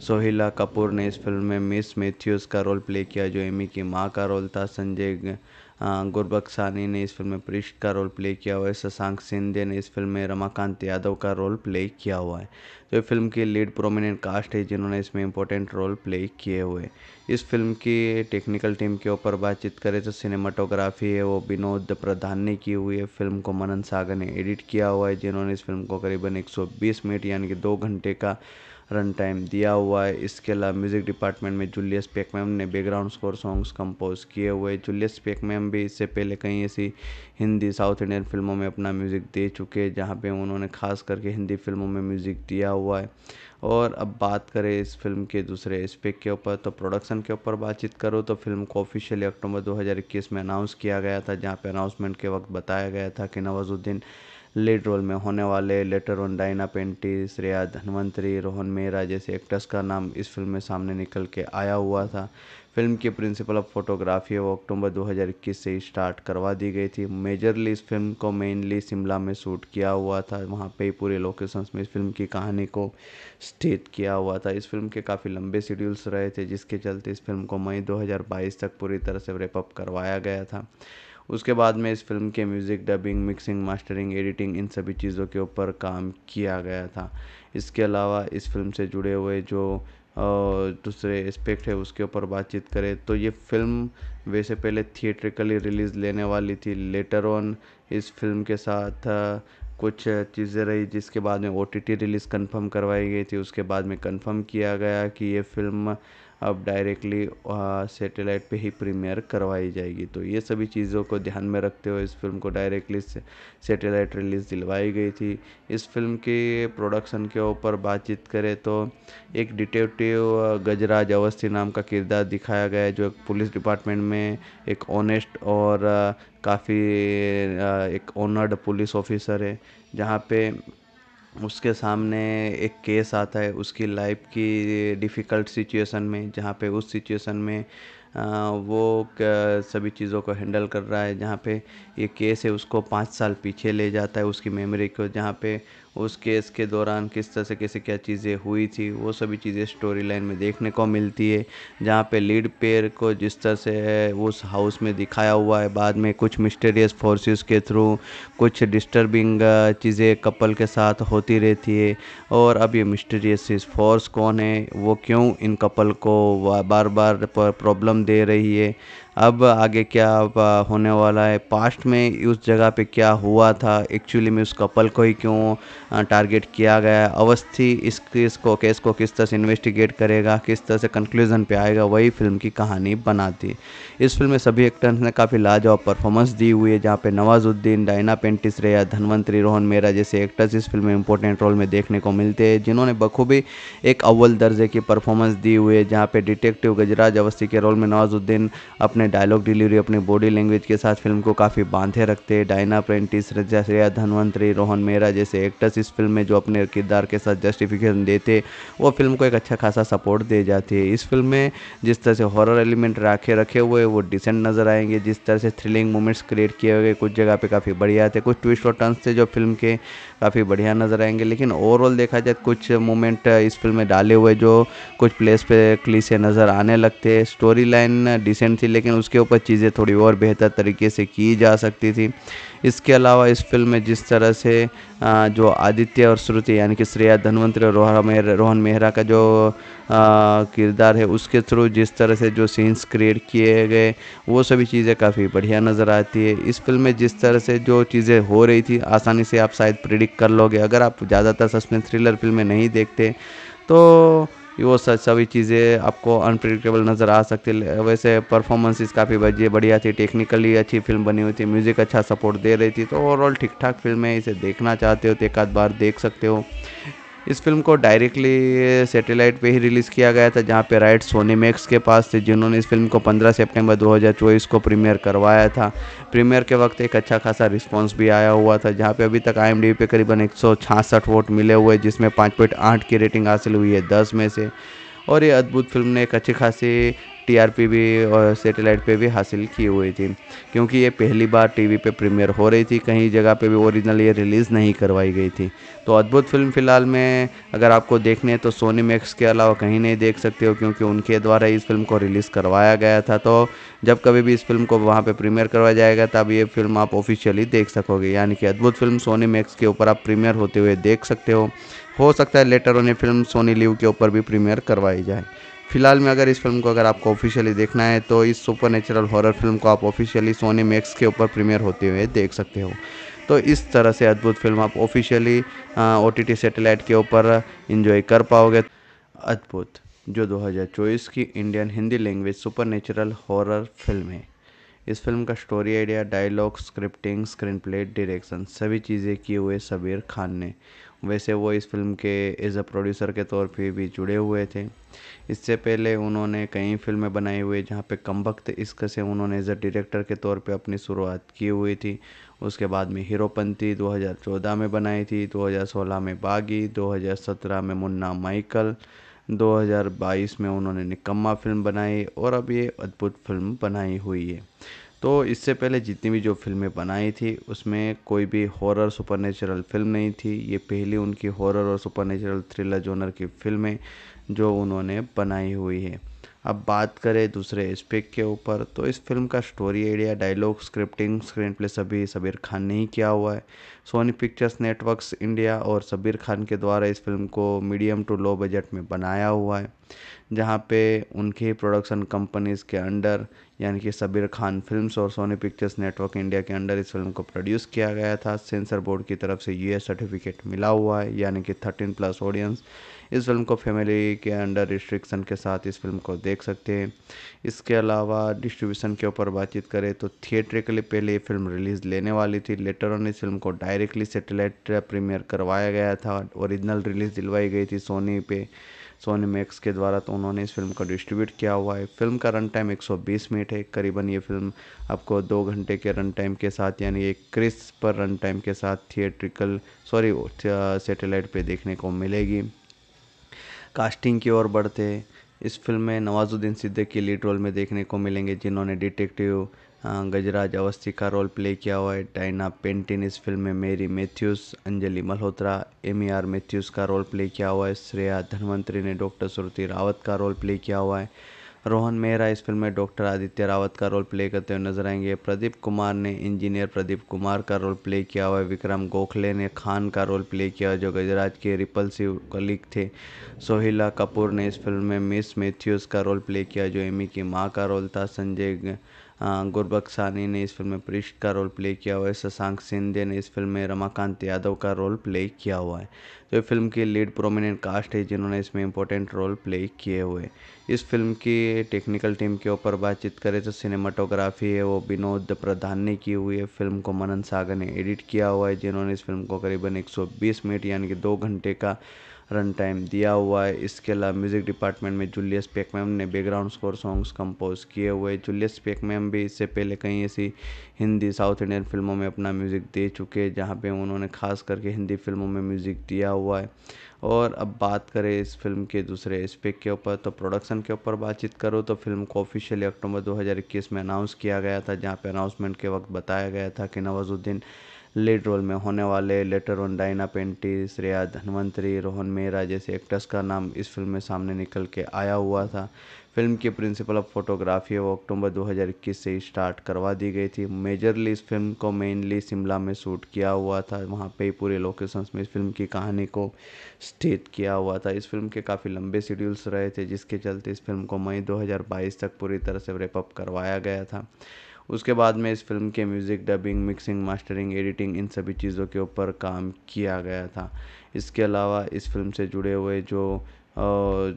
सोहिला कपूर ने इस फिल्म में मिस मैथ्यूज़ का रोल प्ले किया जो एमी की माँ का रोल था संजय गुरबख्सानी ने इस फिल्म में पृष्ठ का रोल प्ले किया हुआ है शशांक सिंधे ने इस फिल्म में रमाकांत यादव का रोल प्ले किया हुआ है तो ये फिल्म की लीड प्रोमिनेंट कास्ट है जिन्होंने इसमें इंपॉर्टेंट रोल प्ले किए हुए इस फिल्म की टेक्निकल टीम के ऊपर बातचीत करें तो सिनेमाटोग्राफी है वो विनोद प्रधान ने की हुई है फिल्म को मनन सागर ने एडिट किया हुआ है जिन्होंने इस फिल्म को करीबन 120 मिनट यानी कि दो घंटे का रन टाइम दिया हुआ है इसके अलावा म्यूज़िक डिपार्टमेंट में जूलियस पेकमैम ने बैकग्राउंड स्कोर सॉन्ग्स कंपोज किए हुए जूलियस पेकमैम भी इससे पहले कई ऐसी हिंदी साउथ इंडियन फिल्मों में अपना म्यूज़िक दे चुके हैं जहाँ पे उन्होंने खास करके हिंदी फिल्मों में म्यूज़िक दिया हुआ है और अब बात करें इस फिल्म के दूसरे एस्पेक्ट के ऊपर तो प्रोडक्शन के ऊपर बातचीत करो तो फिल्म को ऑफिशियली अक्टूबर 2021 में अनाउंस किया गया था जहाँ पे अनाउंसमेंट के वक्त बताया गया था कि नवाजुद्दीन लीड रोल में होने वाले लेटर ऑन डायना पेंटिस रिया धनवंतरी रोहन मेहरा जैसे एक्टर्स का नाम इस फिल्म में सामने निकल के आया हुआ था फिल्म की प्रिंसिपल ऑफ फोटोग्राफी वो अक्टूबर 2021 से स्टार्ट करवा दी गई थी मेजरली इस फिल्म को मेनली शिमला में शूट किया हुआ था वहाँ पे ही पूरे लोकेशंस में इस फिल्म की कहानी को स्थित किया हुआ था इस फिल्म के काफ़ी लंबे शेड्यूल्स रहे थे जिसके चलते इस फिल्म को मई 2022 तक पूरी तरह से रेपअप करवाया गया था उसके बाद में इस फ़िल्म के music dubbing mixing mastering editing इन सभी चीज़ों के ऊपर काम किया गया था इसके अलावा इस फ़िल्म से जुड़े हुए जो दूसरे एस्पेक्ट है उसके ऊपर बातचीत करें तो ये फ़िल्म वैसे पहले थिएट्रिकली रिलीज़ लेने वाली थी लेटर ऑन इस फिल्म के साथ कुछ चीज़ें रही जिसके बाद में ओ रिलीज़ कंफर्म करवाई गई थी उसके बाद में कंफर्म किया गया कि ये फिल्म अब डायरेक्टली सेटेलाइट पे ही प्रीमियर करवाई जाएगी तो ये सभी चीज़ों को ध्यान में रखते हुए इस फिल्म को डायरेक्टली सैटेलाइट सेटेलाइट रिलीज़ दिलवाई गई थी इस फिल्म के प्रोडक्शन के ऊपर बातचीत करें तो एक डिटेक्टिव गजराज अवस्थी नाम का किरदार दिखाया गया है जो एक पुलिस डिपार्टमेंट में एक ऑनेस्ट और काफ़ी एक ऑनर्ड पुलिस ऑफिसर है जहाँ पे उसके सामने एक केस आता है उसकी लाइफ की डिफ़िकल्ट सिचुएशन में जहाँ पे उस सिचुएशन में वो सभी चीज़ों को हैंडल कर रहा है जहाँ पे ये केस है उसको पाँच साल पीछे ले जाता है उसकी मेमोरी को जहाँ पे उस केस के दौरान किस तरह से कैसे क्या चीज़ें हुई थी वो सभी चीज़ें स्टोरी लाइन में देखने को मिलती है जहाँ पे लीड पेयर को जिस तरह से उस हाउस में दिखाया हुआ है बाद में कुछ मिस्टेरियस फोर्सेस के थ्रू कुछ डिस्टर्बिंग चीज़ें कपल के साथ होती रहती है और अब ये मिस्टेरियस फोर्स कौन है वो क्यों इन कपल को बार बार प्रॉब्लम दे रही है अब आगे क्या होने वाला है पास्ट में उस जगह पे क्या हुआ था एक्चुअली में उस कपल को ही क्यों टारगेट किया गया अवस्थी इस केस को केस को किस तरह से इन्वेस्टिगेट करेगा किस तरह से कंक्लूजन पे आएगा वही फिल्म की कहानी बनाती इस फिल्म में सभी एक्टर्स ने काफ़ी लाजवाब परफॉर्मेंस दी हुई है जहाँ पे नवाजुद्दीन डायना पेंटिस रेया धनवंतरी रोहन मेरा जैसे एक्टर्स इस फिल्म में इंपॉर्टेंट रोल में देखने को मिलते हैं जिन्होंने बखूबी एक अव्वल दर्जे की परफॉर्मेंस दी हुई है जहाँ पे डिटेक्टिव गजराज अवस्थी के रोल में नवाजुद्दीन अपने अपने डायलॉग डिलीवरी अपने बॉडी लैंग्वेज के साथ फिल्म को काफ़ी बांधे रखते हैं डायना प्रेंटिस श्रेया धनवंतरी रोहन मेहरा जैसे एक्टर्स इस फिल्म में जो अपने किरदार के साथ जस्टिफिकेशन देते वो फिल्म को एक अच्छा खासा सपोर्ट दे जाती है इस फिल्म में जिस तरह से हॉरर एलिमेंट रखे रखे हुए वो डिसेंट नज़र आएंगे जिस तरह से थ्रिलिंग मोमेंट्स क्रिएट किए गए कुछ जगह पर काफ़ी बढ़िया थे कुछ ट्विस्ट और टर्न्स थे जो फिल्म के काफ़ी बढ़िया नज़र आएंगे लेकिन ओवरऑल देखा जाए कुछ मोमेंट इस फिल्म में डाले हुए जो कुछ प्लेस पे क्लीसे नज़र आने लगते स्टोरी लाइन डिसेंट थी लेकिन लेकिन उसके ऊपर चीज़ें थोड़ी और बेहतर तरीके से की जा सकती थी इसके अलावा इस फिल्म में जिस तरह से जो आदित्य और श्रुति यानी कि श्रेया धनवंतरी और रोहन मेहर रोहन मेहरा का जो किरदार है उसके थ्रू जिस तरह से जो सीन्स क्रिएट किए गए वो सभी चीज़ें काफ़ी बढ़िया नज़र आती है इस फिल्म में जिस तरह से जो चीज़ें हो रही थी आसानी से आप शायद प्रिडिक्ट कर लोगे अगर आप ज़्यादातर सस्पेंस थ्रिलर फिल्में नहीं देखते तो वो सभी चीज़ें आपको अनप्रिडिक्टेबल नज़र आ सकती है वैसे परफॉर्मेंसेस काफ़ी बढ़िया थी टेक्निकली अच्छी फिल्म बनी हुई थी म्यूज़िक अच्छा सपोर्ट दे रही थी तो ओवरऑल ठीक ठाक फिल्म है इसे देखना चाहते हो तो एक आध बार देख सकते हो इस फिल्म को डायरेक्टली सैटेलाइट पे ही रिलीज़ किया गया था जहाँ पे राइट सोनी मैक्स के पास थे जिन्होंने इस फिल्म को 15 सितंबर 2024 को प्रीमियर करवाया था प्रीमियर के वक्त एक अच्छा खासा रिस्पॉन्स भी आया हुआ था जहाँ पे अभी तक आई पे करीबन एक वोट मिले हुए जिसमें पाँच की रेटिंग हासिल हुई है दस में से और ये अद्भुत फिल्म ने एक अच्छी खासी टीआरपी भी और सेटेलाइट पे भी हासिल की हुई थी क्योंकि ये पहली बार टीवी पे प्रीमियर हो रही थी कहीं जगह पे भी ओरिजिनल ये रिलीज़ नहीं करवाई गई थी तो अद्भुत फिल्म फ़िलहाल में अगर आपको देखने तो सोनी मैक्स के अलावा कहीं नहीं देख सकते हो क्योंकि उनके द्वारा इस फिल्म को रिलीज़ करवाया गया था तो जब कभी भी इस फिल्म को वहाँ पर प्रीमियर करवाया जाएगा तब ये फिल्म आप ऑफिशियली देख सकोगे यानी कि अद्भुत फिल्म सोनी मैक्स के ऊपर आप प्रीमियर होते हुए देख सकते हो हो सकता है later on film Sony LIV के ऊपर भी प्रीमियर करवाई जाए फिलहाल में अगर इस फिल्म को अगर आपको ऑफिशियली देखना है तो इस सुपर नेचुरल हॉरर फिल्म को आप ऑफिशियली सोनी मैक्स के ऊपर प्रीमियर होते हुए देख सकते हो तो इस तरह से अद्भुत फिल्म आप ऑफिशियली ओ टी सैटेलाइट के ऊपर इन्जॉय कर पाओगे अद्भुत जो 2024 की Indian Hindi language super natural horror film है इस फिल्म का story idea dialogue scripting screen play direction सभी चीज़ें किए हुए सबीर खान ने वैसे वो इस फिल्म के एज अ प्रोड्यूसर के तौर पे भी जुड़े हुए थे इससे पहले उन्होंने कई फिल्में बनाई हुई जहाँ पे वक्त इश्क से उन्होंने एज अ डायरेक्टर के तौर पे अपनी शुरुआत की हुई थी उसके बाद में हीरोपंती 2014 में बनाई थी 2016 में बागी 2017 में मुन्ना माइकल 2022 में उन्होंने निकम्मा फिल्म बनाई और अब ये अद्भुत फिल्म बनाई हुई है तो इससे पहले जितनी भी जो फिल्में बनाई थी उसमें कोई भी हॉरर सुपर फिल्म नहीं थी ये पहली उनकी हॉरर और सुपर नेचुरल थ्रिलर जोनर की फिल्में जो उन्होंने बनाई हुई है अब बात करें दूसरे एस्पेक्ट के ऊपर तो इस फिल्म का story idea dialogue scripting screen play सभी सबीर खान ने ही किया हुआ है सोनी पिक्चर्स नेटवर्क्स इंडिया और सबीर खान के द्वारा इस फिल्म को मीडियम टू लो बजट में बनाया हुआ है जहाँ पे उनकी प्रोडक्शन कंपनीज़ के अंडर यानी कि सबीर खान फिल्म्स और सोनी पिक्चर्स नेटवर्क इंडिया के अंडर इस फिल्म को प्रोड्यूस किया गया था सेंसर बोर्ड की तरफ से यूएस सर्टिफिकेट मिला हुआ है यानी कि थर्टीन प्लस ऑडियंस इस फिल्म को फैमिली के अंडर रिस्ट्रिक्शन के साथ इस फिल्म को देख सकते हैं इसके अलावा डिस्ट्रीब्यूशन के ऊपर बातचीत करें तो थिएटर के लिए पहले ये फिल्म रिलीज़ लेने वाली थी लेटर ऑन इस फिल्म को डायरेक्टली सेटेलाइट प्रीमियर करवाया गया था ओरिजिनल रिलीज़ दिलवाई गई थी सोनी पे सोनी मैक्स के द्वारा तो उन्होंने इस फिल्म को डिस्ट्रीब्यूट किया हुआ है फिल्म का रन टाइम 120 मिनट है करीबन ये फिल्म आपको दो घंटे के रन टाइम के साथ यानी एक क्रिस पर रन टाइम के साथ थिएट्रिकल सॉरी सेटेलाइट पे देखने को मिलेगी कास्टिंग की ओर बढ़ते इस फ़िल्म में नवाज़ुद्दीन सिद्दीकी लीड रोल में देखने को मिलेंगे जिन्होंने डिटेक्टिव गजराज अवस्थी का रोल प्ले किया हुआ है डायना पेंटिन इस फिल्म में Mary Matthews Anjali Malhotra M R Matthews का रोल प्ले किया हुआ है श्रेया धनवंतरी ने डॉक्टर श्रुति रावत का रोल प्ले किया हुआ है रोहन मेहरा इस फिल्म में डॉक्टर आदित्य रावत का रोल प्ले करते हुए नजर आएंगे प्रदीप कुमार ने इंजीनियर प्रदीप कुमार का रोल प्ले किया हुआ विक्रम गोखले ने खान का रोल प्ले किया जो गजराज के रिपल्सिव कलीग थे सोहिला कपूर ने इस फिल्म में मिस मैथ्यूज़ का रोल प्ले किया जो एमी की माँ का रोल था संजय गुरबख्सानी ने इस फिल्म में पृष्ठ का रोल प्ले किया हुआ है शशांक सिंधे ने इस फिल्म में रमाकांत यादव का रोल प्ले किया हुआ है तो फिल्म की लीड प्रोमिनेंट कास्ट है जिन्होंने इसमें इंपॉर्टेंट रोल प्ले किए हुए इस फिल्म की टेक्निकल टीम के ऊपर बातचीत करें तो सिनेमाटोग्राफी है वो विनोद प्रधान ने की हुई है फिल्म को मनन सागर ने एडिट किया हुआ है जिन्होंने इस फिल्म को करीबन 120 मिनट यानी कि दो घंटे का रन टाइम दिया हुआ है इसके अलावा म्यूज़िक डिपार्टमेंट में जूलियस पेकमैम ने बैकग्राउंड स्कोर सॉन्ग्स कंपोज किए हुए जूलियस पेकमैम भी इससे पहले कई ऐसी हिंदी साउथ इंडियन फिल्मों में अपना म्यूज़िक दे चुके हैं जहाँ पे उन्होंने खास करके हिंदी फिल्मों में म्यूज़िक दिया हुआ है और अब बात करें इस फिल्म के दूसरे एस्पेक्ट के ऊपर तो प्रोडक्शन के ऊपर बातचीत करो तो फिल्म को ऑफिशियली अक्टूबर 2021 में अनाउंस किया गया था जहाँ पे अनाउंसमेंट के वक्त बताया गया था कि नवाजुद्दीन लीड रोल में होने वाले लेटर ऑन डायना पेंटिस रिया धनवंतरी रोहन मेहरा जैसे एक्टर्स का नाम इस फिल्म में सामने निकल के आया हुआ था फिल्म की प्रिंसिपल ऑफ फोटोग्राफी वो अक्टूबर 2021 से स्टार्ट करवा दी गई थी मेजरली इस फिल्म को मेनली शिमला में शूट किया हुआ था वहाँ पे ही पूरे लोकेशंस में इस फिल्म की कहानी को स्थित किया हुआ था इस फिल्म के काफ़ी लंबे शेड्यूल्स रहे थे जिसके चलते इस फिल्म को मई 2022 तक पूरी तरह से रेपअप करवाया गया था उसके बाद में इस फ़िल्म के music dubbing mixing mastering editing इन सभी चीज़ों के ऊपर काम किया गया था इसके अलावा इस फ़िल्म से जुड़े हुए जो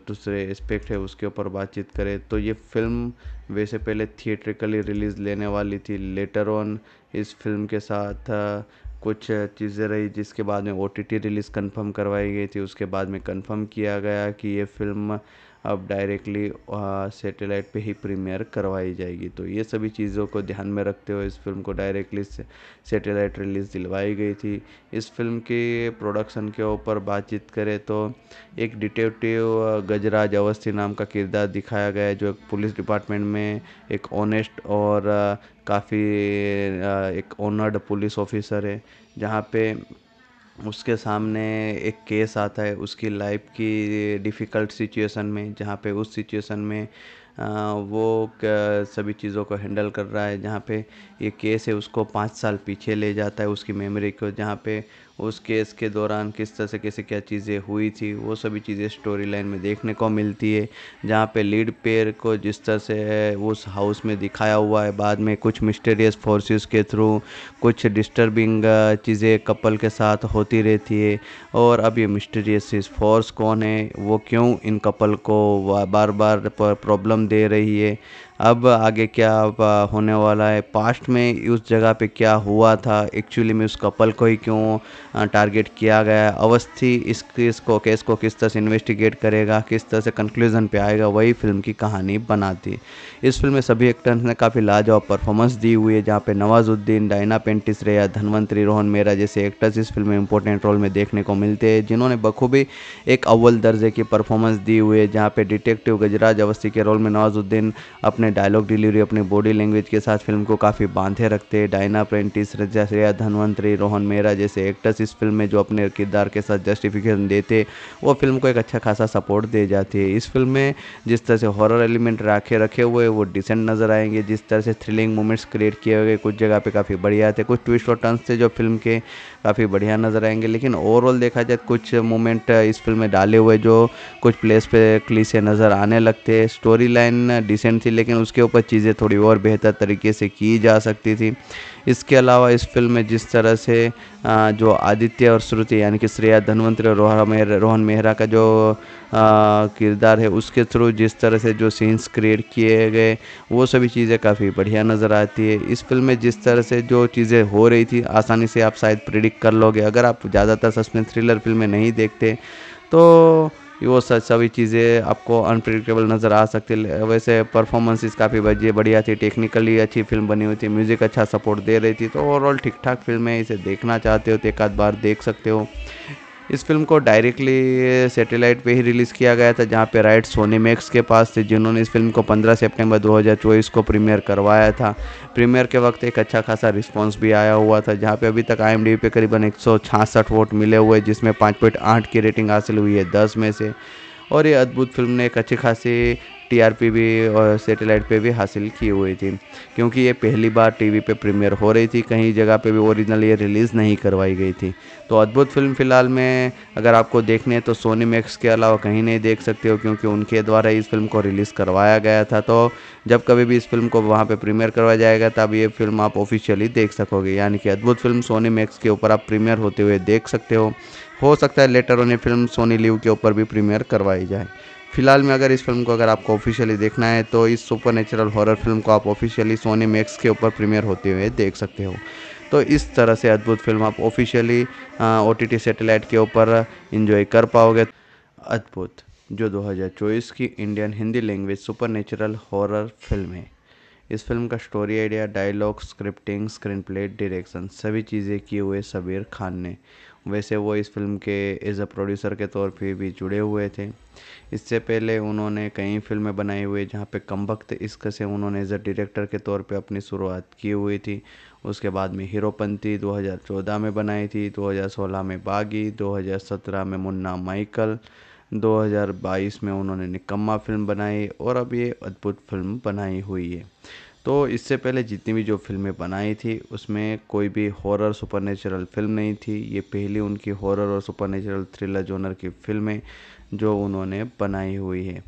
दूसरे एस्पेक्ट है उसके ऊपर बातचीत करें तो ये फ़िल्म वैसे पहले थिएट्रिकली रिलीज़ लेने वाली थी लेटर ऑन इस फिल्म के साथ कुछ चीज़ें रही जिसके बाद में O T T release confirm करवाई गई थी उसके बाद में कंफर्म किया गया कि ये फिल्म अब डायरेक्टली सेटेलाइट पे ही प्रीमियर करवाई जाएगी तो ये सभी चीज़ों को ध्यान में रखते हुए इस फिल्म को डायरेक्टली सेटेलाइट रिलीज़ दिलवाई गई थी इस फिल्म के प्रोडक्शन के ऊपर बातचीत करें तो एक डिटेक्टिव गजराज अवस्थी नाम का किरदार दिखाया गया है जो एक पुलिस डिपार्टमेंट में एक ऑनेस्ट और काफ़ी एक ऑनर्ड पुलिस ऑफिसर है जहाँ पे उसके सामने एक केस आता है उसकी लाइफ की डिफ़िकल्ट सिचुएशन में जहाँ पे उस सिचुएशन में वो सभी चीज़ों को हैंडल कर रहा है जहाँ पे ये केस है उसको पाँच साल पीछे ले जाता है उसकी मेमोरी को जहाँ पे उस केस के दौरान किस तरह से कैसे क्या चीज़ें हुई थी वो सभी चीज़ें स्टोरी लाइन में देखने को मिलती है जहाँ पे लीड पेयर को जिस तरह से उस हाउस में दिखाया हुआ है बाद में कुछ मिस्टेरियस फोर्सेस के थ्रू कुछ डिस्टर्बिंग चीज़ें कपल के साथ होती रहती है और अब ये मिस्टेरियस फोर्स कौन है वो क्यों इन कपल को बार बार प्रॉब्लम दे रही है अब आगे क्या होने वाला है पास्ट में उस जगह पे क्या हुआ था एक्चुअली में उस कपल को ही क्यों टारगेट किया गया अवस्थी इस केस को केस को किस तरह से इन्वेस्टिगेट करेगा किस तरह से कंक्लूजन पे आएगा वही फिल्म की कहानी बनाती इस फिल्म में सभी एक्टर्स ने काफ़ी लाजवाब परफॉर्मेंस दी हुई है जहाँ पे नवाजुद्दीन डायना पेंटिस रेया धनवंतरी रोहन मेरा जैसे एक्टर्स इस फिल्म में इंपॉर्टेंट रोल में देखने को मिलते हैं जिन्होंने बखूबी एक अव्वल दर्जे की परफॉर्मेंस दी हुई है जहाँ पे डिटेक्टिव गजराज अवस्थी के रोल में नवाजुद्दीन अपने डायलॉग डिलीवरी अपनी बॉडी लैंग्वेज के साथ फिल्म को काफ़ी बांधे रखते हैं डायना प्रेंटिस रजा श्रेया धनवंतरी रोहन मेहरा जैसे एक्टर्स इस फिल्म में जो अपने किरदार के साथ जस्टिफिकेशन देते वो फिल्म को एक अच्छा खासा सपोर्ट दे जाती है इस फिल्म में जिस तरह से हॉरर एलिमेंट रखे रखे हुए वो डिसेंट नज़र आएंगे जिस तरह से थ्रिलिंग मोमेंट्स क्रिएट किए हुए कुछ जगह पर काफ़ी बढ़िया थे कुछ ट्विस्ट और टर्न थे जो फिल्म के काफ़ी बढ़िया नज़र आएंगे लेकिन ओवरऑल देखा जाए तो कुछ मोमेंट इस फिल्म में डाले हुए जो कुछ प्लेस पे से नज़र आने लगते हैं स्टोरी लाइन डिसेंट थी लेकिन उसके ऊपर चीज़ें थोड़ी और बेहतर तरीके से की जा सकती थी इसके अलावा इस फिल्म में जिस तरह से जो आदित्य और श्रुति यानी कि श्रेया धनवंतरी और रोहन मेहरा रोहन मेहरा का जो किरदार है उसके थ्रू जिस तरह से जो सीन्स क्रिएट किए गए वो सभी चीज़ें काफ़ी बढ़िया नज़र आती है इस फिल्म में जिस तरह से जो चीज़ें हो रही थी आसानी से आप शायद प्रिडिक्ट कर लोगे अगर आप ज़्यादातर सस्पेंस थ्रिलर फिल्में नहीं देखते तो वो सभी चीज़ें आपको अनप्रिडिक्टेबल नज़र आ सकती है वैसे परफॉर्मेंसेस काफ़ी बढ़िया थी टेक्निकली अच्छी फिल्म बनी हुई थी म्यूज़िक अच्छा सपोर्ट दे रही थी तो ओवरऑल ठीक ठाक फिल्म है इसे देखना चाहते हो तो एक आध बार देख सकते हो इस फिल्म को डायरेक्टली सैटेलाइट पे ही रिलीज़ किया गया था जहाँ पे राइट सोनी मैक्स के पास थे जिन्होंने इस फिल्म को 15 सितंबर 2024 को प्रीमियर करवाया था प्रीमियर के वक्त एक अच्छा खासा रिस्पांस भी आया हुआ था जहाँ पे अभी तक आई पे करीबन एक वोट मिले हुए जिसमें पाँच की रेटिंग हासिल हुई है दस में से और ये अद्भुत फिल्म ने एक अच्छी खासी टीआरपी भी और सेटेलाइट पे भी हासिल की हुई थी क्योंकि ये पहली बार टीवी पे प्रीमियर हो रही थी कहीं जगह पे भी ओरिजिनल ये रिलीज़ नहीं करवाई गई थी तो अद्भुत फिल्म फ़िलहाल में अगर आपको देखने तो सोनी मैक्स के अलावा कहीं नहीं देख सकते हो क्योंकि उनके द्वारा इस फिल्म को रिलीज़ करवाया गया था तो जब कभी भी इस फिल्म को वहाँ पर प्रीमियर करवाया जाएगा तब ये फिल्म आप ऑफिशियली देख सकोगे यानी कि अद्भुत फिल्म सोनी मैक्स के ऊपर आप प्रीमियर होते हुए देख सकते हो हो सकता है लेटर उन्हें फिल्म सोनी लिव के ऊपर भी प्रीमियर करवाई जाए फिलहाल में अगर इस फिल्म को अगर आपको ऑफिशियली देखना है तो इस सुपर नेचुरल हॉरर फिल्म को आप ऑफिशियली सोनी मैक्स के ऊपर प्रीमियर होते हुए देख सकते हो तो इस तरह से अद्भुत फिल्म आप ऑफिशियली ओ टी सैटेलाइट के ऊपर इन्जॉय कर पाओगे अद्भुत जो 2024 की Indian Hindi language super natural horror film है इस फिल्म का story idea dialogue scripting screen play direction सभी चीज़ें किए हुए सबीर खान ने वैसे वो इस फिल्म के एज अ प्रोड्यूसर के तौर पे भी जुड़े हुए थे इससे पहले उन्होंने कई फिल्में बनाई हुई जहाँ पे कम वक्त इश्क से उन्होंने एज अ डायरेक्टर के तौर पे अपनी शुरुआत की हुई थी उसके बाद में हीरोपंथी 2014 में बनाई थी 2016 में बागी 2017 में मुन्ना माइकल 2022 में उन्होंने निकम्मा फिल्म बनाई और अब ये अद्भुत फिल्म बनाई हुई है तो इससे पहले जितनी भी जो फिल्में बनाई थी उसमें कोई भी हॉरर सुपर फिल्म नहीं थी ये पहली उनकी हॉरर और सुपर थ्रिलर जोनर की फिल्में जो उन्होंने बनाई हुई है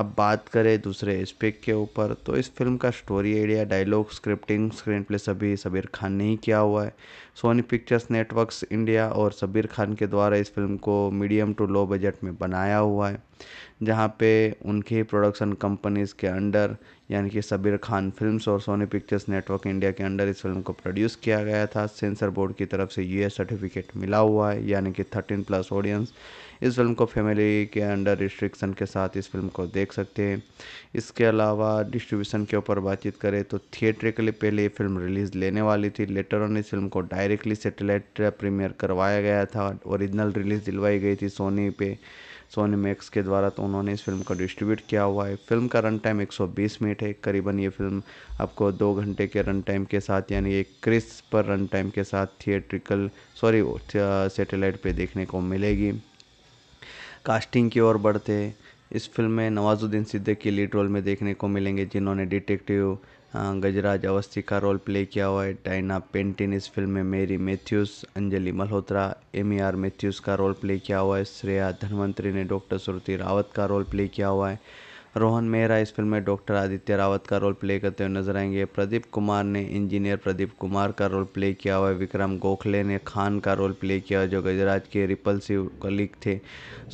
अब बात करें दूसरे एस्पेक्ट के ऊपर तो इस फिल्म का story idea dialogue scripting screen play सभी सबीर खान ने ही किया हुआ है सोनी पिक्चर्स नेटवर्क्स इंडिया और सबीर खान के द्वारा इस फिल्म को मीडियम टू लो बजट में बनाया हुआ है जहाँ पे उनकी प्रोडक्शन कंपनीज़ के अंडर यानी कि सबीर खान फिल्म्स और सोनी पिक्चर्स नेटवर्क इंडिया के अंडर इस फिल्म को प्रोड्यूस किया गया था सेंसर बोर्ड की तरफ से यूएस सर्टिफिकेट मिला हुआ है यानी कि थर्टीन प्लस ऑडियंस इस फिल्म को फैमिली के अंडर रिस्ट्रिक्शन के साथ इस फिल्म को देख सकते हैं इसके अलावा डिस्ट्रीब्यूशन के ऊपर बातचीत करें तो थिएटर के लिए पहले ये फिल्म रिलीज़ लेने वाली थी लेटर ऑन इस फिल्म को डायरेक्टली सेटेलाइट प्रीमियर करवाया गया था ओरिजिनल रिलीज़ दिलवाई गई थी सोनी पे सोनी मैक्स के द्वारा तो उन्होंने इस फिल्म को डिस्ट्रीब्यूट किया हुआ है फिल्म का रन टाइम 120 मिनट है करीबन ये फिल्म आपको दो घंटे के रन टाइम के साथ यानी एक क्रिस पर रन टाइम के साथ थिएट्रिकल सॉरी सेटेलाइट पे देखने को मिलेगी कास्टिंग की ओर बढ़ते इस फिल्म में नवाजुद्दीन सिद्दीकी लीड रोल में देखने को मिलेंगे जिन्होंने डिटेक्टिव हाँ, गजराज अवस्थी का रोल प्ले किया हुआ है डायना पेंटिन इस फिल्म में Mary Matthews Anjali Malhotra M R e Matthews का रोल प्ले किया हुआ है श्रेया धनवंतरी ने डॉक्टर श्रुति रावत का रोल प्ले किया हुआ है रोहन मेहरा इस फिल्म में डॉक्टर आदित्य रावत का रोल प्ले करते हुए नजर आएंगे प्रदीप कुमार ने इंजीनियर प्रदीप कुमार का रोल प्ले किया हुआ है विक्रम गोखले ने खान का रोल प्ले किया जो गजराज के रिपल्सिव कलिक थे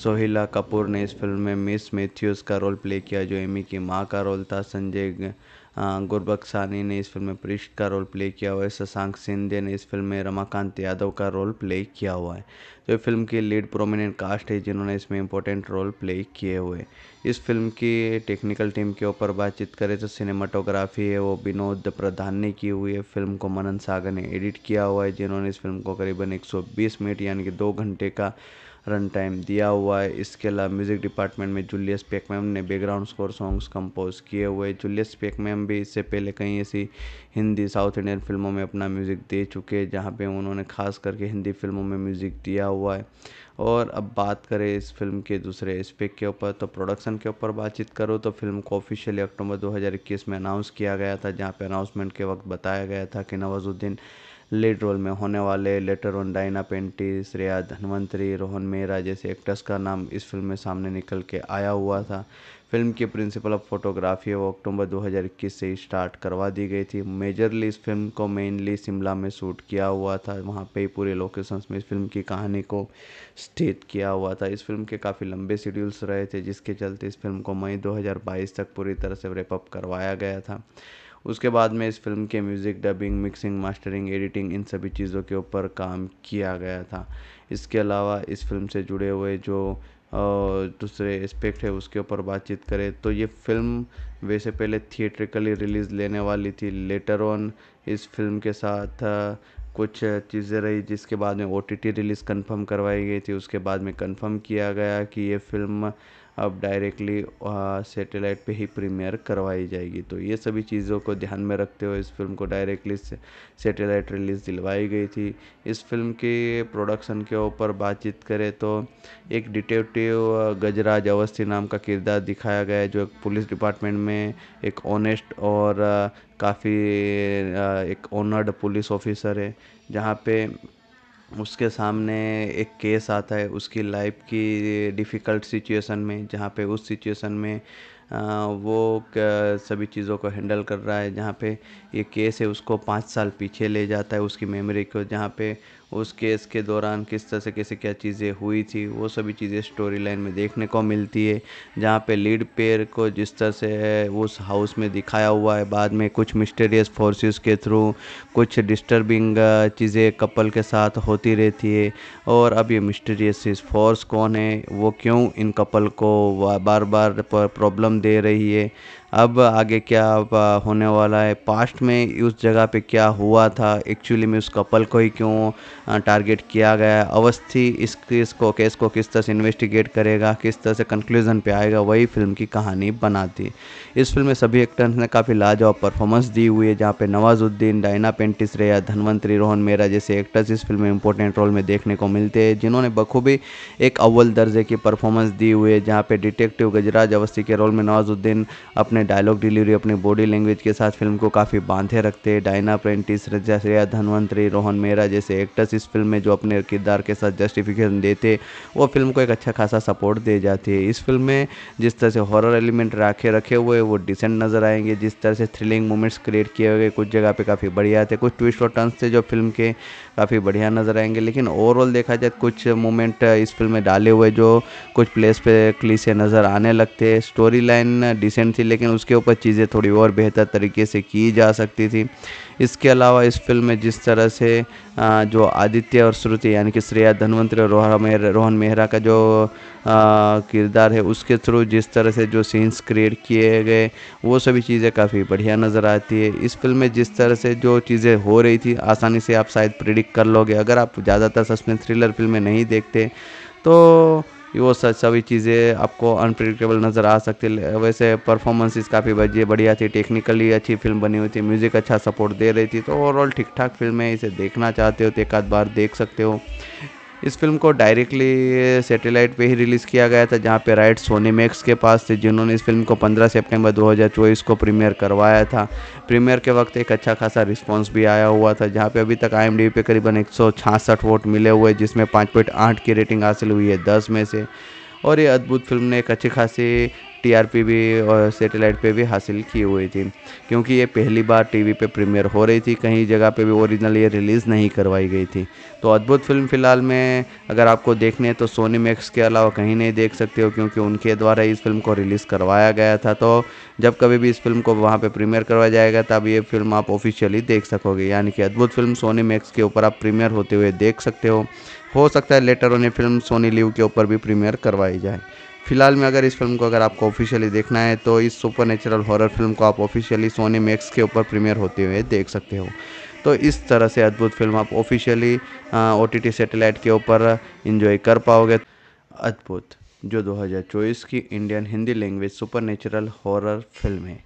सोहिला कपूर ने इस फिल्म में मिस मैथ्यूज़ का रोल प्ले किया जो एमी e की माँ का रोल था संजय गुरबख्सानी ने इस फिल्म में पृष्ठ का रोल प्ले किया हुआ है शशांक सिंधे ने इस फिल्म में रमाकांत यादव का रोल प्ले किया हुआ है तो ये फिल्म की लीड प्रोमिनेंट कास्ट है जिन्होंने इसमें इंपॉर्टेंट रोल प्ले किए हुए इस फिल्म की टेक्निकल टीम के ऊपर बातचीत करें तो सिनेमाटोग्राफी है वो विनोद प्रधान ने की हुई है फिल्म को मनन सागर ने एडिट किया हुआ है जिन्होंने इस फिल्म को करीबन 120 मिनट यानी कि दो घंटे का रन टाइम दिया हुआ है इसके अलावा म्यूज़िक डिपार्टमेंट में जूलियस पेकमैम ने बैकग्राउंड स्कोर सॉन्ग्स कंपोज किए हुए जूलियस पेकमैम भी इससे पहले कई ऐसी हिंदी साउथ इंडियन फिल्मों में अपना म्यूज़िक दे चुके हैं जहाँ पे उन्होंने खास करके हिंदी फिल्मों में म्यूज़िक दिया हुआ है और अब बात करें इस फिल्म के दूसरे एस्पेक्ट के ऊपर तो प्रोडक्शन के ऊपर बातचीत करो तो फिल्म को ऑफिशियली अक्टूबर 2021 में अनाउंस किया गया था जहाँ पे अनाउंसमेंट के वक्त बताया गया था कि नवाजुद्दीन लीड रोल में होने वाले लेटर ऑन डायना पेंटिस रिया धनवंतरी रोहन मेहरा जैसे एक्टर्स का नाम इस फिल्म में सामने निकल के आया हुआ था फिल्म की प्रिंसिपल ऑफ फोटोग्राफी वो अक्टूबर 2021 से स्टार्ट करवा दी गई थी मेजरली इस फिल्म को मेनली शिमला में शूट किया हुआ था वहाँ पे ही पूरे लोकेशंस में इस फिल्म की कहानी को स्थित किया हुआ था इस फिल्म के काफ़ी लंबे शेड्यूल्स रहे थे जिसके चलते इस फिल्म को मई 2022 तक पूरी तरह से रेपअप करवाया गया था उसके बाद में इस फ़िल्म के music dubbing mixing mastering editing इन सभी चीज़ों के ऊपर काम किया गया था इसके अलावा इस फ़िल्म से जुड़े हुए जो दूसरे एस्पेक्ट है उसके ऊपर बातचीत करें तो ये फ़िल्म वैसे पहले थिएट्रिकली रिलीज़ लेने वाली थी लेटर ऑन इस फिल्म के साथ कुछ चीज़ें रही जिसके बाद में ओ रिलीज़ कंफर्म करवाई गई थी उसके बाद में कंफर्म किया गया कि ये फिल्म अब डायरेक्टली सेटेलाइट पे ही प्रीमियर करवाई जाएगी तो ये सभी चीज़ों को ध्यान में रखते हुए इस फिल्म को डायरेक्टली सेटेलाइट रिलीज़ दिलवाई गई थी इस फिल्म के प्रोडक्शन के ऊपर बातचीत करें तो एक डिटेक्टिव गजराज अवस्थी नाम का किरदार दिखाया गया है जो एक पुलिस डिपार्टमेंट में एक ऑनेस्ट और काफ़ी एक ऑनर्ड पुलिस ऑफिसर है जहाँ पे उसके सामने एक केस आता है उसकी लाइफ की डिफ़िकल्ट सिचुएशन में जहाँ पे उस सिचुएशन में वो सभी चीज़ों को हैंडल कर रहा है जहाँ पे ये केस है उसको पाँच साल पीछे ले जाता है उसकी मेमोरी को जहाँ पे उस केस के दौरान किस तरह से कैसे क्या चीज़ें हुई थी वो सभी चीज़ें स्टोरी लाइन में देखने को मिलती है जहाँ पे लीड पेयर को जिस तरह से उस हाउस में दिखाया हुआ है बाद में कुछ मिस्टेरियस फोर्सेस के थ्रू कुछ डिस्टर्बिंग चीज़ें कपल के साथ होती रहती है और अब ये मिस्टेरियस फोर्स कौन है वो क्यों इन कपल को बार बार प्रॉब्लम दे रही है अब आगे क्या होने वाला है पास्ट में उस जगह पे क्या हुआ था एक्चुअली में उस कपल को ही क्यों टारगेट किया गया अवस्थी इस केस को केस को किस तरह से इन्वेस्टिगेट करेगा किस तरह से कंक्लूजन पे आएगा वही फिल्म की कहानी बनाती इस फिल्म में सभी एक्टर्स ने काफ़ी लाजवाब परफॉर्मेंस दी हुई है जहाँ पे नवाजुद्दीन डायना पेंटिस रेया धनवंतरी रोहन मेरा जैसे एक्टर्स इस फिल्म में इंपॉर्टेंट रोल में देखने को मिलते हैं जिन्होंने बखूबी एक अव्वल दर्जे की परफॉर्मेंस दी हुई है जहाँ पे डिटेक्टिव गजराज अवस्थी के रोल में नवाजुद्दीन अपने डायलॉग डिलीवरी अपनी बॉडी लैंग्वेज के साथ फिल्म को काफ़ी बांधे रखते हैं डायना प्रेंटिस रजा श्रेया धनवंतरी रोहन मेहरा जैसे एक्टर्स इस फिल्म में जो अपने किरदार के साथ जस्टिफिकेशन देते वो फिल्म को एक अच्छा खासा सपोर्ट दे जाती है इस फिल्म में जिस तरह से हॉरर एलिमेंट रखे रखे हुए वो डिसेंट नज़र आएंगे जिस तरह से थ्रिलिंग मोमेंट्स क्रिएट किए हुए कुछ जगह पर काफ़ी बढ़िया थे कुछ ट्विस्ट और टर्न थे जो फिल्म के काफ़ी बढ़िया नज़र आएंगे लेकिन ओवरऑल देखा जाए तो कुछ मोमेंट इस फिल्म में डाले हुए जो कुछ प्लेस पे से नज़र आने लगते हैं स्टोरी लाइन डिसेंट थी लेकिन उसके ऊपर चीज़ें थोड़ी और बेहतर तरीके से की जा सकती थी इसके अलावा इस फिल्म में जिस तरह से जो आदित्य और श्रुति यानी कि श्रेया धनवंतरी और रोहन मेहरा रोहन मेहरा का जो किरदार है उसके थ्रू जिस तरह से जो सीन्स क्रिएट किए गए वो सभी चीज़ें काफ़ी बढ़िया नज़र आती है इस फिल्म में जिस तरह से जो चीज़ें हो रही थी आसानी से आप शायद प्रिडिक्ट कर लोगे अगर आप ज़्यादातर सस्पेंस थ्रिलर फिल्में नहीं देखते तो वो सभी चीज़ें आपको अनप्रिडिक्टेबल नज़र आ सकती है वैसे परफॉर्मेंसेस काफ़ी बढ़िया थी टेक्निकली अच्छी फिल्म बनी हुई थी म्यूज़िक अच्छा सपोर्ट दे रही थी तो ओवरऑल ठीक ठाक फिल्म है इसे देखना चाहते हो तो एक आध बार देख सकते हो इस फिल्म को डायरेक्टली सैटेलाइट पे ही रिलीज़ किया गया था जहाँ पे राइट सोनी मैक्स के पास थे जिन्होंने इस फिल्म को 15 सितंबर 2024 को प्रीमियर करवाया था प्रीमियर के वक्त एक अच्छा खासा रिस्पांस भी आया हुआ था जहाँ पे अभी तक आई पे करीबन एक वोट मिले हुए जिसमें पाँच की रेटिंग हासिल हुई है दस में से और ये अद्भुत फिल्म ने एक अच्छी खासी टीआरपी भी और सेटेलाइट पे भी हासिल की हुई थी क्योंकि ये पहली बार टीवी पे प्रीमियर हो रही थी कहीं जगह पे भी ओरिजिनल ये रिलीज़ नहीं करवाई गई थी तो अद्भुत फिल्म फ़िलहाल में अगर आपको देखने तो सोनी मैक्स के अलावा कहीं नहीं देख सकते हो क्योंकि उनके द्वारा इस फिल्म को रिलीज़ करवाया गया था तो जब कभी भी इस फिल्म को वहाँ पर प्रीमियर करवाया जाएगा तब ये फिल्म आप ऑफिशियली देख सकोगे यानी कि अद्भुत फिल्म सोनी मैक्स के ऊपर आप प्रीमियर होते हुए देख सकते हो हो सकता है later on film Sony LIV के ऊपर भी प्रीमियर करवाई जाए फिलहाल में अगर इस फिल्म को अगर आपको ऑफिशियली देखना है तो इस सुपर नेचुरल हॉरर फिल्म को आप ऑफिशियली सोनी मैक्स के ऊपर प्रीमियर होते हुए देख सकते हो तो इस तरह से अद्भुत फिल्म आप ऑफिशियली ओ टी सैटेलाइट के ऊपर इन्जॉय कर पाओगे अद्भुत जो 2024 की Indian Hindi language super natural horror film है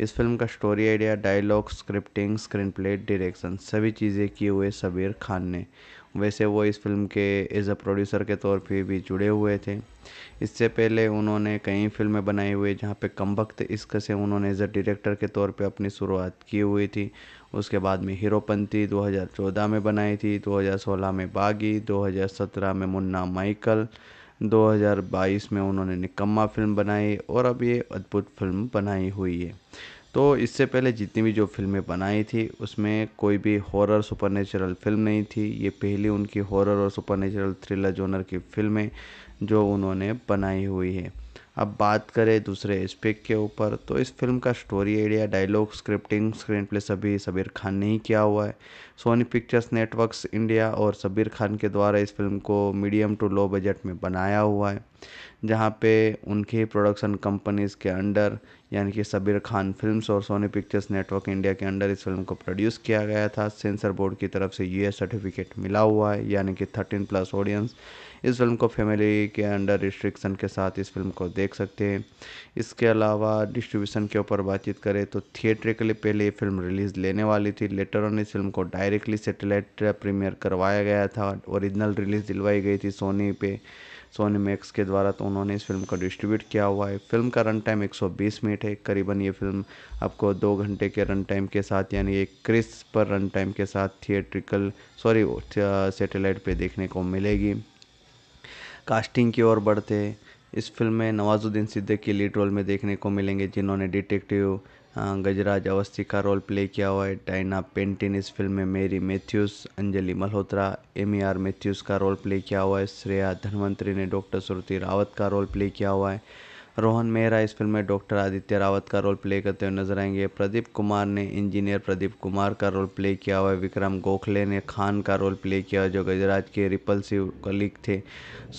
इस फिल्म का story idea dialogue scripting screen play direction सभी चीज़ें किए हुए सबीर खान ने वैसे वो इस फिल्म के एज अ प्रोड्यूसर के तौर पे भी जुड़े हुए थे इससे पहले उन्होंने कई फिल्में बनाई हुई जहाँ पे कम वक्त इश्क से उन्होंने एज अ डायरेक्टर के तौर पे अपनी शुरुआत की हुई थी उसके बाद में हीरोपंथी 2014 में बनाई थी 2016 में बागी 2017 में मुन्ना माइकल 2022 में उन्होंने निकम्मा फिल्म बनाई और अब ये अद्भुत फिल्म बनाई हुई है तो इससे पहले जितनी भी जो फिल्में बनाई थी उसमें कोई भी हॉरर सुपर फिल्म नहीं थी ये पहली उनकी हॉरर और नेचुरल थ्रिलर जोनर की फिल्में जो उन्होंने बनाई हुई है अब बात करें दूसरे एस्पेक्ट के ऊपर तो इस फिल्म का story area dialogue scripting screen play सभी सबीर खान ने ही किया हुआ है सोनी पिक्चर्स नेटवर्क्स इंडिया और सबीर खान के द्वारा इस फिल्म को मीडियम टू लो बजट में बनाया हुआ है जहाँ पे उनके प्रोडक्शन कंपनीज़ के अंडर यानी कि सबीर खान फिल्म्स और सोनी पिक्चर्स नेटवर्क इंडिया के अंडर इस फिल्म को प्रोड्यूस किया गया था सेंसर बोर्ड की तरफ से यूएस सर्टिफिकेट मिला हुआ है यानी कि थर्टीन प्लस ऑडियंस इस फिल्म को फैमिली के अंडर रिस्ट्रिक्शन के साथ इस फिल्म को देख सकते हैं इसके अलावा डिस्ट्रीब्यूशन के ऊपर बातचीत करें तो थिएटर के लिए पहले ये फिल्म रिलीज़ लेने वाली थी लेटर ऑन इस फिल्म को डायरेक्टली सेटेलाइट प्रीमियर करवाया गया था ओरिजिनल रिलीज़ दिलवाई गई थी सोनी पे सोनी मैक्स के द्वारा तो उन्होंने इस फिल्म को डिस्ट्रीब्यूट किया हुआ है फिल्म का रन टाइम 120 मिनट है करीबन ये फिल्म आपको दो घंटे के रन टाइम के साथ यानी एक क्रिस पर रन टाइम के साथ थिएट्रिकल सॉरी सेटेलाइट पर देखने को मिलेगी कास्टिंग की ओर बढ़ते इस फिल्म में नवाजुद्दीन सिद्दीकी लीड रोल में देखने को मिलेंगे जिन्होंने डिटेक्टिव हाँ, गजराज अवस्थी का रोल प्ले किया हुआ है डायना पेंटिन इस फिल्म में Mary Matthews Anjali Malhotra M R e Matthews का रोल प्ले किया हुआ है श्रेया धनवंतरी ने डॉक्टर श्रुति रावत का रोल प्ले किया हुआ है रोहन मेहरा इस फिल्म में डॉक्टर आदित्य रावत का रोल प्ले करते हुए नजर आएंगे प्रदीप कुमार ने इंजीनियर प्रदीप कुमार का रोल प्ले किया हुआ है विक्रम गोखले ने खान का रोल प्ले किया जो गजराज के रिपल्सिव कलीग थे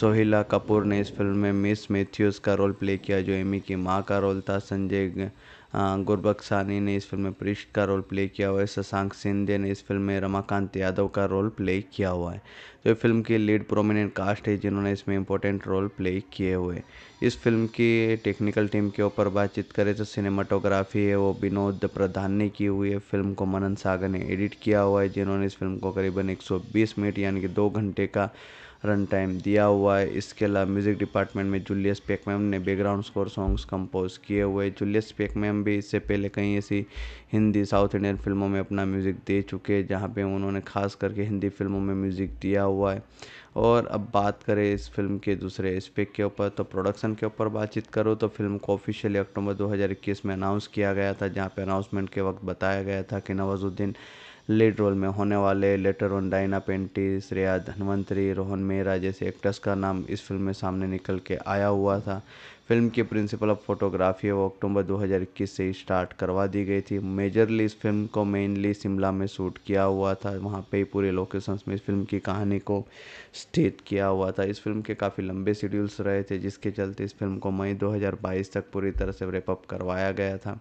सोहिला कपूर ने इस फिल्म में मिस मैथ्यूज़ का रोल प्ले किया जो एमी e की माँ का रोल था संजय गुरबख्सानी ने इस फिल्म में पृष्ठ का रोल प्ले किया हुआ है शशांक सिंधे ने इस फिल्म में रमाकांत यादव का रोल प्ले किया हुआ है तो ये फिल्म की लीड प्रोमिनेंट कास्ट है जिन्होंने इसमें इंपॉर्टेंट रोल प्ले किए हुए इस फिल्म की टेक्निकल टीम के ऊपर बातचीत करें तो सिनेमाटोग्राफी है वो विनोद प्रधान ने की हुई है फिल्म को मनन सागर ने एडिट किया हुआ है जिन्होंने इस फिल्म को करीबन 120 मिनट यानी कि दो घंटे का रन टाइम दिया हुआ है इसके अलावा म्यूज़िक डिपार्टमेंट में जूलियस पेकमैम ने बैकग्राउंड स्कोर सॉन्ग्स कंपोज किए हुए जूलियस पेकमैम भी इससे पहले कई ऐसी हिंदी साउथ इंडियन फिल्मों में अपना म्यूज़िक दे चुके हैं जहाँ पे उन्होंने खास करके हिंदी फिल्मों में म्यूज़िक दिया हुआ है और अब बात करें इस फिल्म के दूसरे एस्पेक्ट के ऊपर तो प्रोडक्शन के ऊपर बातचीत करो तो फिल्म को ऑफिशियली अक्टूबर 2021 में अनाउंस किया गया था जहाँ पे अनाउंसमेंट के वक्त बताया गया था कि नवाजुद्दीन लीड रोल में होने वाले लेटर ऑन डायना पेंटिस रिया धनवंतरी रोहन मेहरा जैसे एक्टर्स का नाम इस फिल्म में सामने निकल के आया हुआ था फिल्म की प्रिंसिपल ऑफ फोटोग्राफी वो अक्टूबर 2021 से स्टार्ट करवा दी गई थी मेजरली इस फिल्म को मेनली शिमला में शूट किया हुआ था वहाँ पे ही पूरे लोकेशंस में इस फिल्म की कहानी को स्थित किया हुआ था इस फिल्म के काफ़ी लंबे शेड्यूल्स रहे थे जिसके चलते इस फिल्म को मई 2022 तक पूरी तरह से रेपअप करवाया गया था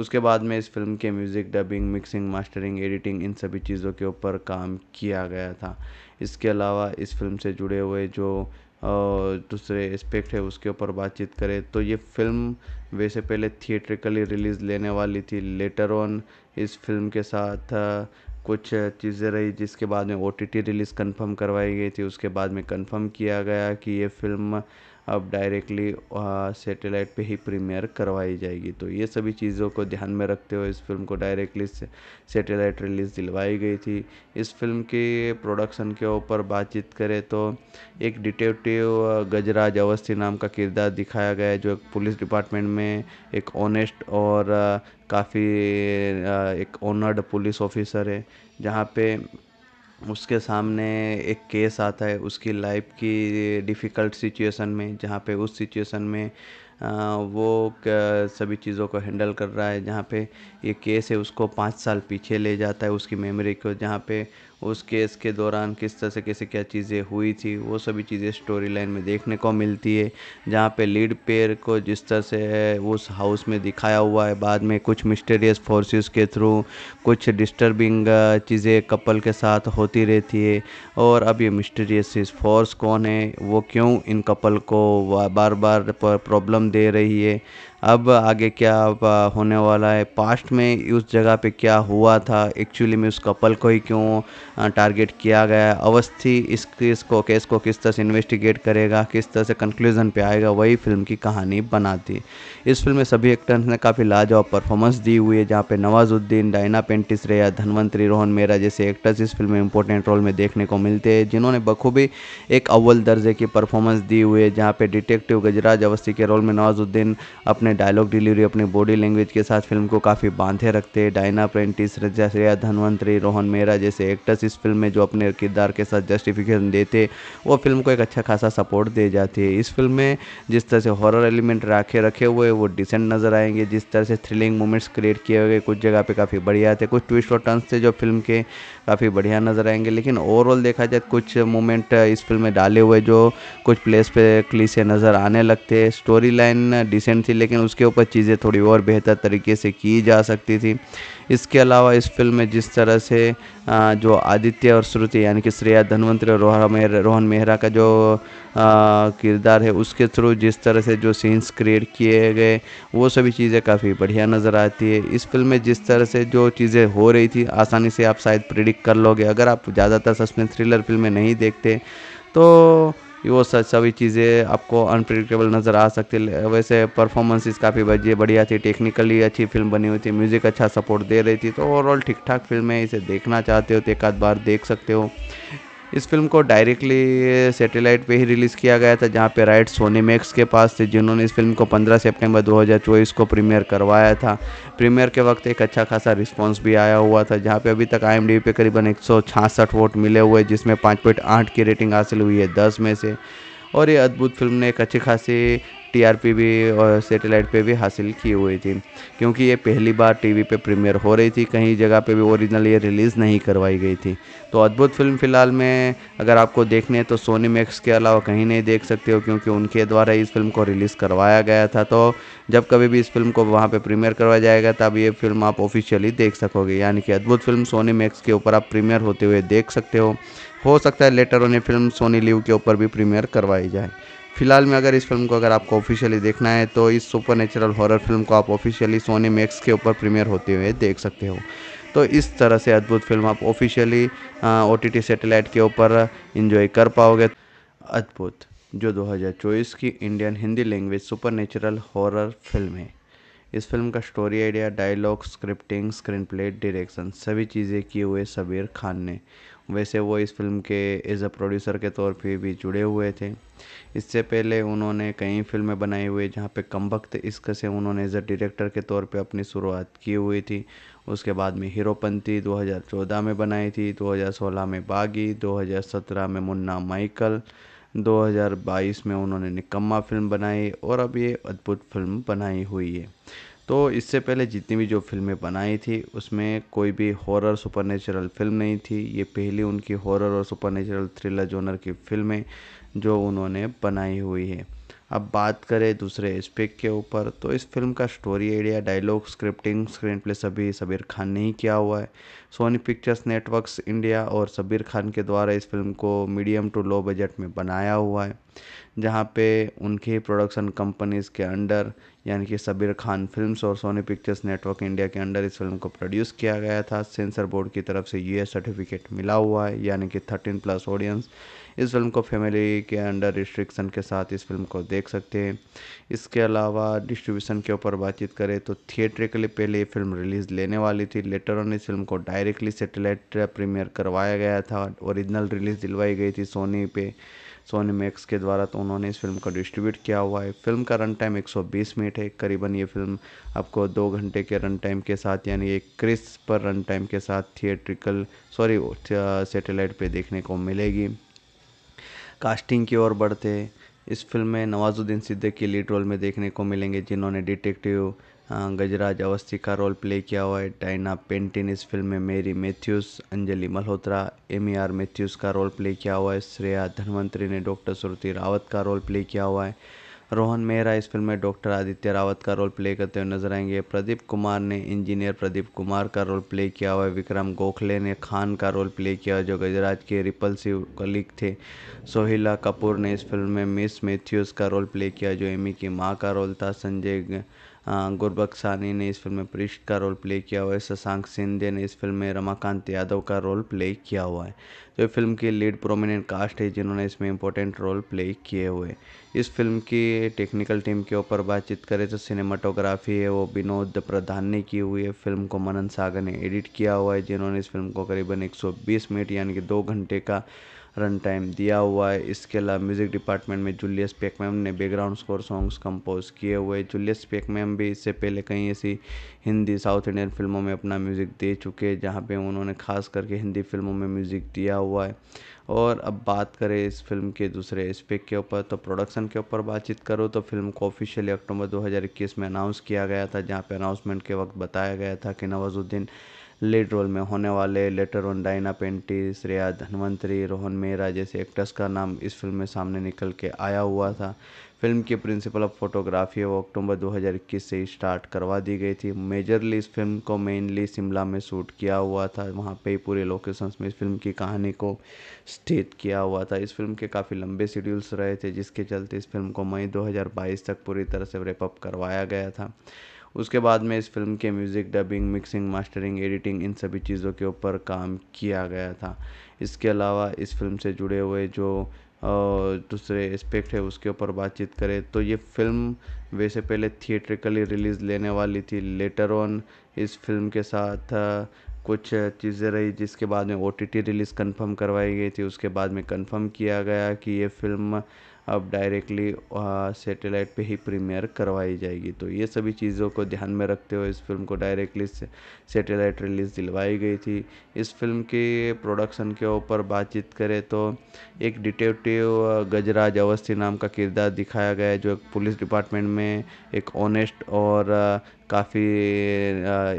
उसके बाद में इस फ़िल्म के music dubbing mixing mastering editing इन सभी चीज़ों के ऊपर काम किया गया था इसके अलावा इस फ़िल्म से जुड़े हुए जो दूसरे एस्पेक्ट है उसके ऊपर बातचीत करें तो ये फ़िल्म वैसे पहले थिएट्रिकली रिलीज़ लेने वाली थी लेटर ऑन इस फिल्म के साथ कुछ चीज़ें रही जिसके बाद में ओ रिलीज़ कंफर्म करवाई गई थी उसके बाद में कंफर्म किया गया कि ये फिल्म अब डायरेक्टली सेटेलाइट पे ही प्रीमियर करवाई जाएगी तो ये सभी चीज़ों को ध्यान में रखते हुए इस फिल्म को डायरेक्टली सेटेलाइट रिलीज़ दिलवाई गई थी इस फिल्म के प्रोडक्शन के ऊपर बातचीत करें तो एक डिटेक्टिव गजराज अवस्थी नाम का किरदार दिखाया गया है जो एक पुलिस डिपार्टमेंट में एक ऑनेस्ट और काफ़ी एक ऑनर्ड पुलिस ऑफिसर है जहाँ पे उसके सामने एक केस आता है उसकी लाइफ की डिफ़िकल्ट सिचुएशन में जहाँ पे उस सिचुएशन में वो सभी चीज़ों को हैंडल कर रहा है जहाँ पे ये केस है उसको पाँच साल पीछे ले जाता है उसकी मेमोरी को जहाँ पे उस केस के दौरान किस तरह से कैसे क्या चीज़ें हुई थी वो सभी चीज़ें स्टोरी लाइन में देखने को मिलती है जहाँ पे लीड पेयर को जिस तरह से उस हाउस में दिखाया हुआ है बाद में कुछ मिस्टेरियस फोर्सेस के थ्रू कुछ डिस्टर्बिंग चीज़ें कपल के साथ होती रहती है और अब ये मिस्टेरियस फोर्स कौन है वो क्यों इन कपल को बार बार प्रॉब्लम दे रही है अब आगे क्या होने वाला है पास्ट में उस जगह पे क्या हुआ था एक्चुअली में उस कपल को ही क्यों टारगेट किया गया अवस्थी इस केस को केस को किस तरह से इन्वेस्टिगेट करेगा किस तरह से कंक्लूजन पे आएगा वही फिल्म की कहानी बनाती इस फिल्म में सभी एक्टर्स ने काफ़ी लाजवाब परफॉर्मेंस दी हुई है जहाँ पे नवाजुद्दीन डायना पेंटिस रेया धनवंतरी रोहन मेरा जैसे एक्टर्स इस फिल्म में इंपॉर्टेंट रोल में देखने को मिलते हैं जिन्होंने बखूबी एक अव्वल दर्जे की परफॉर्मेंस दी हुई है जहाँ पे डिटेक्टिव गजराज अवस्थी के रोल में नवाजुद्दीन अपने अपने डायलॉग डिलीवरी अपने बॉडी लैंग्वेज के साथ फिल्म को काफ़ी बांधे रखते हैं डायना प्रेंटिस श्रेया धनवंतरी रोहन मेहरा जैसे एक्टर्स इस फिल्म में जो अपने किरदार के साथ जस्टिफिकेशन देते वो फिल्म को एक अच्छा खासा सपोर्ट दे जाती है इस फिल्म में जिस तरह से हॉरर एलिमेंट रखे रखे हुए वो डिसेंट नज़र आएंगे जिस तरह से थ्रिलिंग मोमेंट्स क्रिएट किए हुए कुछ जगह पर काफ़ी बढ़िया थे कुछ ट्विस्ट और टर्न थे जो फिल्म के काफ़ी बढ़िया नज़र आएंगे लेकिन ओवरऑल देखा जाए तो कुछ मोमेंट इस फिल्म में डाले हुए जो कुछ प्लेस पे से नज़र आने लगते हैं स्टोरी लाइन डिसेंट थी लेकिन उसके ऊपर चीज़ें थोड़ी और बेहतर तरीके से की जा सकती थी इसके अलावा इस फिल्म में जिस तरह से जो आदित्य और श्रुति यानी कि श्रेया धनवंतरी और रोहन मेहरा रोहन मेहरा का जो किरदार है उसके थ्रू जिस तरह से जो सीन्स क्रिएट किए गए वो सभी चीज़ें काफ़ी बढ़िया नज़र आती है इस फिल्म में जिस तरह से जो चीज़ें हो रही थी आसानी से आप शायद प्रिडिक्ट कर लोगे अगर आप ज़्यादातर सस्पेंस थ्रिलर फिल्में नहीं देखते तो वो सभी चीज़ें आपको अनप्रिडिक्टेबल नज़र आ सकती है वैसे परफॉर्मेंसेस काफ़ी बढ़िया थी टेक्निकली अच्छी फिल्म बनी हुई थी म्यूज़िक अच्छा सपोर्ट दे रही थी तो ओवरऑल ठीक ठाक फिल्म है इसे देखना चाहते हो तो एक आध बार देख सकते हो इस फिल्म को डायरेक्टली सैटेलाइट पे ही रिलीज़ किया गया था जहाँ पे राइट सोनी मैक्स के पास थे जिन्होंने इस फिल्म को 15 सितंबर 2024 को प्रीमियर करवाया था प्रीमियर के वक्त एक अच्छा खासा रिस्पांस भी आया हुआ था जहाँ पे अभी तक आई पे करीबन एक वोट मिले हुए जिसमें पाँच की रेटिंग हासिल हुई है दस में से और ये अद्भुत फिल्म ने एक अच्छी खासी टीआरपी भी और सेटेलाइट पे भी हासिल की हुई थी क्योंकि ये पहली बार टीवी पे प्रीमियर हो रही थी कहीं जगह पे भी ओरिजिनल ये रिलीज़ नहीं करवाई गई थी तो अद्भुत फिल्म फ़िलहाल में अगर आपको देखने तो सोनी मैक्स के अलावा कहीं नहीं देख सकते हो क्योंकि उनके द्वारा इस फिल्म को रिलीज़ करवाया गया था तो जब कभी भी इस फिल्म को वहाँ पर प्रीमियर करवाया जाएगा तब ये फिल्म आप ऑफिशियली देख सकोगे यानी कि अद्भुत फिल्म सोनी मैक्स के ऊपर आप प्रीमियर होते हुए देख सकते हो हो सकता है later on film Sony LIV के ऊपर भी प्रीमियर करवाई जाए फिलहाल में अगर इस फिल्म को अगर आपको ऑफिशियली देखना है तो इस सुपर नेचुरल हॉरर फिल्म को आप ऑफिशियली सोनी मैक्स के ऊपर प्रीमियर होते हुए देख सकते हो तो इस तरह से अद्भुत फिल्म आप ऑफिशियली ओ टी सैटेलाइट के ऊपर इन्जॉय कर पाओगे अद्भुत जो 2024 की Indian Hindi language super natural horror film है इस फिल्म का story idea dialogue scripting screen play direction सभी चीज़ें किए हुए सबीर खान ने वैसे वो इस फिल्म के एज अ प्रोड्यूसर के तौर पे भी जुड़े हुए थे इससे पहले उन्होंने कई फिल्में बनाई हुई जहाँ पे कम वक्त इश्क से उन्होंने एज अ डायरेक्टर के तौर पे अपनी शुरुआत की हुई थी उसके बाद में हीरोपंथी 2014 में बनाई थी 2016 में बागी 2017 में मुन्ना माइकल 2022 में उन्होंने निकम्मा फिल्म बनाई और अब ये अद्भुत फिल्म बनाई हुई है तो इससे पहले जितनी भी जो फिल्में बनाई थी उसमें कोई भी हॉरर सुपर फिल्म नहीं थी ये पहली उनकी हॉरर और सुपर थ्रिलर जोनर की फिल्में जो उन्होंने बनाई हुई है अब बात करें दूसरे एस्पेक्ट के ऊपर तो इस फिल्म का story idea dialogue scripting screen play सभी सबीर खान ने ही किया हुआ है सोनी पिक्चर्स नेटवर्क्स इंडिया और सबीर खान के द्वारा इस फिल्म को मीडियम टू लो बजट में बनाया हुआ है जहाँ पे उनके प्रोडक्शन कंपनीज़ के अंडर यानी कि सबीर खान फिल्म्स और सोनी पिक्चर्स नेटवर्क इंडिया के अंडर इस फिल्म को प्रोड्यूस किया गया था सेंसर बोर्ड की तरफ से यूएस सर्टिफिकेट मिला हुआ है यानी कि थर्टीन प्लस ऑडियंस इस फिल्म को फैमिली के अंडर रिस्ट्रिक्शन के साथ इस फिल्म को देख सकते हैं इसके अलावा डिस्ट्रीब्यूशन के ऊपर बातचीत करें तो थिएटर के लिए पहले ये फिल्म रिलीज़ लेने वाली थी लेटर ऑन इस फिल्म को डायरेक्टली सेटेलाइट प्रीमियर करवाया गया था ओरिजिनल रिलीज़ दिलवाई गई थी सोनी पे सोनी मैक्स के द्वारा तो उन्होंने इस फिल्म को डिस्ट्रीब्यूट किया हुआ है फिल्म का रन टाइम 120 मिनट है करीबन ये फिल्म आपको दो घंटे के रन टाइम के साथ यानी एक क्रिस पर रन टाइम के साथ थिएट्रिकल सॉरी सेटेलाइट पे देखने को मिलेगी कास्टिंग की ओर बढ़ते इस फ़िल्म में नवाज़ुद्दीन सिद्दीकी लीड रोल में देखने को मिलेंगे जिन्होंने डिटेक्टिव गजराज अवस्थी का रोल प्ले किया हुआ है डायना पेंटिन इस फिल्म में Mary Matthews Anjali Malhotra M R Matthews का रोल प्ले किया हुआ है श्रेया धनवंतरी ने डॉक्टर श्रुति रावत का रोल प्ले किया हुआ है रोहन मेहरा इस फिल्म में डॉक्टर आदित्य रावत का रोल प्ले करते हुए नजर आएंगे प्रदीप कुमार ने इंजीनियर प्रदीप कुमार का रोल प्ले किया हुआ विक्रम गोखले ने खान का रोल प्ले किया जो गजराज के रिपल्सिव कलिक थे सोहिला कपूर ने इस फिल्म में मिस मैथ्यूज़ का रोल प्ले किया जो एमी की माँ का रोल था संजय गुरबख्सानी ने इस फिल्म में पृष्ठ का रोल प्ले किया हुआ है शशांक सिंधे ने इस फिल्म में रमाकांत यादव का रोल प्ले किया हुआ है तो फिल्म की लीड प्रोमिनेंट कास्ट है जिन्होंने इसमें इंपॉर्टेंट रोल प्ले किए हुए इस फिल्म की टेक्निकल टीम के ऊपर बातचीत करें तो सिनेमाटोग्राफी है वो विनोद प्रधान ने की हुई है फिल्म को मनन सागर ने एडिट किया हुआ है जिन्होंने इस फिल्म को करीबन एक मिनट यानी कि दो घंटे का रन टाइम दिया हुआ है इसके अलावा म्यूज़िक डिपार्टमेंट में जूलियस पेकमैम ने बैकग्राउंड स्कोर सॉन्ग्स कंपोज किए हुए जूलियस पेकमैम भी इससे पहले कई ऐसी हिंदी साउथ इंडियन फिल्मों में अपना म्यूज़िक दे चुके हैं जहाँ पे उन्होंने खास करके हिंदी फिल्मों में म्यूज़िक दिया हुआ है और अब बात करें इस फिल्म के दूसरे एस्पेक्ट के ऊपर तो प्रोडक्शन के ऊपर बातचीत करो तो फिल्म को ऑफिशियली अक्टूबर 2021 में अनाउंस किया गया था जहाँ पे अनाउंसमेंट के वक्त बताया गया था कि नवाजुद्दीन लीड रोल में होने वाले लेटर ऑन डायना पेंटिस रिया धनवंतरी रोहन मेहरा जैसे एक्टर्स का नाम इस फिल्म में सामने निकल के आया हुआ था फिल्म की प्रिंसिपल ऑफ फोटोग्राफी वो अक्टूबर 2021 से स्टार्ट करवा दी गई थी मेजरली इस फिल्म को मेनली शिमला में शूट किया हुआ था वहाँ पे ही पूरे लोकेशंस में इस फिल्म की कहानी को स्थित किया हुआ था इस फिल्म के काफ़ी लंबे शेड्यूल्स रहे थे जिसके चलते इस फिल्म को मई 2022 तक पूरी तरह से रेपअप करवाया गया था उसके बाद में इस फ़िल्म के music dubbing mixing mastering editing इन सभी चीज़ों के ऊपर काम किया गया था इसके अलावा इस फ़िल्म से जुड़े हुए जो दूसरे एस्पेक्ट है उसके ऊपर बातचीत करें तो ये फ़िल्म वैसे पहले थिएट्रिकली रिलीज़ लेने वाली थी लेटर ऑन इस फिल्म के साथ कुछ चीज़ें रही जिसके बाद में ओ रिलीज़ कंफर्म करवाई गई थी उसके बाद में कंफर्म किया गया कि ये फिल्म अब डायरेक्टली सेटेलाइट पे ही प्रीमियर करवाई जाएगी तो ये सभी चीज़ों को ध्यान में रखते हुए इस फिल्म को डायरेक्टली सेटेलाइट रिलीज़ दिलवाई गई थी इस फिल्म के प्रोडक्शन के ऊपर बातचीत करें तो एक डिटेक्टिव गजराज अवस्थी नाम का किरदार दिखाया गया है जो एक पुलिस डिपार्टमेंट में एक ऑनेस्ट और काफ़ी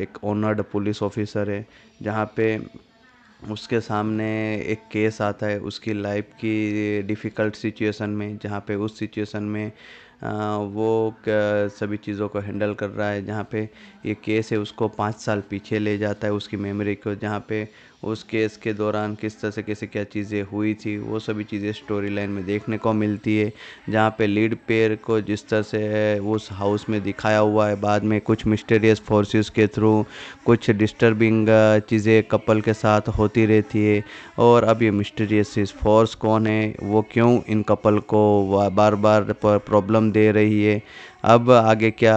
एक ऑनर्ड पुलिस ऑफिसर है जहाँ पे उसके सामने एक केस आता है उसकी लाइफ की डिफ़िकल्ट सिचुएशन में जहाँ पे उस सिचुएशन में वो सभी चीज़ों को हैंडल कर रहा है जहाँ पे ये केस है उसको पाँच साल पीछे ले जाता है उसकी मेमोरी को जहाँ पे उस केस के दौरान किस तरह से कैसे क्या चीज़ें हुई थी वो सभी चीज़ें स्टोरी लाइन में देखने को मिलती है जहाँ पे लीड पेयर को जिस तरह से उस हाउस में दिखाया हुआ है बाद में कुछ मिस्टेरियस फोर्सेस के थ्रू कुछ डिस्टर्बिंग चीज़ें कपल के साथ होती रहती है और अब ये मिस्टेरियस फोर्स कौन है वो क्यों इन कपल को बार बार प्रॉब्लम दे रही है अब आगे क्या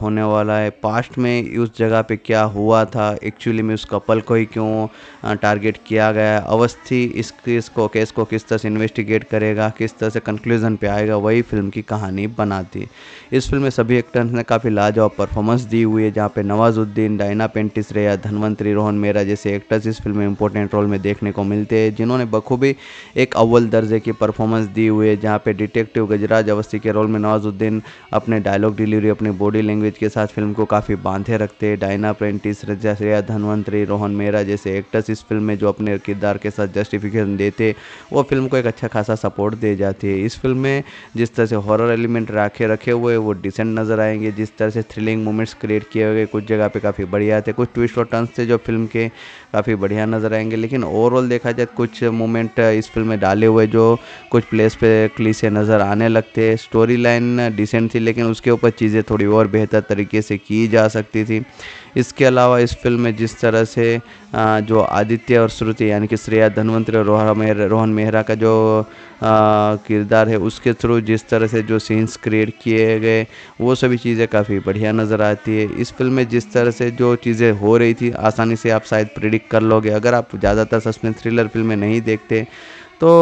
होने वाला है पास्ट में उस जगह पे क्या हुआ था एक्चुअली में उस कपल को ही क्यों टारगेट किया गया अवस्थी इस केस को केस को किस तरह से इन्वेस्टिगेट करेगा किस तरह से कंक्लूजन पे आएगा वही फिल्म की कहानी बनाती इस फिल्म में सभी एक्टर्स ने काफ़ी लाजवाब परफॉर्मेंस दी हुई है जहाँ पे नवाजुद्दीन डाइना पेंटिस रेया धनवंतरी रोहन मेरा जैसे एक्टर्स इस फिल्म में इंपॉर्टेंट रोल में देखने को मिलते हैं जिन्होंने बखूबी एक अव्वल दर्जे की परफॉर्मेंस दी हुई है जहाँ पे डिटेक्टिव गजराज अवस्थी के रोल में नवाजुद्दीन अपने अपने डायलॉग डिलीवरी अपने बॉडी लैंग्वेज के साथ फिल्म को काफ़ी बांधे रखते हैं डायना प्रेंटिस श्रेया धनवंतरी रोहन मेहरा जैसे एक्टर्स इस फिल्म में जो अपने किरदार के साथ जस्टिफिकेशन देते वो फिल्म को एक अच्छा खासा सपोर्ट दे जाती है इस फिल्म में जिस तरह से हॉरर एलिमेंट रखे रखे हुए वो डिसेंट नज़र आएंगे जिस तरह से थ्रिलिंग मोमेंट्स क्रिएट किए गए कुछ जगह पर काफ़ी बढ़िया थे कुछ ट्विस्ट और टर्न थे जो फिल्म के काफ़ी बढ़िया नज़र आएंगे लेकिन ओवरऑल देखा जाए कुछ मोमेंट इस फिल्म में डाले हुए जो कुछ प्लेस पे क्लीसे नज़र आने लगते स्टोरी लाइन डिसेंट थी लेकिन लेकिन उसके ऊपर चीज़ें थोड़ी और बेहतर तरीके से की जा सकती थी इसके अलावा इस फिल्म में जिस तरह से जो आदित्य और श्रुति यानी कि श्रेया धनवंतरी और रोहन मेहरा रोहन मेहरा का जो किरदार है उसके थ्रू जिस तरह से जो सीन्स क्रिएट किए गए वो सभी चीज़ें काफ़ी बढ़िया नज़र आती है इस फिल्म में जिस तरह से जो चीज़ें हो रही थी आसानी से आप शायद प्रिडिक्ट कर लोगे अगर आप ज़्यादातर सस्पेंस थ्रिलर फिल्में नहीं देखते तो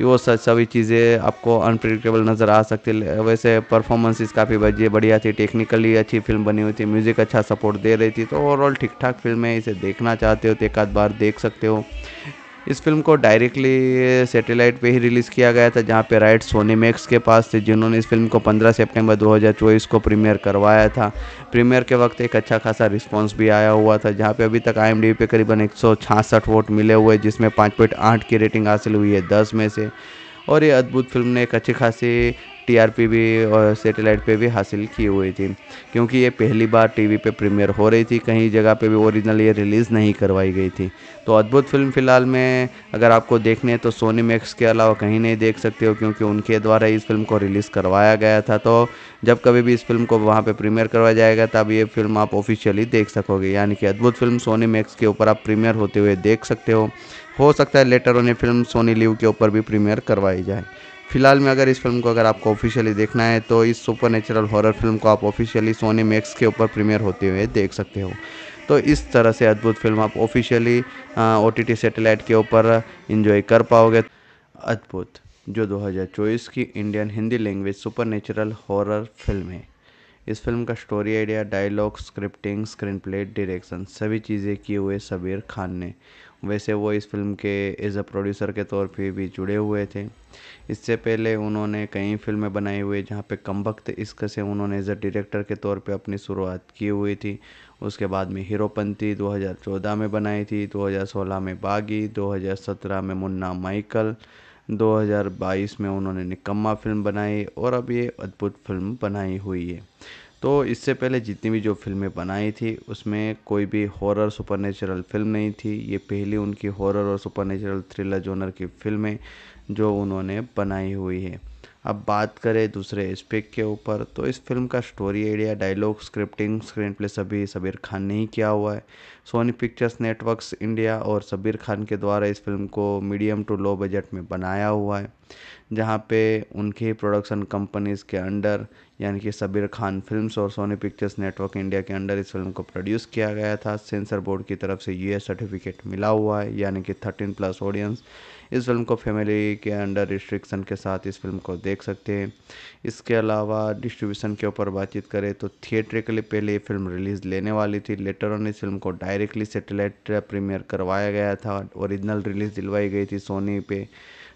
वो सभी चीज़ें आपको अनप्रिडिक्टेबल नज़र आ सकती है वैसे परफॉर्मेंसेस काफ़ी बढ़िया थी टेक्निकली अच्छी फिल्म बनी हुई थी म्यूज़िक अच्छा सपोर्ट दे रही थी तो ओवरऑल ठीक ठाक फिल्म है इसे देखना चाहते हो तो एक आध बार देख सकते हो इस फिल्म को डायरेक्टली सैटेलाइट पे ही रिलीज़ किया गया था जहाँ पे राइट सोनी मैक्स के पास थे जिन्होंने इस फिल्म को 15 सितंबर 2024 को प्रीमियर करवाया था प्रीमियर के वक्त एक अच्छा खासा रिस्पांस भी आया हुआ था जहाँ पे अभी तक आई पे करीबन एक वोट मिले हुए जिसमें पाँच की रेटिंग हासिल हुई है दस में से और ये अद्भुत फिल्म ने एक अच्छी खासी टीआरपी भी और सेटेलाइट पे भी हासिल की हुई थी क्योंकि ये पहली बार टीवी पे प्रीमियर हो रही थी कहीं जगह पे भी ओरिजिनल ये रिलीज़ नहीं करवाई गई थी तो अद्भुत फिल्म फ़िलहाल में अगर आपको देखने तो सोनी मैक्स के अलावा कहीं नहीं देख सकते हो क्योंकि उनके द्वारा इस फिल्म को रिलीज़ करवाया गया था तो जब कभी भी इस फिल्म को वहाँ पर प्रीमियर करवाया जाएगा तब ये फिल्म आप ऑफिशियली देख सकोगे यानी कि अद्भुत फिल्म सोनी मैक्स के ऊपर आप प्रीमियर होते हुए देख सकते हो हो सकता है लेटर उन्हें फिल्म सोनी लिव के ऊपर भी प्रीमियर करवाई जाए फिलहाल में अगर इस फिल्म को अगर आपको ऑफिशियली देखना है तो इस सुपर नेचुरल हॉरर फिल्म को आप ऑफिशियली सोनी मैक्स के ऊपर प्रीमियर होते हुए देख सकते हो तो इस तरह से अद्भुत फिल्म आप ऑफिशियली ओ टी सैटेलाइट के ऊपर इन्जॉय कर पाओगे अद्भुत जो 2024 की Indian Hindi language super natural horror film है इस फिल्म का story idea dialogue scripting screen play direction सभी चीज़ें किए हुए सबीर खान ने वैसे वो इस फिल्म के एज अ प्रोड्यूसर के तौर पे भी जुड़े हुए थे इससे पहले उन्होंने कई फिल्में बनाई हुई जहाँ पे कम वक्त इश्क से उन्होंने एज अ डायरेक्टर के तौर पे अपनी शुरुआत की हुई थी उसके बाद में हीरोपंथी 2014 में बनाई थी 2016 में बागी 2017 में मुन्ना माइकल 2022 में उन्होंने निकम्मा फिल्म बनाई और अब ये अद्भुत फिल्म बनाई हुई है तो इससे पहले जितनी भी जो फिल्में बनाई थी उसमें कोई भी हॉरर सुपर फिल्म नहीं थी ये पहली उनकी हॉरर और नेचुरल थ्रिलर जोनर की फिल्में जो उन्होंने बनाई हुई है अब बात करें दूसरे एस्पेक्ट के ऊपर तो इस फिल्म का story idea dialogue scripting screen play सभी सबीर खान ने ही किया हुआ है सोनी पिक्चर्स नेटवर्क्स इंडिया और सबीर खान के द्वारा इस फिल्म को मीडियम टू लो बजट में बनाया हुआ है जहाँ पे उनके प्रोडक्शन कंपनीज़ के अंडर यानी कि सबीर खान फिल्म्स और सोनी पिक्चर्स नेटवर्क इंडिया के अंडर इस फिल्म को प्रोड्यूस किया गया था सेंसर बोर्ड की तरफ से यूएस सर्टिफिकेट मिला हुआ है यानी कि थर्टीन प्लस ऑडियंस इस फिल्म को फैमिली के अंडर रिस्ट्रिक्शन के साथ इस फिल्म को देख सकते हैं इसके अलावा डिस्ट्रीब्यूशन के ऊपर बातचीत करें तो थिएटर के लिए पहले ये फिल्म रिलीज़ लेने वाली थी लेटर ऑन इस फिल्म को डायरेक्टली सेटेलाइट प्रीमियर करवाया गया था ओरिजिनल रिलीज़ दिलवाई गई थी सोनी पे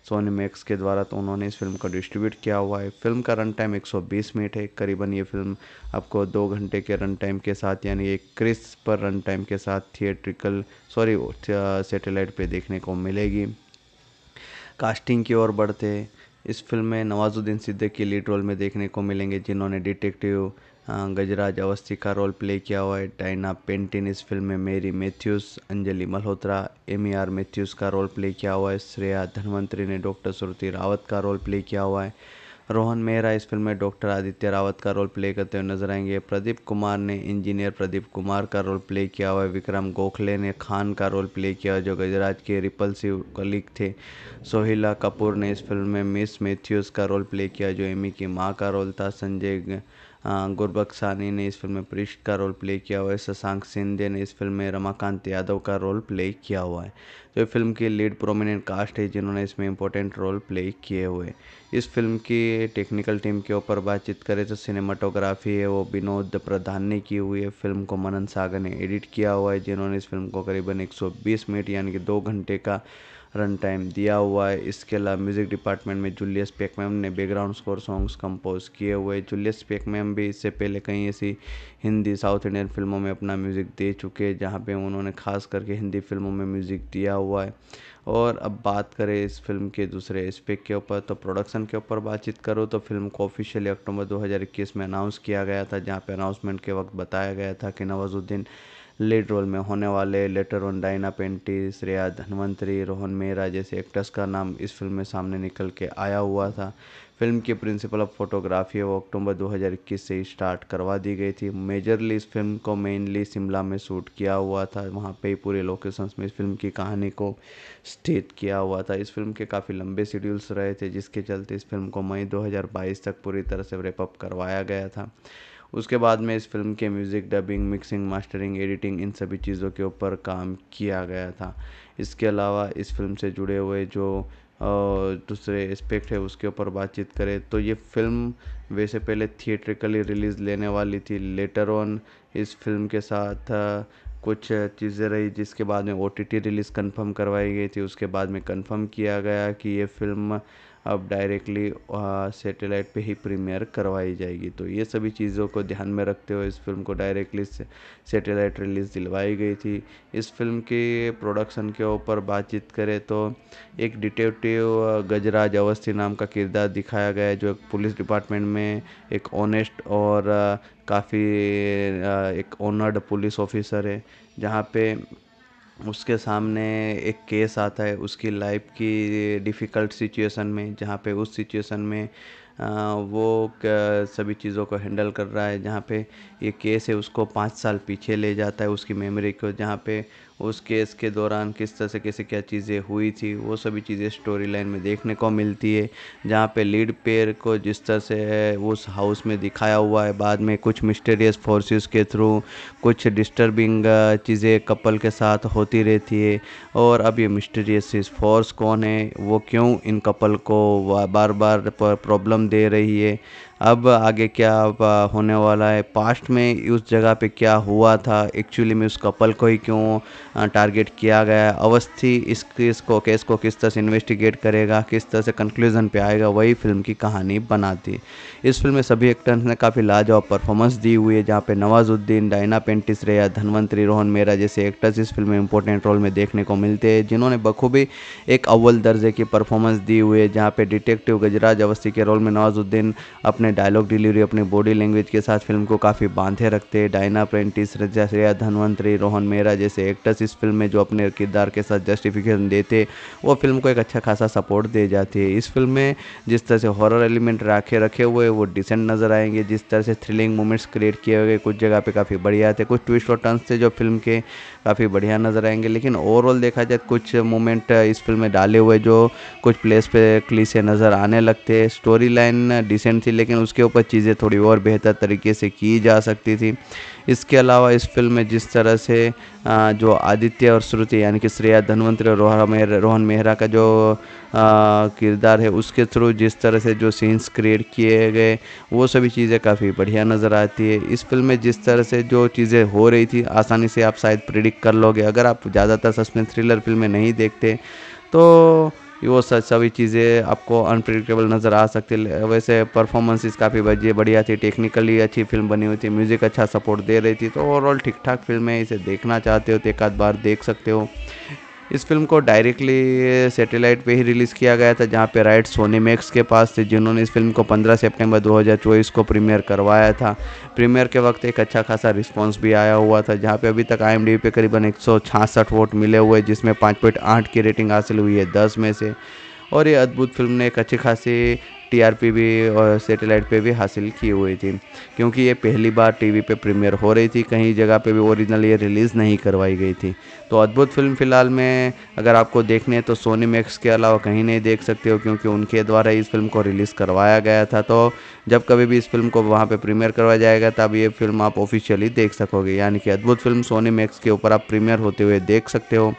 सोनी मैक्स के द्वारा तो उन्होंने इस फिल्म को डिस्ट्रीब्यूट किया हुआ है फिल्म का रन टाइम 120 मिनट है करीबन ये फिल्म आपको दो घंटे के रन टाइम के साथ यानी एक क्रिस पर रन टाइम के साथ थिएट्रिकल सॉरी सेटेलाइट पर देखने को मिलेगी कास्टिंग की ओर बढ़ते इस फिल्म में नवाजुद्दीन सिद्दीकी लीड रोल में देखने को मिलेंगे जिन्होंने डिटेक्टिव हाँ, गजराज अवस्थी का रोल प्ले किया हुआ है डायना पेंटिन इस फिल्म में Mary Matthews Anjali Malhotra M R e Matthews का रोल प्ले किया हुआ है श्रेया धनवंतरी ने डॉक्टर श्रुति रावत का रोल प्ले किया हुआ है रोहन मेहरा इस फिल्म में डॉक्टर आदित्य रावत का रोल प्ले करते हुए नजर आएंगे प्रदीप कुमार ने इंजीनियर प्रदीप कुमार का रोल प्ले किया हुआ है विक्रम गोखले ने खान का रोल प्ले किया जो गजराज के रिपल्सिव कलिक थे सोहिला कपूर ने इस फिल्म में मिस मैथ्यूज़ का रोल प्ले किया जो एमी e की माँ का रोल था संजय गुरबख्सानी ने इस फिल्म में पृष्ठ का रोल प्ले किया हुआ है शशांक सिंधे ने इस फिल्म में रमाकांत यादव का रोल प्ले किया हुआ है तो ये फिल्म की लीड प्रोमिनेंट कास्ट है जिन्होंने इसमें इंपॉर्टेंट रोल प्ले किए हुए इस फिल्म की टेक्निकल टीम के ऊपर बातचीत करें तो सिनेमाटोग्राफी है वो विनोद प्रधान ने की हुई है फिल्म को मनन सागर ने एडिट किया हुआ है जिन्होंने इस फिल्म को करीबन एक मिनट यानी कि दो घंटे का रन टाइम दिया हुआ है इसके अलावा म्यूज़िक डिपार्टमेंट में जूलियस पेकमैम ने बैकग्राउंड स्कोर सॉन्ग्स कंपोज किए हुए जूलियस पेकमैम भी इससे पहले कई ऐसी हिंदी साउथ इंडियन फिल्मों में अपना म्यूज़िक दे चुके हैं जहाँ पे उन्होंने खास करके हिंदी फिल्मों में म्यूज़िक दिया हुआ है और अब बात करें इस फिल्म के दूसरे एस्पेक्ट के ऊपर तो प्रोडक्शन के ऊपर बातचीत करो तो फिल्म को ऑफिशियली अक्टूबर 2021 में अनाउंस किया गया था जहाँ पे अनाउंसमेंट के वक्त बताया गया था कि नवाजुद्दीन लीड रोल में होने वाले लेटर ऑन डायना पेंटिस रिया धनवंतरी रोहन मेहरा जैसे एक्टर्स का नाम इस फिल्म में सामने निकल के आया हुआ था फिल्म की प्रिंसिपल ऑफ फोटोग्राफी वो अक्टूबर 2021 से स्टार्ट करवा दी गई थी मेजरली इस फिल्म को मेनली शिमला में शूट किया हुआ था वहाँ पे ही पूरे लोकेशंस में इस फिल्म की कहानी को स्थित किया हुआ था इस फिल्म के काफ़ी लंबे शेड्यूल्स रहे थे जिसके चलते इस फिल्म को मई 2022 तक पूरी तरह से रेपअप करवाया गया था उसके बाद में इस फ़िल्म के music dubbing mixing mastering editing इन सभी चीज़ों के ऊपर काम किया गया था इसके अलावा इस फ़िल्म से जुड़े हुए जो दूसरे एस्पेक्ट है उसके ऊपर बातचीत करें तो ये फ़िल्म वैसे पहले थिएट्रिकली रिलीज़ लेने वाली थी लेटर ऑन इस फिल्म के साथ कुछ चीज़ें रही जिसके बाद में O T T release confirm करवाई गई थी उसके बाद में कंफर्म किया गया कि ये फिल्म अब डायरेक्टली सेटेलाइट पे ही प्रीमियर करवाई जाएगी तो ये सभी चीज़ों को ध्यान में रखते हुए इस फिल्म को डायरेक्टली सेटेलाइट रिलीज़ दिलवाई गई थी इस फिल्म के प्रोडक्शन के ऊपर बातचीत करें तो एक डिटेक्टिव गजराज अवस्थी नाम का किरदार दिखाया गया है जो एक पुलिस डिपार्टमेंट में एक ऑनेस्ट और काफ़ी एक ऑनर्ड पुलिस ऑफिसर है जहाँ पे उसके सामने एक केस आता है उसकी लाइफ की डिफ़िकल्ट सिचुएशन में जहाँ पे उस सिचुएशन में वो सभी चीज़ों को हैंडल कर रहा है जहाँ पे ये केस है उसको पाँच साल पीछे ले जाता है उसकी मेमोरी को जहाँ पे उस केस के दौरान किस तरह से कैसे क्या चीज़ें हुई थी वो सभी चीज़ें स्टोरी लाइन में देखने को मिलती है जहाँ पे लीड पेयर को जिस तरह से उस हाउस में दिखाया हुआ है बाद में कुछ मिस्टेरियस फोर्सेस के थ्रू कुछ डिस्टर्बिंग चीज़ें कपल के साथ होती रहती है और अब ये मिस्टेरियस फोर्स कौन है वो क्यों इन कपल को बार बार प्रॉब्लम दे रही है अब आगे क्या होने वाला है पास्ट में उस जगह पे क्या हुआ था एक्चुअली में उस कपल को ही क्यों टारगेट किया गया अवस्थी इस केस को केस को किस तरह से इन्वेस्टिगेट करेगा किस तरह से कंक्लूजन पे आएगा वही फिल्म की कहानी बनाती इस फिल्म में सभी एक्टर्स ने काफ़ी लाजवाब परफॉर्मेंस दी हुई है जहाँ पे नवाजुद्दीन डायना पेंटिस रेया धनवंतरी रोहन मेरा जैसे एक्टर्स इस फिल्म में इंपॉर्टेंट रोल में देखने को मिलते हैं जिन्होंने बखूबी एक अव्वल दर्जे की परफॉर्मेंस दी हुई है जहाँ पे डिटेक्टिव गजराज अवस्थी के रोल में नवाजुद्दीन अपने डायलॉग डिलीवरी अपनी बॉडी लैंग्वेज के साथ फिल्म को काफ़ी बांधे रखते हैं डायना प्रेंटिस रजा श्रेया धनवंतरी रोहन मेहरा जैसे एक्टर्स इस फिल्म में जो अपने किरदार के साथ जस्टिफिकेशन देते वो फिल्म को एक अच्छा खासा सपोर्ट दे जाती है इस फिल्म में जिस तरह से हॉरर एलिमेंट रखे रखे हुए वो डिसेंट नज़र आएंगे जिस तरह से थ्रिलिंग मोमेंट्स क्रिएट किए हुए कुछ जगह पर काफ़ी बढ़िया थे कुछ ट्विस्ट और टर्न थे जो फिल्म के काफ़ी बढ़िया नज़र आएंगे लेकिन ओवरऑल देखा जाए तो कुछ मोमेंट इस फिल्म में डाले हुए जो कुछ प्लेस पे से नज़र आने लगते हैं स्टोरी लाइन डिसेंट थी लेकिन उसके ऊपर चीज़ें थोड़ी और बेहतर तरीके से की जा सकती थी इसके अलावा इस फिल्म में जिस तरह से जो आदित्य और श्रुति यानी कि श्रेया धनवंतरी और रोहन मेहरा रोहन मेहरा का जो किरदार है उसके थ्रू जिस तरह से जो सीन्स क्रिएट किए गए वो सभी चीज़ें काफ़ी बढ़िया नज़र आती है इस फिल्म में जिस तरह से जो चीज़ें हो रही थी आसानी से आप शायद प्रिडिक्ट कर लोगे अगर आप ज़्यादातर सस्पेंस थ्रिलर फिल्में नहीं देखते तो वो सभी चीज़ें आपको अनप्रिडिक्टेबल नज़र आ सकती है वैसे परफॉर्मेंसेस काफ़ी बढ़िया थी टेक्निकली अच्छी फिल्म बनी हुई थी म्यूज़िक अच्छा सपोर्ट दे रही थी तो ओवरऑल ठीक ठाक फिल्म है इसे देखना चाहते हो तो एक आध बार देख सकते हो इस फिल्म को डायरेक्टली सैटेलाइट पे ही रिलीज़ किया गया था जहाँ पे राइट सोनी मैक्स के पास थे जिन्होंने इस फिल्म को 15 सितंबर 2024 को प्रीमियर करवाया था प्रीमियर के वक्त एक अच्छा खासा रिस्पांस भी आया हुआ था जहाँ पे अभी तक आई पे करीबन एक वोट मिले हुए जिसमें पाँच की रेटिंग हासिल हुई है दस में से और ये अद्भुत फिल्म ने एक अच्छी खासी टीआरपी भी और सेटेलाइट पे भी हासिल की हुई थी क्योंकि ये पहली बार टीवी पे प्रीमियर हो रही थी कहीं जगह पे भी ओरिजिनल ये रिलीज़ नहीं करवाई गई थी तो अद्भुत फिल्म फ़िलहाल में अगर आपको देखने तो सोनी मैक्स के अलावा कहीं नहीं देख सकते हो क्योंकि उनके द्वारा इस फिल्म को रिलीज़ करवाया गया था तो जब कभी भी इस फिल्म को वहाँ पर प्रीमियर करवाया जाएगा तब ये फिल्म आप ऑफिशियली देख सकोगे यानी कि अद्भुत फिल्म सोनी मैक्स के ऊपर आप प्रीमियर होते हुए देख सकते हो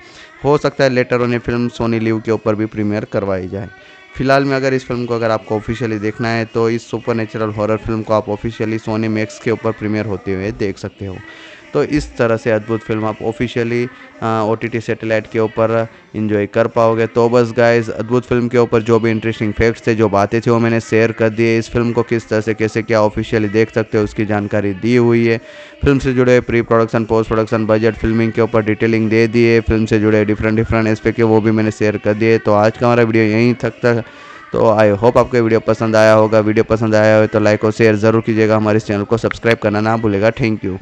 हो सकता है लेटर उन्हें फिल्म सोनी लिव के ऊपर भी प्रीमियर करवाई जाए फिलहाल में अगर इस फिल्म को अगर आपको ऑफिशियली देखना है तो इस सुपर नेचुरल हॉरर फिल्म को आप ऑफिशियली सोनी मैक्स के ऊपर प्रीमियर होते हुए देख सकते हो तो इस तरह से अद्भुत फिल्म आप ऑफिशियली ओ टी सैटेलाइट के ऊपर इन्जॉय कर पाओगे तो बस गाइज अद्भुत फिल्म के ऊपर जो भी इंटरेस्टिंग फैक्ट्स थे जो बातें थी वो मैंने शेयर कर दिए इस फिल्म को किस तरह से कैसे क्या ऑफिशियली देख सकते हो उसकी जानकारी दी हुई है फिल्म से जुड़े pre production post production budget filming के ऊपर डिटेलिंग दे दिए फिल्म से जुड़े डिफरेंट डिफरेंट एस्पेक्ट वो भी मैंने शेयर कर दिए तो आज का हमारा वीडियो यहीं तक था तो आई होप आपको वीडियो पसंद आया होगा वीडियो पसंद आया हो तो लाइक और शेयर ज़रूर कीजिएगा हमारे इस चैनल को सब्सक्राइब करना ना भूलेगा थैंक यू